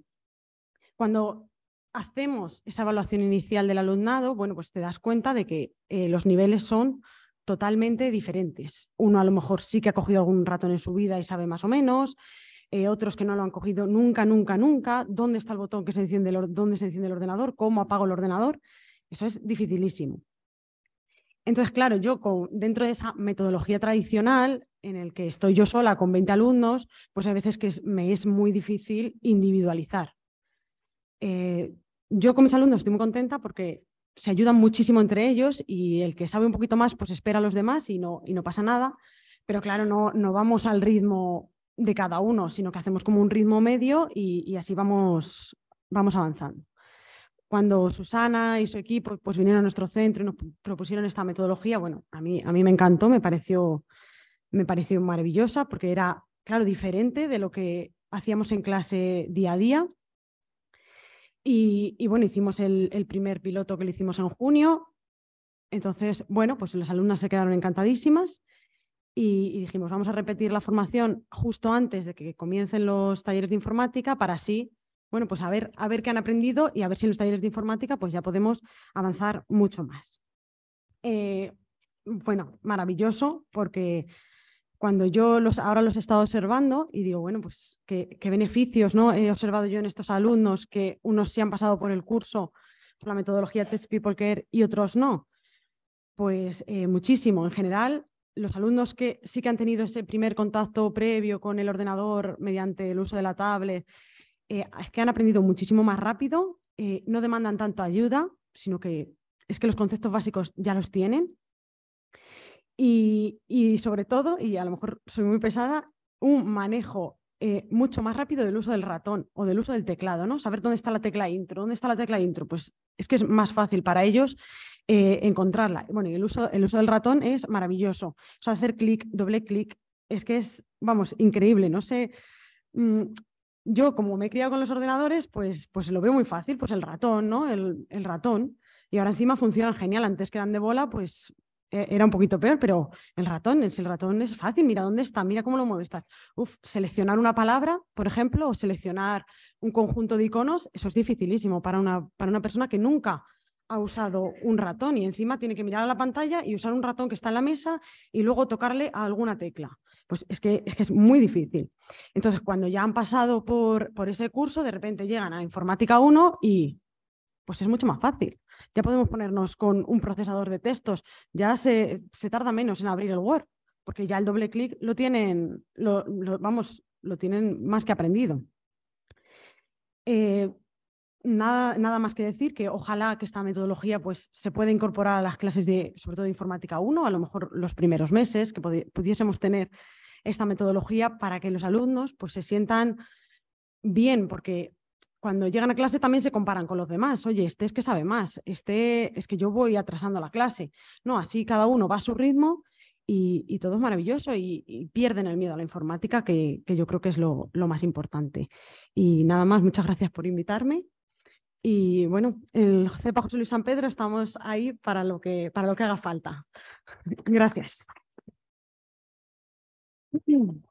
Cuando hacemos esa evaluación inicial del alumnado, bueno, pues te das cuenta de que eh, los niveles son totalmente diferentes. Uno a lo mejor sí que ha cogido algún ratón en su vida y sabe más o menos, eh, otros que no lo han cogido nunca, nunca, nunca, dónde está el botón que se enciende, el dónde se enciende el ordenador, cómo apago el ordenador. Eso es dificilísimo. Entonces, claro, yo con, dentro de esa metodología tradicional en el que estoy yo sola con 20 alumnos, pues hay veces que me es muy difícil individualizar. Eh, yo con mis alumnos estoy muy contenta porque se ayudan muchísimo entre ellos y el que sabe un poquito más, pues espera a los demás y no, y no pasa nada. Pero claro, no, no vamos al ritmo de cada uno, sino que hacemos como un ritmo medio y, así vamos, vamos avanzando. Cuando Susana y su equipo pues, vinieron a nuestro centro y nos propusieron esta metodología, bueno, a mí, a mí me encantó, me pareció, me pareció maravillosa porque era, claro, diferente de lo que hacíamos en clase día a día. Y, bueno, hicimos el, el primer piloto que lo hicimos en junio. Entonces, bueno, pues las alumnas se quedaron encantadísimas y, dijimos, vamos a repetir la formación justo antes de que comiencen los talleres de informática para así bueno, pues a ver, a ver qué han aprendido y a ver si en los talleres de informática pues ya podemos avanzar mucho más. Eh, bueno, maravilloso porque cuando yo los, ahora los he estado observando y digo, bueno, pues qué, beneficios ¿no? he observado yo en estos alumnos que unos sí han pasado por el curso, por la metodología Test People Care y otros no. Pues eh, muchísimo. En general, los alumnos que sí que han tenido ese primer contacto previo con el ordenador mediante el uso de la tablet, eh, es que han aprendido muchísimo más rápido, eh, no demandan tanto ayuda, sino que es que los conceptos básicos ya los tienen. y sobre todo, y a lo mejor soy muy pesada, un manejo eh, mucho más rápido del uso del ratón o del uso del teclado, ¿no? Saber dónde está la tecla intro, dónde está la tecla intro, pues es que es más fácil para ellos eh, encontrarla. Bueno, y el uso, el uso del ratón es maravilloso. O sea, hacer clic, doble clic, es que es, vamos, increíble. No sé, mm, yo como me he criado con los ordenadores, pues, pues lo veo muy fácil, pues el ratón, ¿no? El, ratón. Y ahora encima funcionan genial. Antes que dan de bola, pues e-, era un poquito peor, pero el ratón, el, el ratón es fácil, mira dónde está, mira cómo lo mueve. Uf, seleccionar una palabra, por ejemplo, o seleccionar un conjunto de iconos, eso es dificilísimo para una, persona que nunca ha usado un ratón y encima tiene que mirar a la pantalla y usar un ratón que está en la mesa y luego tocarle a alguna tecla. Pues es que, es, muy difícil. Entonces, cuando ya han pasado por, por ese curso, de repente llegan a Informática 1 y pues es mucho más fácil ya podemos ponernos con un procesador de textos, ya se, tarda menos en abrir el Word, porque ya el doble clic lo tienen, lo, vamos, lo tienen más que aprendido. Eh, nada, nada, más que decir que ojalá que esta metodología pues, se pueda incorporar a las clases de, sobre todo informática 1, a lo mejor los primeros meses, que pudiésemos tener esta metodología para que los alumnos pues, se sientan bien, porque cuando llegan a clase también se comparan con los demás. Oye, este es que sabe más, este es que yo voy atrasando la clase. No, así cada uno va a su ritmo y, todo es maravilloso y, pierden el miedo a la informática, que, yo creo que es lo, más importante. Y nada más, muchas gracias por invitarme. Y bueno, el CEPA José Luis San Pedro estamos ahí para lo que, para lo que haga falta. gracias.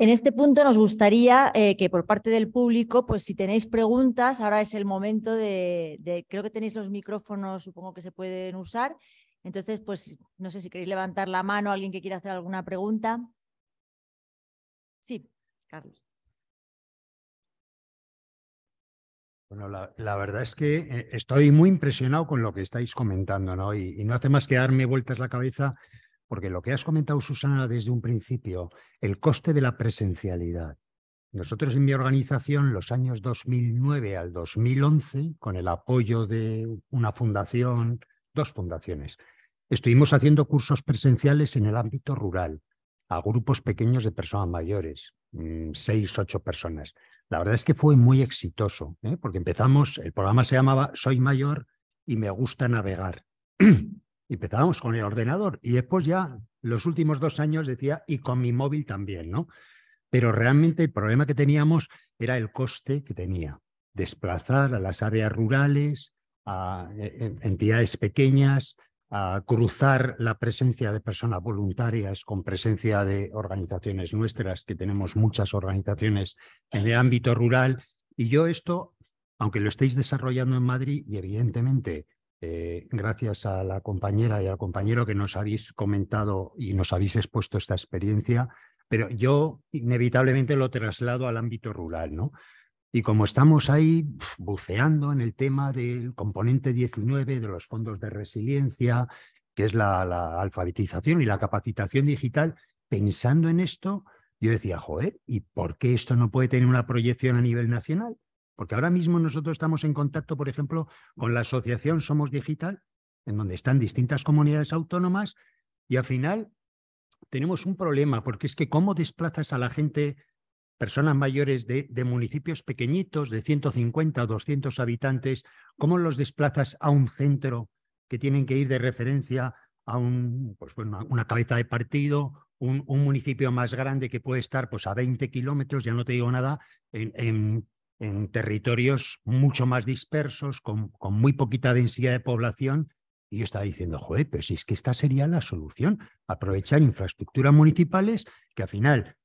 En este punto nos gustaría eh, que por parte del público, pues si tenéis preguntas, ahora es el momento de, creo que tenéis los micrófonos, supongo que se pueden usar. Entonces, pues no sé si queréis levantar la mano, alguien que quiera hacer alguna pregunta. Sí, Carlos. Bueno, la, verdad es que eh, estoy muy impresionado con lo que estáis comentando, ¿no? y no hace más que darme vueltas la cabeza porque lo que has comentado, Susana, desde un principio, el coste de la presencialidad. Nosotros en mi organización, los años 2009 al 2011, con el apoyo de una fundación, dos fundaciones, estuvimos haciendo cursos presenciales en el ámbito rural a grupos pequeños de personas mayores, mm, seis, ocho personas. La verdad es que fue muy exitoso, ¿eh? porque empezamos, el programa se llamaba Soy mayor y me gusta navegar. empezábamos con el ordenador y después ya los últimos dos años decía y con mi móvil también, ¿no? Pero realmente el problema que teníamos era el coste que tenía. Desplazar a las áreas rurales, a e, e, entidades pequeñas, a cruzar la presencia de personas voluntarias con presencia de organizaciones nuestras, que tenemos muchas organizaciones en el ámbito rural. Y yo esto, aunque lo estéis desarrollando en Madrid, y evidentemente eh, gracias a la compañera y al compañero que nos habéis comentado y nos habéis expuesto esta experiencia, pero yo inevitablemente lo traslado al ámbito rural, ¿no? Y como estamos ahí buceando en el tema del componente 19 de los fondos de resiliencia, que es la, la alfabetización y la capacitación digital, pensando en esto, yo decía, joder, ¿y por qué esto no puede tener una proyección a nivel nacional? Porque ahora mismo nosotros estamos en contacto, por ejemplo, con la asociación Somos Digital, en donde están distintas comunidades autónomas, y al final tenemos un problema, porque es que cómo desplazas a la gente, personas mayores de, municipios pequeñitos, de 150 o 200 habitantes, cómo los desplazas a un centro que tienen que ir de referencia a pues una cabeza de partido, un, municipio más grande que puede estar pues, a 20 kilómetros, ya no te digo nada, en en territorios mucho más dispersos, con, muy poquita densidad de población. Y yo estaba diciendo, joder, pero si es que esta sería la solución, aprovechar infraestructuras municipales que al final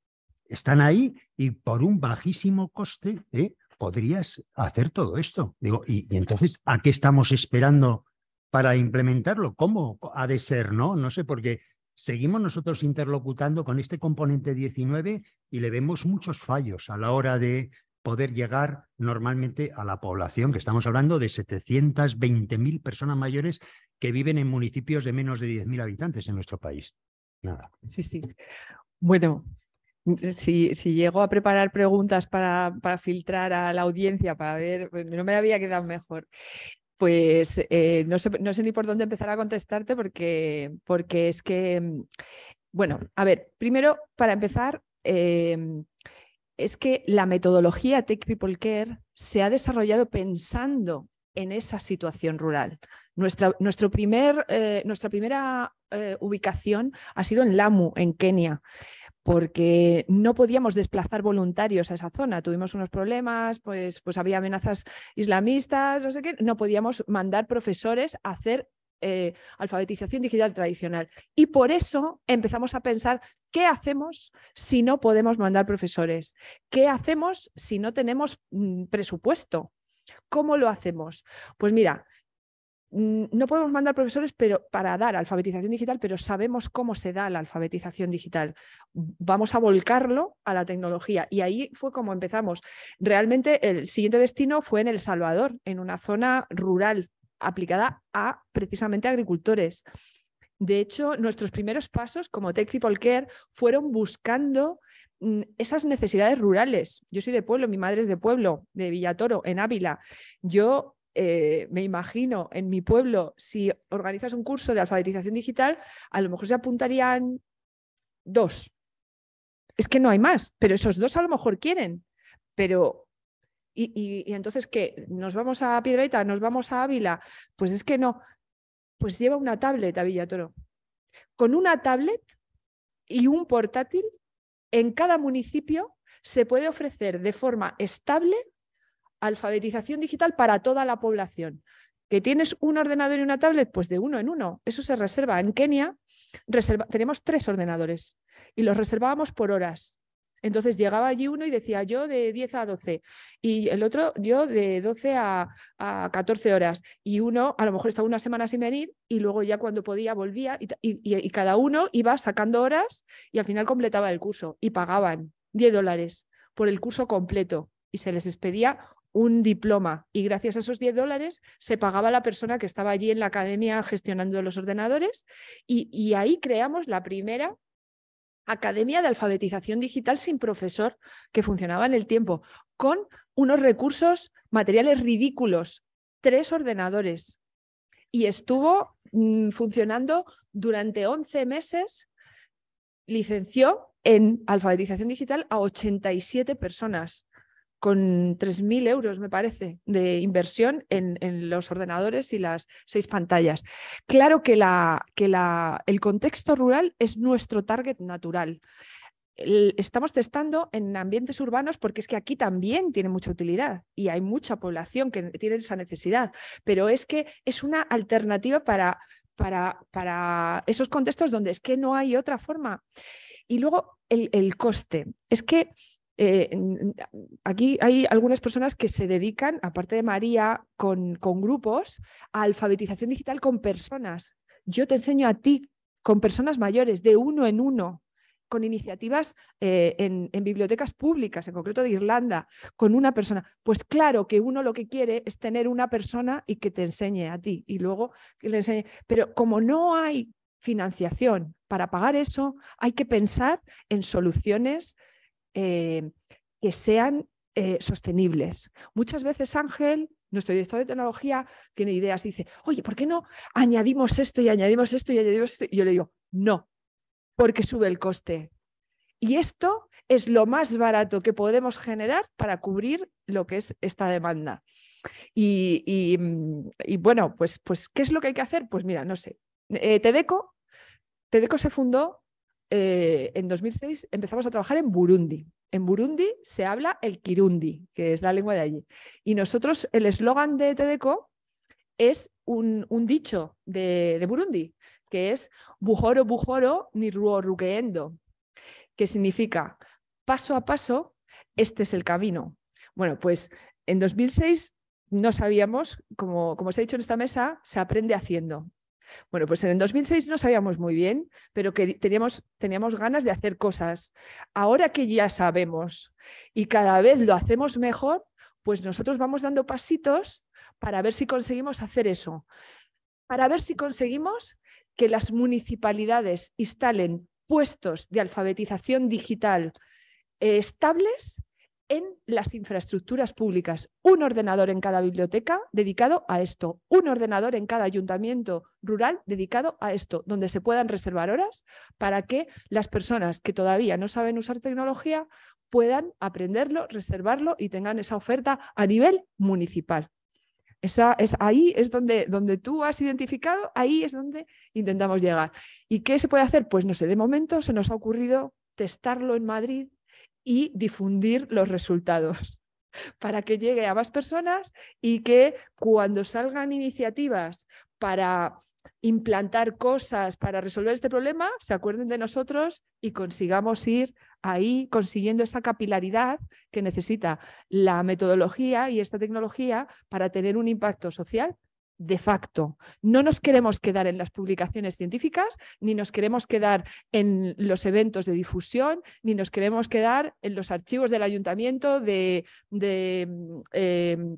están ahí y por un bajísimo coste ¿eh? podrías hacer todo esto. Digo, y, y, entonces, ¿a qué estamos esperando para implementarlo? ¿Cómo ha de ser? No, no sé, porque seguimos nosotros interlocutando con este componente 19 y le vemos muchos fallos a la hora de poder llegar normalmente a la población, que estamos hablando de 720.000 personas mayores que viven en municipios de menos de 10.000 habitantes en nuestro país. Nada. Sí, sí. Bueno, si, si, llego a preparar preguntas para, para, filtrar a la audiencia, para ver, pues, no me había quedado mejor. Pues eh, no, sé, ni por dónde empezar a contestarte porque, porque es que, mm, bueno, a ver, primero, para empezar, eh, es que la metodología Tech People Care se ha desarrollado pensando en esa situación rural. Nuestra, nuestro primer, eh, nuestra primera eh, ubicación ha sido en Lamu, en Kenia, porque no podíamos desplazar voluntarios a esa zona. Tuvimos unos problemas, pues, pues había amenazas islamistas, no sé qué. No podíamos mandar profesores a hacer eh, alfabetización digital tradicional. Y por eso empezamos a pensar ¿Qué hacemos si no podemos mandar profesores? ¿Qué hacemos si no tenemos mm, presupuesto? ¿Cómo lo hacemos? Pues mira, mm, no podemos mandar profesores pero para dar alfabetización digital, pero sabemos cómo se da la alfabetización digital. Vamos a volcarlo a la tecnología. Y ahí fue como empezamos. Realmente el siguiente destino fue en El Salvador, en una zona rural aplicada a precisamente agricultores. De hecho, nuestros primeros pasos como Tech People Care fueron buscando mm, esas necesidades rurales. Yo soy de pueblo, mi madre es de pueblo, de Villatoro, en Ávila. Yo eh, me imagino en mi pueblo, si organizas un curso de alfabetización digital, a lo mejor se apuntarían dos. Es que no hay más, pero esos dos a lo mejor quieren. Pero, y, y entonces, ¿qué? ¿Nos vamos a Piedraita? ¿Nos vamos a Ávila? Pues es que no. Pues lleva una tablet a Villatoro. Con una tablet y un portátil, en cada municipio se puede ofrecer de forma estable alfabetización digital para toda la población. ¿Que tienes un ordenador y una tablet? Pues de uno en uno. Eso se reserva. En Kenia tenemos tres ordenadores y los reservábamos por horas. Entonces llegaba allí uno y decía yo de 10 a 12 y el otro yo de 12 a, 14 horas y uno a lo mejor estaba una semana sin venir y luego ya cuando podía volvía y, cada uno iba sacando horas y al final completaba el curso y pagaban 10 dólares por el curso completo y se les expedía un diploma y gracias a esos 10 dólares se pagaba la persona que estaba allí en la academia gestionando los ordenadores y, y ahí creamos la primera academia de alfabetización digital sin profesor que funcionaba en el tiempo, con unos recursos materiales ridículos, tres ordenadores. Y estuvo mm, funcionando durante 11 meses, licenció en alfabetización digital a 87 personas con 3.000 euros, me parece, de inversión en, los ordenadores y las seis pantallas. Claro que, la, que la, el contexto rural es nuestro target natural estamos testando en ambientes urbanos porque es que aquí también tiene mucha utilidad y hay mucha población que tiene esa necesidad, pero es que es una alternativa para, para, para esos contextos donde es que no hay otra forma. Y luego el, el coste. Es que eh, aquí hay algunas personas que se dedican, aparte de María, con, grupos, a alfabetización digital con personas. Yo te enseño a ti con personas mayores, de uno en uno, con iniciativas eh, en, en, bibliotecas públicas, en concreto de Irlanda, con una persona. Pues claro que uno lo que quiere es tener una persona y que te enseñe a ti y luego que le enseñe. Pero como no hay financiación para pagar eso, hay que pensar en soluciones eh, que sean eh, sostenibles. Muchas veces Ángel, nuestro director de tecnología, tiene ideas y dice, oye, ¿por qué no añadimos esto y añadimos esto y añadimos esto? Y yo le digo, no, porque sube el coste. Y esto es lo más barato que podemos generar para cubrir lo que es esta demanda. Y, mm, bueno, pues, pues, ¿qué es lo que hay que hacer? Pues mira, no sé. Eh, Tedeco, Tedeco se fundó eh, en 2006 empezamos a trabajar en Burundi. En Burundi se habla el kirundi, que es la lengua de allí. Y nosotros, el eslogan de Tedeco es un, dicho de, Burundi, que es Bujoro, Bujoro, ni ruoruqueendo, que significa paso a paso, este es el camino. Bueno, pues en 2006 no sabíamos, como, como se ha dicho en esta mesa, se aprende haciendo. Bueno, pues en el 2006 no sabíamos muy bien, pero que teníamos, ganas de hacer cosas. Ahora que ya sabemos y cada vez lo hacemos mejor, pues nosotros vamos dando pasitos para ver si conseguimos hacer eso, para ver si conseguimos que las municipalidades instalen puestos de alfabetización digital eh, estables en las infraestructuras públicas. Un ordenador en cada biblioteca dedicado a esto, un ordenador en cada ayuntamiento rural dedicado a esto, donde se puedan reservar horas para que las personas que todavía no saben usar tecnología puedan aprenderlo, reservarlo y tengan esa oferta a nivel municipal. Esa, es, ahí es donde, donde tú has identificado, ahí es donde intentamos llegar. ¿Y qué se puede hacer? Pues no sé, de momento se nos ha ocurrido testarlo en Madrid y difundir los resultados para que llegue a más personas y que cuando salgan iniciativas para implantar cosas para resolver este problema, se acuerden de nosotros y consigamos ir ahí consiguiendo esa capilaridad que necesita la metodología y esta tecnología para tener un impacto social de facto. No nos queremos quedar en las publicaciones científicas, ni nos queremos quedar en los eventos de difusión, ni nos queremos quedar en los archivos del ayuntamiento de, em,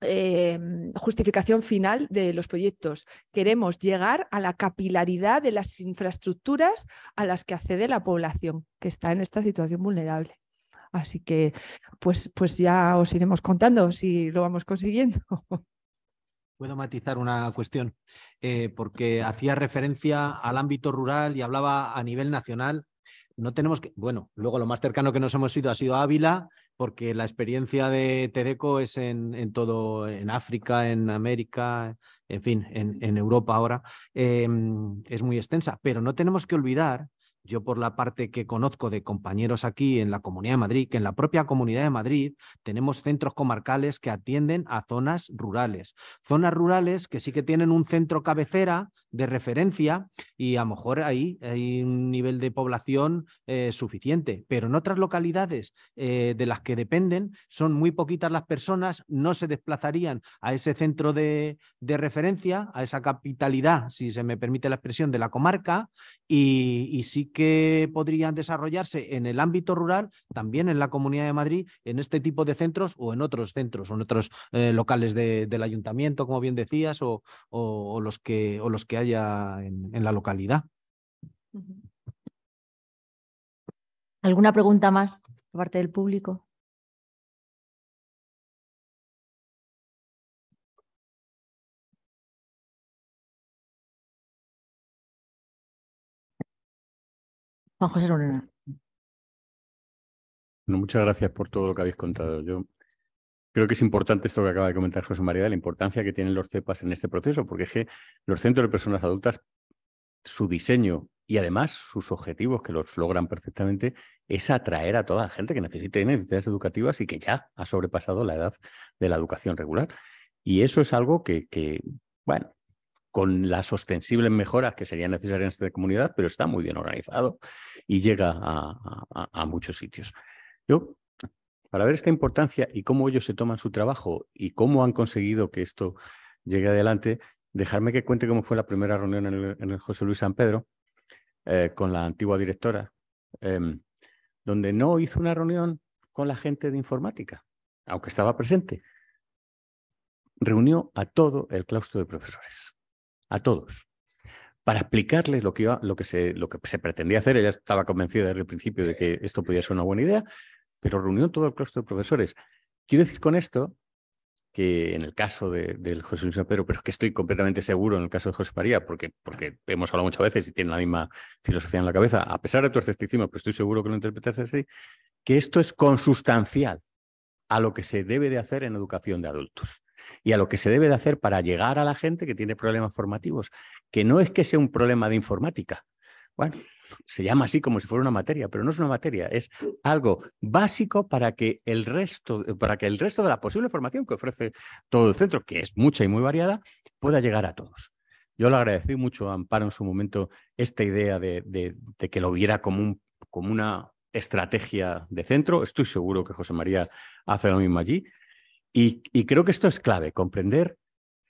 em, justificación final de los proyectos. Queremos llegar a la capilaridad de las infraestructuras a las que accede la población que está en esta situación vulnerable. Así que pues, pues ya os iremos contando si lo vamos consiguiendo. Puedo matizar una cuestión, eh, porque hacía referencia al ámbito rural y hablaba a nivel nacional. No tenemos que, bueno, luego lo más cercano que nos hemos ido ha sido Ávila, porque la experiencia de Tedeco es en, todo, en África, en América, en fin, en, Europa ahora, eh, es muy extensa. Pero no tenemos que olvidar yo por la parte que conozco de compañeros aquí en la Comunidad de Madrid, que en la propia Comunidad de Madrid tenemos centros comarcales que atienden a zonas rurales. Zonas rurales que sí que tienen un centro cabecera, de referencia y a lo mejor ahí hay un nivel de población eh, suficiente, pero en otras localidades eh, de las que dependen son muy poquitas las personas, no se desplazarían a ese centro de, referencia, a esa capitalidad, si se me permite la expresión, de la comarca y, sí que podrían desarrollarse en el ámbito rural, también en la Comunidad de Madrid, en este tipo de centros o en otros centros o en otros eh, locales del ayuntamiento, como bien decías, o, los que, o los que haya en, la localidad. ¿Alguna pregunta más por parte del público? Juan José Lorena. muchas gracias por todo lo que habéis contado. Yo Creo que es importante esto que acaba de comentar José María, de la importancia que tienen los CEPAS en este proceso, porque es que los centros de personas adultas, su diseño y además sus objetivos, que los logran perfectamente, es atraer a toda la gente que necesite necesidades educativas y que ya ha sobrepasado la edad de la educación regular. Y eso es algo que, bueno, con las ostensibles mejoras que serían necesarias en esta comunidad, pero está muy bien organizado y llega a, a muchos sitios. Yo para ver esta importancia y cómo ellos se toman su trabajo y cómo han conseguido que esto llegue adelante, dejarme que cuente cómo fue la primera reunión en el, José Luis San Pedro eh, con la antigua directora, em, donde no hizo una reunión con la gente de informática, aunque estaba presente. Reunió a todo el claustro de profesores, a todos, para explicarles lo que, lo que se pretendía hacer. Ella estaba convencida desde el principio de que esto podía ser una buena idea, pero reunió todo el claustro de profesores. Quiero decir con esto que en el caso de, del José Luis San Pedro, pero que estoy completamente seguro en el caso de José María, porque, porque hemos hablado muchas veces y tiene la misma filosofía en la cabeza, a pesar de tu escepticismo, pero estoy seguro que lo interpretas así, que esto es consustancial a lo que se debe de hacer en educación de adultos y a lo que se debe de hacer para llegar a la gente que tiene problemas formativos, que no es que sea un problema de informática, bueno, se llama así como si fuera una materia, pero no es una materia, es mm. algo básico para que el resto, eh, para que el resto de la posible formación que ofrece todo el centro, que es mucha y muy variada, pueda llegar a todos. Yo le agradecí mucho a Amparo en su momento esta idea de, que lo viera como, una estrategia de centro. Estoy seguro que José María hace lo mismo allí. y creo que esto es clave, comprender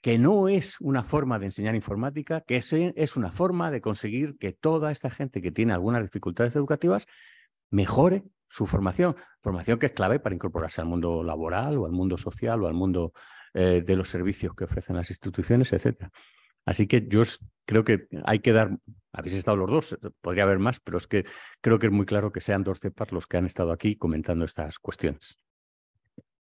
que no es una forma de enseñar informática, que es, una forma de conseguir que toda esta gente que tiene algunas dificultades educativas mejore su formación, formación que es clave para incorporarse al mundo laboral o al mundo social o al mundo eh, de los servicios que ofrecen las instituciones, etcétera. Así que yo creo que hay que dar, habéis estado los dos, podría haber más, pero es que creo que es muy claro que sean dos cepas los que han estado aquí comentando estas cuestiones.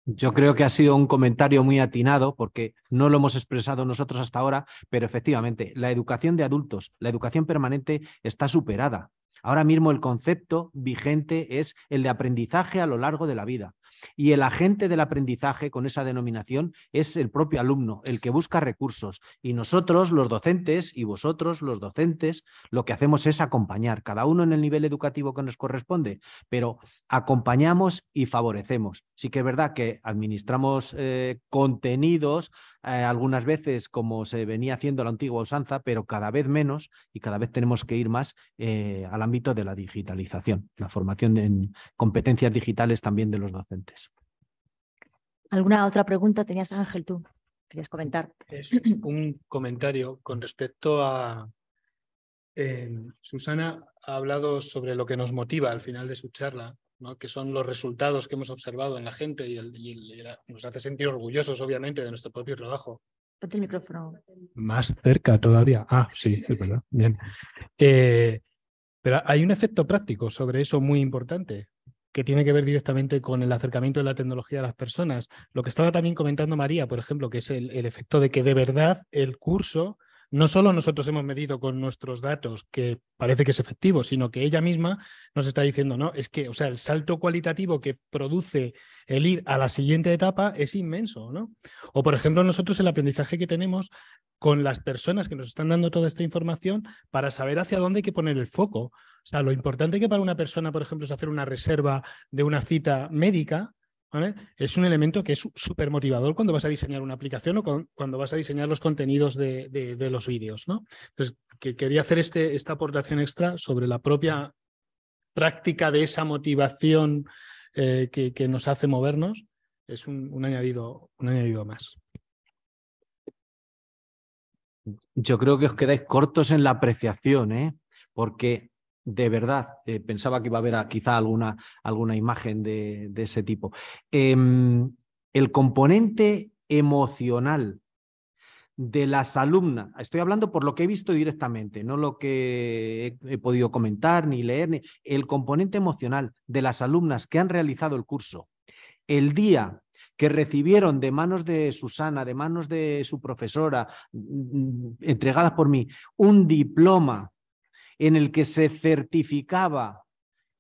Yo creo que ha sido un comentario muy atinado porque no lo hemos expresado nosotros hasta ahora, pero efectivamente la educación de adultos, la educación permanente está superada. Ahora mismo el concepto vigente es el de aprendizaje a lo largo de la vida. Y el agente del aprendizaje con esa denominación es el propio alumno, el que busca recursos. Y nosotros, los docentes, y vosotros, los docentes, lo que hacemos es acompañar, cada uno en el nivel educativo que nos corresponde, pero acompañamos y favorecemos. Sí que es verdad que administramos eh, contenidos eh, algunas veces como se venía haciendo la antigua usanza, pero cada vez menos y cada vez tenemos que ir más eh, al ámbito de la digitalización, la formación en competencias digitales también de los docentes. ¿Alguna otra pregunta tenías, Ángel, tú? Querías comentar. Es un comentario con respecto a... Eh, Susana ha hablado sobre lo que nos motiva al final de su charla que son los resultados que hemos observado en la gente y, nos hace sentir orgullosos, obviamente, de nuestro propio trabajo. Ponte el micrófono. Más cerca todavía. Ah, sí, es verdad. Bien. Eh, pero hay un efecto práctico sobre eso muy importante, que tiene que ver directamente con el acercamiento de la tecnología a las personas. Lo que estaba también comentando María, por ejemplo, que es el efecto de que de verdad el curso no solo nosotros hemos medido con nuestros datos que parece que es efectivo, sino que ella misma nos está diciendo, no, es que, o sea, el salto cualitativo que produce el ir a la siguiente etapa es inmenso, ¿no? O, por ejemplo, nosotros el aprendizaje que tenemos con las personas que nos están dando toda esta información para saber hacia dónde hay que poner el foco. O sea, lo importante que para una persona, por ejemplo, es hacer una reserva de una cita médica, es un elemento que es súper motivador cuando vas a diseñar una aplicación o cuando vas a diseñar los contenidos de, los vídeos, ¿no? Entonces, quería hacer este, esta aportación extra sobre la propia práctica de esa motivación eh, que, nos hace movernos. Es un, añadido, un añadido más. Yo creo que os quedáis cortos en la apreciación, ¿eh? porque de verdad eh, pensaba que iba a haber ah, quizá alguna, alguna imagen de, ese tipo. Em, el componente emocional de las alumnas, estoy hablando por lo que he visto directamente, no lo que he, podido comentar ni leer, el componente emocional de las alumnas que han realizado el curso, el día que recibieron de manos de Susana, de manos de su profesora, mm, mm, entregadas por mí, un diploma en el que se certificaba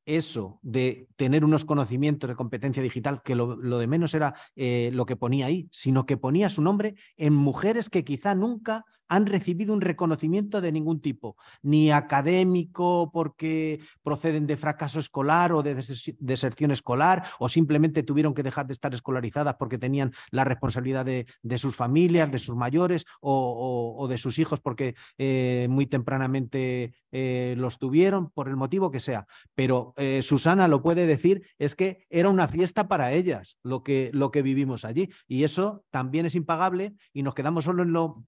eso de tener unos conocimientos de competencia digital, que lo, de menos era eh, lo que ponía ahí, sino que ponía su nombre en mujeres que quizá nunca han recibido un reconocimiento de ningún tipo, ni académico porque proceden de fracaso escolar o de deserción escolar, o simplemente tuvieron que dejar de estar escolarizadas porque tenían la responsabilidad de, sus familias, de sus mayores o, de sus hijos porque eh, muy tempranamente eh, los tuvieron, por el motivo que sea. Pero eh, Susana lo puede decir, es que era una fiesta para ellas lo que, lo que vivimos allí. Y eso también es impagable y nos quedamos solo en lo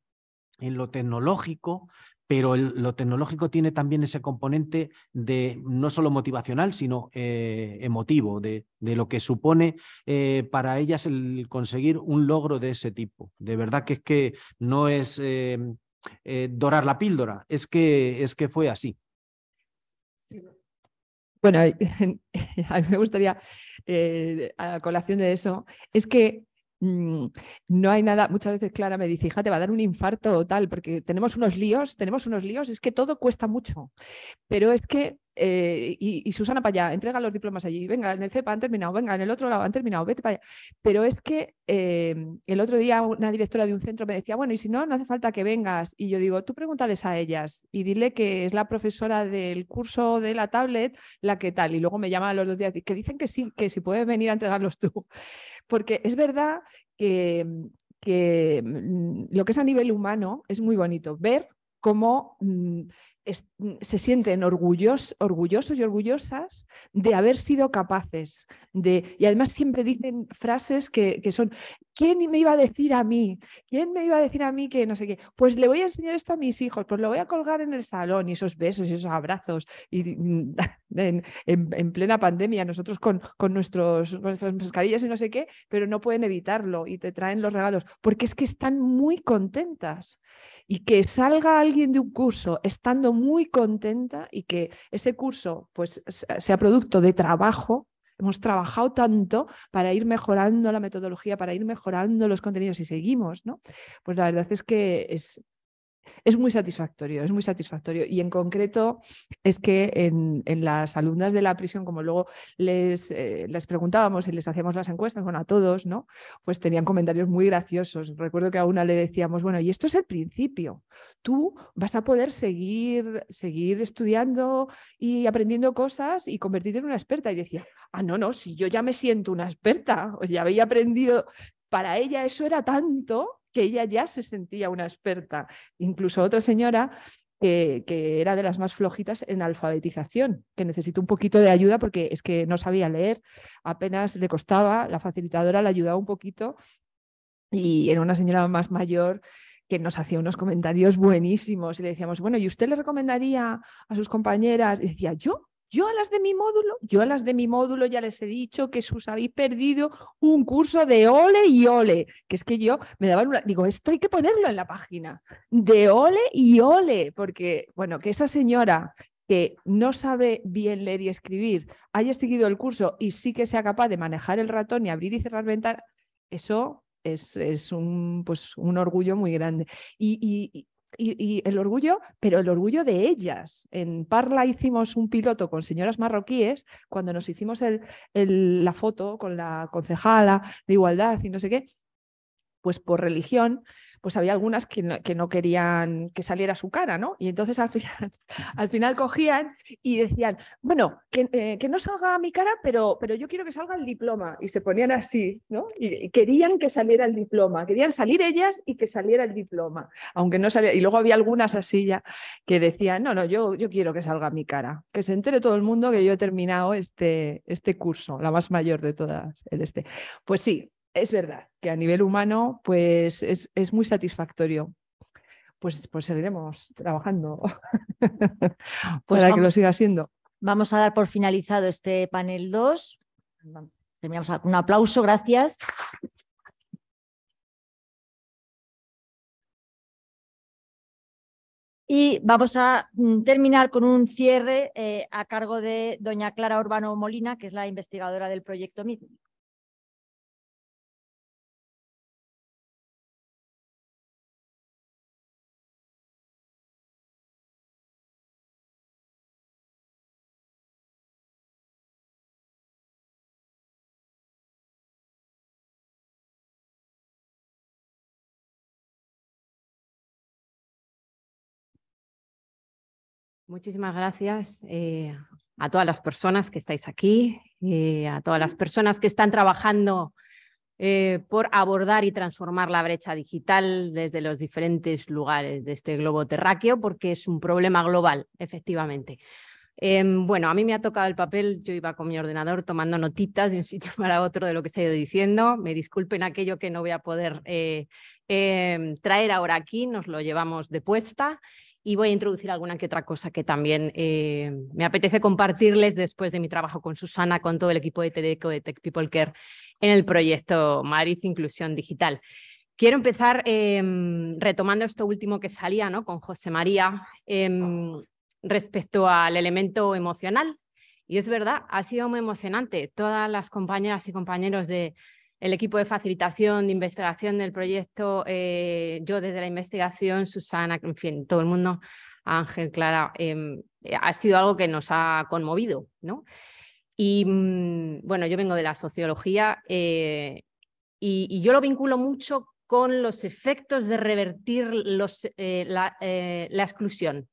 en lo tecnológico, pero lo tecnológico tiene también ese componente de no solo motivacional, sino eh, emotivo, de, de, lo que supone eh, para ellas el conseguir un logro de ese tipo. De verdad que es que no es eh, dorar la píldora, es que, es que fue así. Bueno, a mí me gustaría, a colación de eso, es que Mm, no hay nada, muchas veces Clara me dice, hija, te va a dar un infarto o tal, porque tenemos unos líos, tenemos unos líos, es que todo cuesta mucho, pero es que eh, y, Susana para allá, entrega los diplomas allí, venga, en el CEPA han terminado, venga, en el otro lado han terminado, vete para allá. Pero es que em, el otro día una directora de un centro me decía, bueno, y si no, no hace falta que vengas. Y yo digo, tú pregúntales a ellas y dile que es la profesora del curso de la tablet la que tal. Y luego me llaman a los dos días que dicen que sí, que si puedes venir a entregarlos tú. Porque es verdad que, que mm, lo que es a nivel humano es muy bonito ver cómo mm, se sienten orgullos, orgullosos y orgullosas de haber sido capaces de, y además siempre dicen frases que, son, ¿quién me iba a decir a mí? ¿Quién me iba a decir a mí que no sé qué? Pues le voy a enseñar esto a mis hijos, pues lo voy a colgar en el salón y esos besos y esos abrazos y mm, en, plena pandemia nosotros con, con, nuestros, nuestras mascarillas y no sé qué, pero no pueden evitarlo y te traen los regalos porque es que están muy contentas y que salga alguien de un curso estando muy contenta y que ese curso pues, sea producto de trabajo. Hemos trabajado tanto para ir mejorando la metodología, para ir mejorando los contenidos y seguimos, ¿no? Pues la verdad es que es, es muy satisfactorio, es muy satisfactorio. Y en concreto es que en, las alumnas de la prisión, como luego eh, les, preguntábamos y les hacíamos las encuestas, bueno, a todos, ¿no? Pues tenían comentarios muy graciosos. Recuerdo que a una le decíamos, bueno, y esto es el principio. Tú vas a poder seguir, seguir estudiando y aprendiendo cosas y convertirte en una experta. Y decía, ah, no, no, si yo ya me siento una experta, o ya había aprendido, para ella eso era tanto que ella ya se sentía una experta. Incluso otra señora que, era de las más flojitas en alfabetización, que necesitó un poquito de ayuda porque es que no sabía leer, apenas le costaba, la facilitadora la ayudaba un poquito y era una señora más mayor que nos hacía unos comentarios buenísimos y le decíamos, bueno, ¿y usted le recomendaría a sus compañeras? Y decía, ¿yo? Yo a las de mi módulo, yo a las de mi módulo ya les he dicho que sus habéis perdido un curso de ole y ole, que es que yo me daba, una, digo, esto hay que ponerlo en la página, de ole y ole, porque, bueno, que esa señora que no sabe bien leer y escribir, haya seguido el curso y sí que sea capaz de manejar el ratón y abrir y cerrar ventanas, eso es, es un, pues, un orgullo muy grande. y, y, el orgullo, pero el orgullo de ellas. En Parla hicimos un piloto con señoras marroquíes cuando nos hicimos el, la foto con la concejala de igualdad y no sé qué pues por religión, pues había algunas que no, que no, querían que saliera su cara, ¿no? Y entonces al final, al final cogían y decían, bueno, eh, que, no salga mi cara, pero, pero yo quiero que salga el diploma. Y se ponían así, ¿no? Y, querían que saliera el diploma, querían salir ellas y que saliera el diploma, aunque no saliera. Y luego había algunas así ya que decían, no, no, yo, yo quiero que salga mi cara, que se entere todo el mundo que yo he terminado este, este curso, la más mayor de todas, el este. Pues sí, es verdad que a nivel humano pues es, muy satisfactorio. Pues, pues seguiremos trabajando pues para que lo siga siendo. Vamos a dar por finalizado este panel 2. Terminamos con un aplauso, gracias. Y vamos a mm, terminar con un cierre eh, a cargo de doña Clara Urbano Molina, que es la investigadora del proyecto MIT. Muchísimas gracias eh, a todas las personas que estáis aquí, eh, a todas las personas que están trabajando eh, por abordar y transformar la brecha digital desde los diferentes lugares de este globo terráqueo, porque es un problema global, efectivamente. Em, bueno, a mí me ha tocado el papel, yo iba con mi ordenador tomando notitas de un sitio para otro de lo que se ha ido diciendo. Me disculpen aquello que no voy a poder em, traer ahora aquí, nos lo llevamos de puesta y voy a introducir alguna que otra cosa que también eh, me apetece compartirles después de mi trabajo con Susana, con todo el equipo de Tedeco de Tech People Care en el proyecto Madrid Inclusión Digital. Quiero empezar em, retomando esto último que salía ¿no? con José María em, respecto al elemento emocional. Y es verdad, ha sido muy emocionante. Todas las compañeras y compañeros de, el equipo de facilitación, de investigación del proyecto, eh, yo desde la investigación, Susana, en fin, todo el mundo, Ángel, Clara, em, eh, ha sido algo que nos ha conmovido, ¿no? Y mm, bueno, yo vengo de la sociología eh, y, yo lo vinculo mucho con los efectos de revertir la, la exclusión.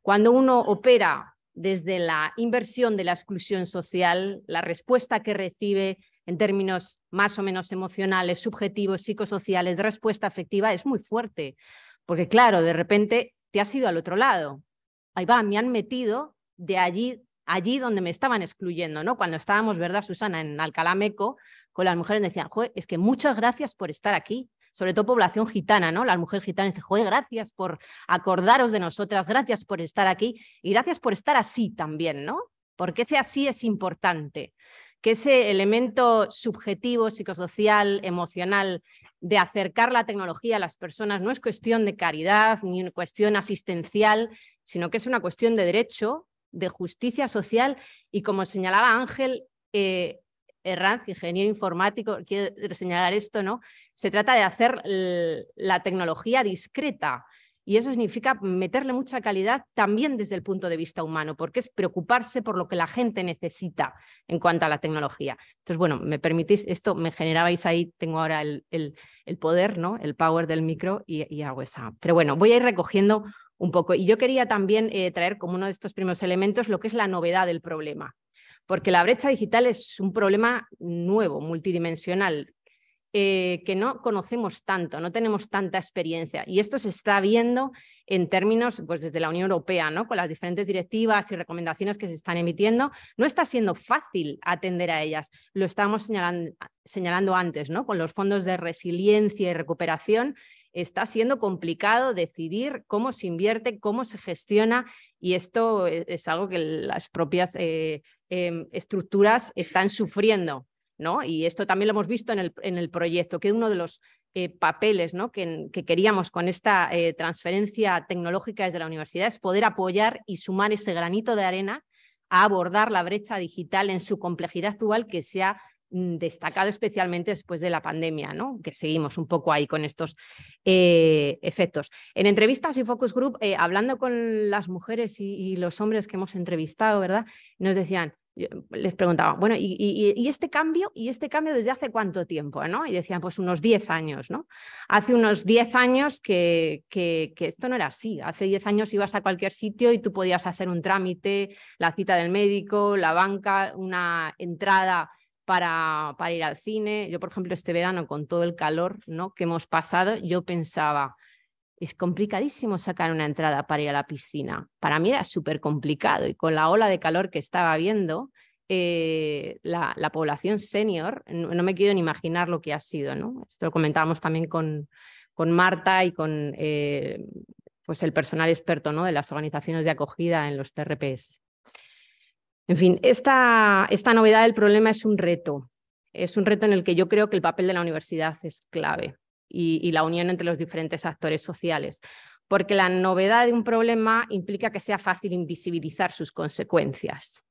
Cuando uno opera desde la inversión de la exclusión social, la respuesta que recibe en términos más o menos emocionales, subjetivos, psicosociales, respuesta afectiva, es muy fuerte. Porque claro, de repente te has ido al otro lado. Ahí va, me han metido de allí, allí donde me estaban excluyendo, ¿no? Cuando estábamos, ¿verdad, Susana? En Alcalá Meco, con las mujeres decían, Joder, es que muchas gracias por estar aquí. Sobre todo población gitana, ¿no? Las mujeres gitanas dicen, joder, gracias por acordaros de nosotras, gracias por estar aquí y gracias por estar así también, ¿no? Porque ese así es importante que ese elemento subjetivo, psicosocial, emocional, de acercar la tecnología a las personas no es cuestión de caridad ni una cuestión asistencial, sino que es una cuestión de derecho, de justicia social y como señalaba Ángel, eh, Herranz, ingeniero informático, quiero señalar esto, ¿no? Se trata de hacer la tecnología discreta, y eso significa meterle mucha calidad también desde el punto de vista humano, porque es preocuparse por lo que la gente necesita en cuanto a la tecnología. Entonces, bueno, me permitís, esto me generabais ahí, tengo ahora el, poder, ¿no? El power del micro y, hago esa. Pero bueno, voy a ir recogiendo un poco. Y yo quería también eh, traer como uno de estos primeros elementos lo que es la novedad del problema. Porque la brecha digital es un problema nuevo, multidimensional, eh, que no conocemos tanto, no tenemos tanta experiencia. Y esto se está viendo en términos, pues desde la Unión Europea, ¿no? Con las diferentes directivas y recomendaciones que se están emitiendo, no está siendo fácil atender a ellas. Lo estábamos señalando, antes, ¿no? Con los fondos de resiliencia y recuperación, está siendo complicado decidir cómo se invierte, cómo se gestiona y esto e-, es algo que las propias eh, em, estructuras están sufriendo. Y esto también lo hemos visto en el, en el proyecto, que uno de los eh, papeles ¿no? que, queríamos con esta eh, transferencia tecnológica desde la universidad es poder apoyar y sumar ese granito de arena a abordar la brecha digital en su complejidad actual que se ha mm, destacado especialmente después de la pandemia, ¿no? que seguimos un poco ahí con estos eh, efectos. En entrevistas y focus group, hablando con las mujeres y, y, los hombres que hemos entrevistado, ¿verdad? Nos decían, les preguntaba, bueno, ¿y, y, este cambio? ¿Y este cambio desde hace cuánto tiempo? ¿no? Y decían, pues unos 10 años, ¿no? Hace unos 10 años que, esto no era así. Hace 10 años ibas a cualquier sitio y tú podías hacer un trámite, la cita del médico, la banca, una entrada para, para, ir al cine. Yo, por ejemplo, este verano, con todo el calor ¿no? que hemos pasado, yo pensaba, es complicadísimo sacar una entrada para ir a la piscina. Para mí era súper complicado y con la ola de calor que estaba viendo, eh, la, población senior, no, me quiero ni imaginar lo que ha sido, ¿no? Esto lo comentábamos también con, Marta y con eh, pues el personal experto ¿no? de las organizaciones de acogida en los TRPs. En fin, esta novedad del problema es un reto. Es un reto en el que yo creo que el papel de la universidad es clave y, la unión entre los diferentes actores sociales, porque la novedad de un problema implica que sea fácil invisibilizar sus consecuencias.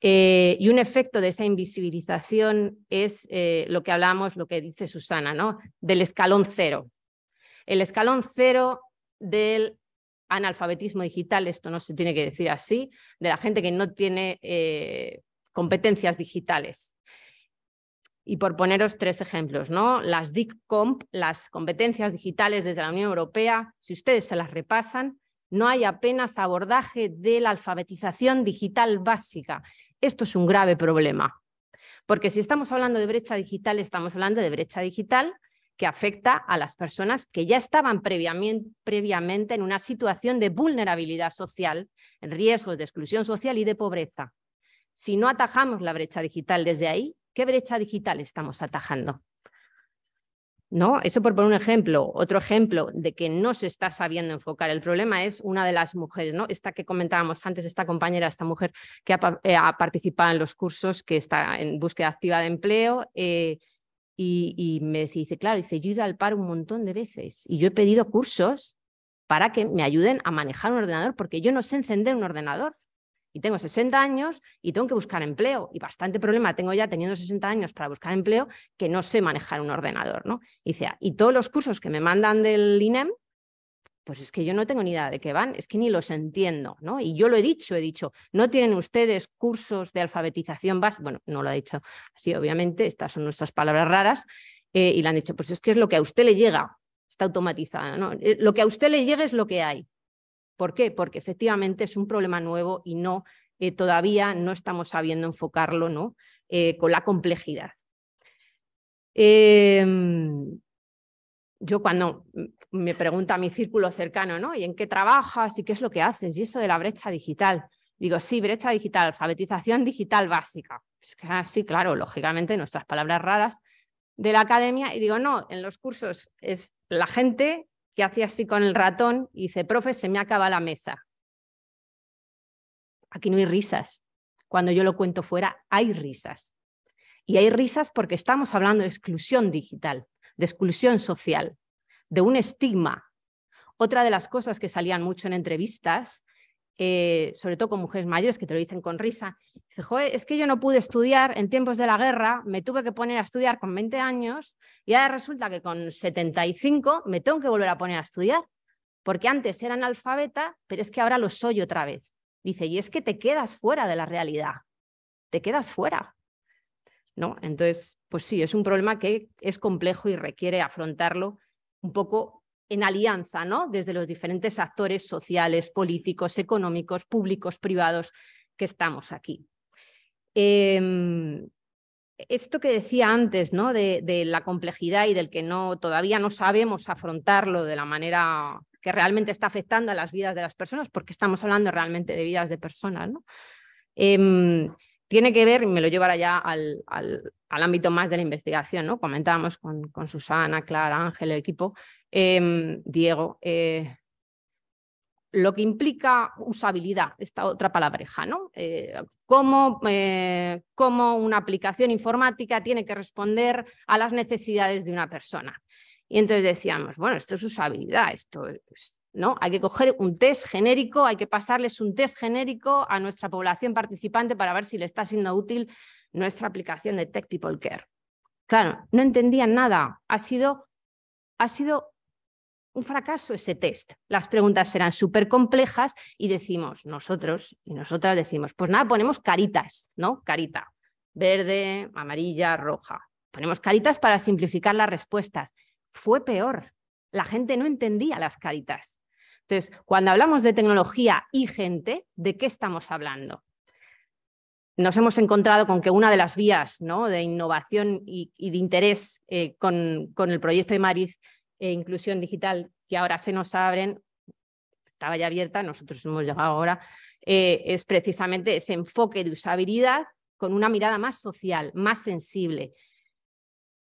Eh, y un efecto de esa invisibilización es eh, lo que hablamos, lo que dice Susana, ¿no? del escalón cero. El escalón cero del analfabetismo digital, esto no se tiene que decir así, de la gente que no tiene eh, competencias digitales. Y por poneros tres ejemplos, ¿no? Las DICCOMP, las competencias digitales desde la Unión Europea, si ustedes se las repasan, no hay apenas abordaje de la alfabetización digital básica. Esto es un grave problema, porque si estamos hablando de brecha digital, estamos hablando de brecha digital que afecta a las personas que ya estaban previamente, en una situación de vulnerabilidad social, en riesgos de exclusión social y de pobreza. Si no atajamos la brecha digital desde ahí, ¿Qué brecha digital estamos atajando? ¿No? Eso por poner un ejemplo. Otro ejemplo de que no se está sabiendo enfocar el problema es una de las mujeres, ¿no? Esta que comentábamos antes, esta compañera, esta mujer que ha, eh, participado en los cursos, que está en búsqueda activa de empleo, eh, y, me dice, claro, dice, yo he ido al par un montón de veces y yo he pedido cursos para que me ayuden a manejar un ordenador, porque yo no sé encender un ordenador y tengo 60 años y tengo que buscar empleo. Y bastante problema tengo ya teniendo 60 años para buscar empleo que no sé manejar un ordenador. ¿no? Y, ah, y todos los cursos que me mandan del INEM, pues es que yo no tengo ni idea de qué van, es que ni los entiendo, ¿no? Y yo lo he dicho, he dicho, ¿no tienen ustedes cursos de alfabetización básica? Bueno, no lo ha dicho así, obviamente, estas son nuestras palabras raras, eh, y le han dicho, pues es que es lo que a usted le llega, está automatizada, ¿no? Eh, lo que a usted le llega es lo que hay. ¿Por qué? Porque efectivamente es un problema nuevo y no, eh, todavía no estamos sabiendo enfocarlo ¿no? Eh, con la complejidad. Em, yo cuando me pregunta a mi círculo cercano, ¿no? ¿Y en qué trabajas? ¿Y qué es lo que haces? Y eso de la brecha digital. Digo, sí, brecha digital, alfabetización digital básica. Ah, sí, claro, lógicamente, nuestras palabras raras de la academia. Y digo, no, en los cursos es la gente que hacía así con el ratón y dice, profe, se me acaba la mesa. Aquí no hay risas. Cuando yo lo cuento fuera, hay risas. Y hay risas porque estamos hablando de exclusión digital, de exclusión social, de un estigma. Otra de las cosas que salían mucho en entrevistas eh, sobre todo con mujeres mayores que te lo dicen con risa, dice, joder, es que yo no pude estudiar en tiempos de la guerra, me tuve que poner a estudiar con 20 años y ahora resulta que con 75 me tengo que volver a poner a estudiar, porque antes era analfabeta, pero es que ahora lo soy otra vez. Dice, y es que te quedas fuera de la realidad, te quedas fuera. ¿No? Entonces, pues sí, es un problema que es complejo y requiere afrontarlo un poco en alianza, ¿no? Desde los diferentes actores sociales, políticos, económicos, públicos, privados que estamos aquí. Em, esto que decía antes, ¿no? De, la complejidad y del que no, todavía no sabemos afrontarlo de la manera que realmente está afectando a las vidas de las personas, porque estamos hablando realmente de vidas de personas, ¿no? Em, tiene que ver, y me lo llevará ya al, ámbito más de la investigación, ¿no? Comentábamos con, con Susana, Clara, Ángel, el equipo, Em, Diego. Eh, lo que implica usabilidad, esta otra palabreja, ¿no? Eh, eh, cómo, una aplicación informática tiene que responder a las necesidades de una persona. Y entonces decíamos, bueno, esto es usabilidad, esto es, ¿no? Hay que coger un test genérico, hay que pasarles un test genérico a nuestra población participante para ver si le está siendo útil nuestra aplicación de Tech People Care. Claro, no entendían nada. Ha sido, ha sido un fracaso ese test. Las preguntas eran súper complejas y decimos, nosotros y nosotras decimos, pues nada, ponemos caritas, ¿no? Carita, verde, amarilla, roja. Ponemos caritas para simplificar las respuestas. Fue peor. La gente no entendía las caritas. Entonces, cuando hablamos de tecnología y gente, ¿de qué estamos hablando? nos hemos encontrado con que una de las vías ¿no? de innovación y, de interés eh, con, con, el proyecto de Mariz e inclusión digital que ahora se nos abren, estaba ya abierta, nosotros hemos llegado ahora, eh, es precisamente ese enfoque de usabilidad con una mirada más social, más sensible.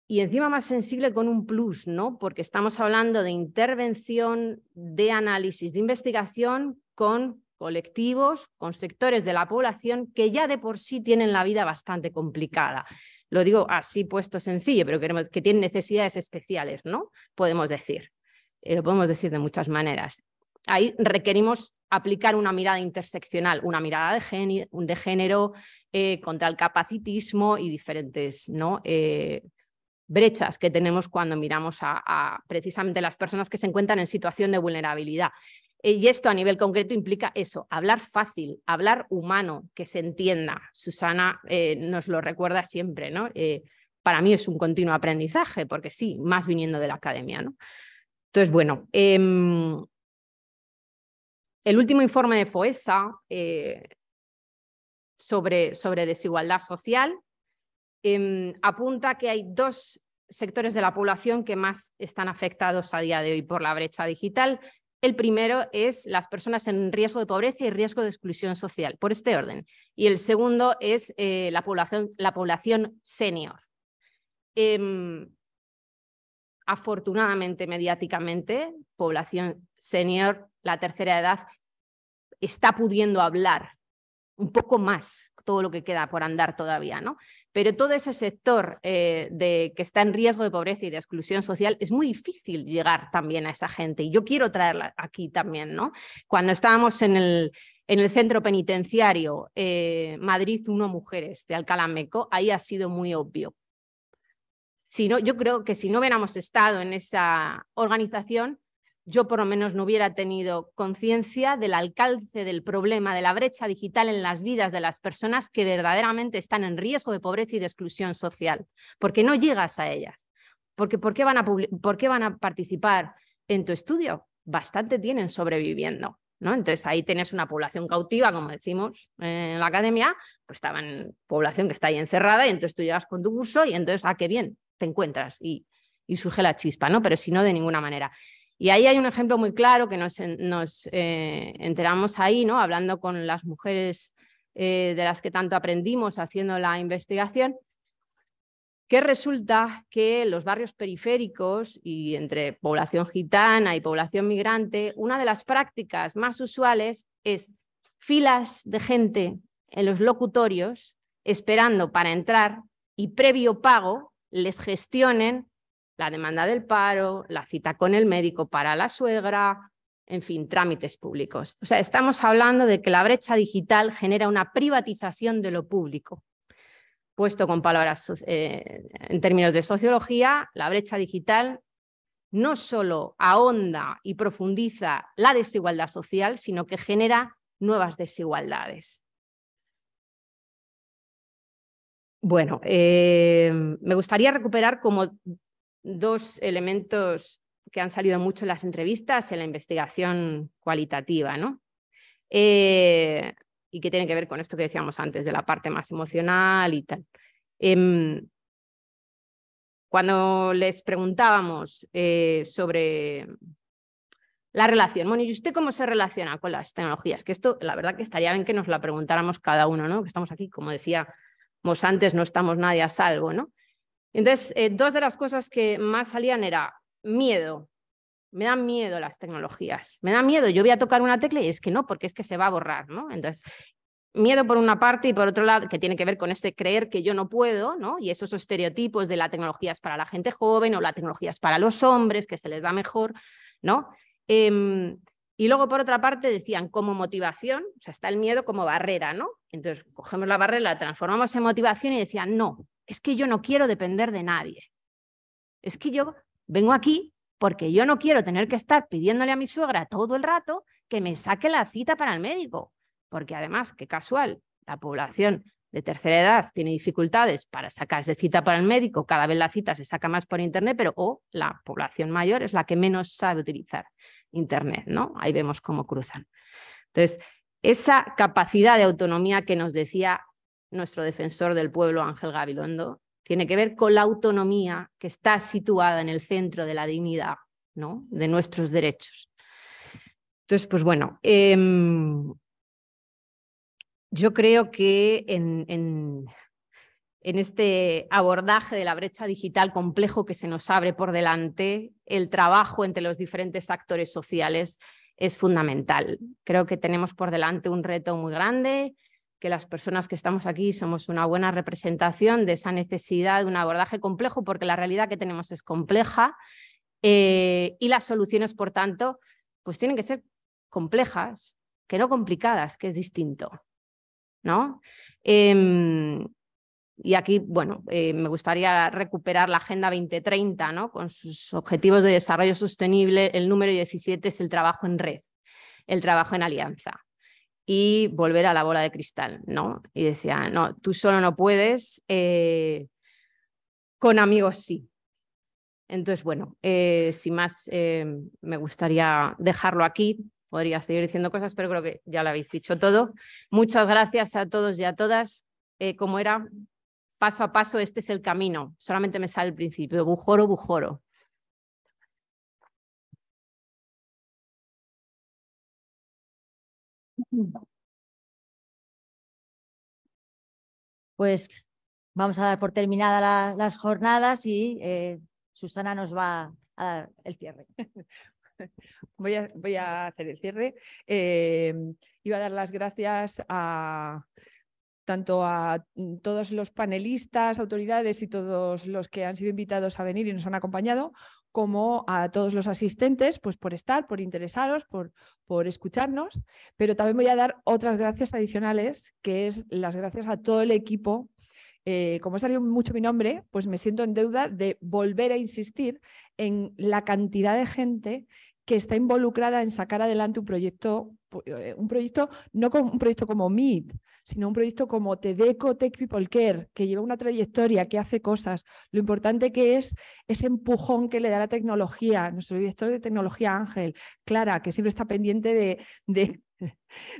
Y encima más sensible con un plus, ¿no? Porque estamos hablando de intervención, de análisis, de investigación con colectivos, con sectores de la población que ya de por sí tienen la vida bastante complicada. Lo digo así puesto sencillo, pero queremos, que tienen necesidades especiales, ¿no? Podemos decir. Eh, lo podemos decir de muchas maneras. Ahí requerimos aplicar una mirada interseccional, una mirada de, género, de género eh, contra el capacitismo y diferentes ¿no? Eh, brechas que tenemos cuando miramos a, precisamente las personas que se encuentran en situación de vulnerabilidad. Eh, y esto a nivel concreto implica eso, hablar fácil, hablar humano, que se entienda. Susana eh, nos lo recuerda siempre, ¿no? Eh, para mí es un continuo aprendizaje, porque sí, más viniendo de la academia, ¿no? Entonces, bueno, em, el último informe de FOESA sobre, sobre, desigualdad social em, apunta que hay dos sectores de la población que más están afectados a día de hoy por la brecha digital el primero es las personas en riesgo de pobreza y riesgo de exclusión social, por este orden. Y el segundo es eh, la, población, senior. Em, afortunadamente, mediáticamente, población senior, la tercera edad, está pudiendo hablar un poco más todo lo que queda por andar todavía, ¿no? Pero todo ese sector eh, de, que está en riesgo de pobreza y de exclusión social es muy difícil llegar también a esa gente. Y yo quiero traerla aquí también, ¿no? Cuando estábamos en el, en el centro penitenciario eh, Madrid 1 Mujeres de Alcalameco, ahí ha sido muy obvio. Si no, yo creo que si no hubiéramos estado en esa organización, yo por lo menos no hubiera tenido conciencia del alcance del problema de la brecha digital en las vidas de las personas que verdaderamente están en riesgo de pobreza y de exclusión social, porque no llegas a ellas. Porque, ¿por, qué van a ¿Por qué van a participar en tu estudio? Bastante tienen sobreviviendo. ¿no? Entonces ahí tienes una población cautiva, como decimos en la academia, pues estaba en población que está ahí encerrada y entonces tú llegas con tu curso y entonces, ah, qué bien, te encuentras y, surge la chispa, ¿no? Pero si no, de ninguna manera. Y ahí hay un ejemplo muy claro que nos, eh, enteramos ahí, ¿no? hablando con las mujeres eh, de las que tanto aprendimos haciendo la investigación, que resulta que los barrios periféricos y entre población gitana y población migrante, una de las prácticas más usuales es filas de gente en los locutorios esperando para entrar y previo pago les gestionen la demanda del paro, la cita con el médico para la suegra, en fin, trámites públicos. O sea, estamos hablando de que la brecha digital genera una privatización de lo público. Puesto con palabras eh, en términos de sociología, la brecha digital no solo ahonda y profundiza la desigualdad social, sino que genera nuevas desigualdades. Bueno, eh, me gustaría recuperar como dos elementos que han salido mucho en las entrevistas en la investigación cualitativa, ¿no? Eh, y que tienen que ver con esto que decíamos antes, de la parte más emocional y tal. Em, cuando les preguntábamos eh, sobre la relación, bueno, ¿y usted cómo se relaciona con las tecnologías? Que esto, la verdad que estaría bien que nos la preguntáramos cada uno, ¿no? Que estamos aquí, como decíamos antes, no estamos nadie a salvo, ¿no? Entonces, eh, dos de las cosas que más salían era miedo. Me dan miedo las tecnologías. Me da miedo. Yo voy a tocar una tecla y es que no, porque es que se va a borrar, ¿no? Entonces, miedo por una parte y por otro lado, que tiene que ver con ese creer que yo no puedo, ¿no? Y esos estereotipos de la tecnología es para la gente joven o la tecnología es para los hombres, que se les da mejor, ¿no? Em, y luego, por otra parte, decían como motivación, o sea, está el miedo como barrera, ¿no? Entonces, cogemos la barrera, la transformamos en motivación y decían, no, es que yo no quiero depender de nadie. Es que yo vengo aquí porque yo no quiero tener que estar pidiéndole a mi suegra todo el rato que me saque la cita para el médico, porque además, qué casual, la población de tercera edad tiene dificultades para sacarse cita para el médico, cada vez la cita se saca más por internet, pero o la población mayor es la que menos sabe utilizar internet, ¿no? Ahí vemos cómo cruzan. Entonces, esa capacidad de autonomía que nos decía nuestro defensor del pueblo Ángel Gabilondo, tiene que ver con la autonomía que está situada en el centro de la dignidad ¿no? de nuestros derechos. Entonces, pues bueno, em, yo creo que en, este abordaje de la brecha digital complejo que se nos abre por delante, el trabajo entre los diferentes actores sociales es fundamental. Creo que tenemos por delante un reto muy grande que las personas que estamos aquí somos una buena representación de esa necesidad de un abordaje complejo, porque la realidad que tenemos es compleja eh, y las soluciones, por tanto, pues tienen que ser complejas, que no complicadas, que es distinto. ¿no? Em, y aquí, bueno, eh, me gustaría recuperar la Agenda 2030, ¿no? Con sus objetivos de desarrollo sostenible, el número 17 es el trabajo en red, el trabajo en alianza y volver a la bola de cristal, ¿no? Y decía, no, tú solo no puedes, eh, con amigos sí. Entonces, bueno, eh, sin más, eh, me gustaría dejarlo aquí. Podría seguir diciendo cosas, pero creo que ya lo habéis dicho todo. Muchas gracias a todos y a todas. como era, paso a paso, este es el camino. Solamente me sale el principio, bujoro, bujoro. Pues vamos a dar por terminada las jornadas y eh, Susana nos va a dar el cierre. Voy a, hacer el cierre. Eh, iba a dar las gracias a, tanto a mm, todos los panelistas, autoridades y todos los que han sido invitados a venir y nos han acompañado, como a todos los asistentes, pues por estar, por interesaros, por, escucharnos, pero también voy a dar otras gracias adicionales, que es las gracias a todo el equipo eh, Como ha salido mucho mi nombre, pues me siento en deuda de volver a insistir en la cantidad de gente que está involucrada en sacar adelante un proyecto, eh, un proyecto no un proyecto como Meet, sino un proyecto como Tedeco Tech People Care, que lleva una trayectoria, que hace cosas. Lo importante que es ese empujón que le da la tecnología. Nuestro director de tecnología, Ángel, Clara, que siempre está pendiente de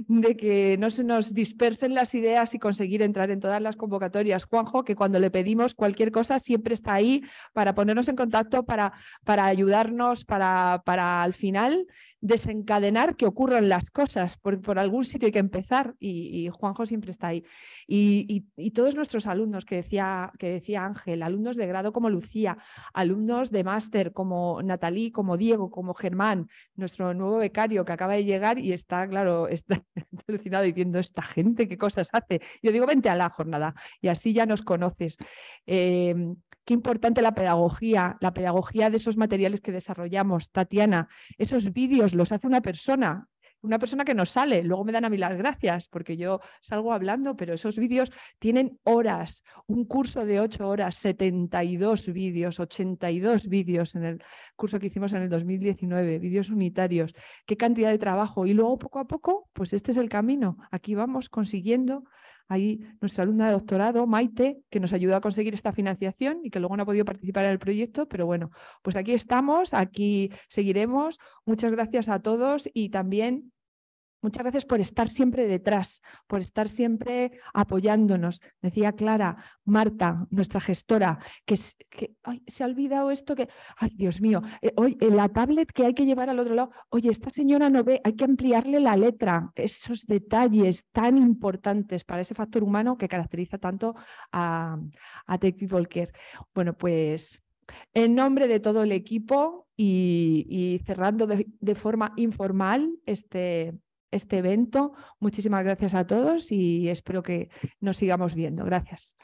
de que no se nos dispersen las ideas y conseguir entrar en todas las convocatorias. Juanjo, que cuando le pedimos cualquier cosa siempre está ahí para ponernos en contacto, para, para ayudarnos, para, para al final desencadenar que ocurran las cosas. Por, por algún sitio hay que empezar y, Juanjo siempre está ahí. Y, todos nuestros alumnos que decía, que decía Ángel, alumnos de grado como Lucía, alumnos de máster como Natalí, como Diego, como Germán, nuestro nuevo becario que acaba de llegar y está, claro, está alucinado diciendo, esta gente, ¿qué cosas hace? Yo digo, vente a la jornada y así ya nos conoces. Em, qué importante la pedagogía, la pedagogía de esos materiales que desarrollamos. Tatiana, esos vídeos los hace una persona, una persona que nos sale, luego me dan a mí las gracias porque yo salgo hablando, pero esos vídeos tienen horas, un curso de 8 horas, 72 vídeos, 82 vídeos en el curso que hicimos en el 2019, vídeos unitarios, qué cantidad de trabajo y luego poco a poco, pues este es el camino, aquí vamos consiguiendo Ahí nuestra alumna de doctorado, Maite, que nos ayudó a conseguir esta financiación y que luego no ha podido participar en el proyecto, pero bueno, pues aquí estamos, aquí seguiremos. Muchas gracias a todos y también Muchas gracias por estar siempre detrás, por estar siempre apoyándonos. Decía Clara, Marta, nuestra gestora, que, se ha olvidado esto, que, ay Dios mío, eh, hoy, la tablet que hay que llevar al otro lado, oye, esta señora no ve, hay que ampliarle la letra, esos detalles tan importantes para ese factor humano que caracteriza tanto a, Tech People Care. Bueno, pues en nombre de todo el equipo y, cerrando de, de forma informal este, este evento. Muchísimas gracias a todos y espero que nos sigamos viendo. Gracias.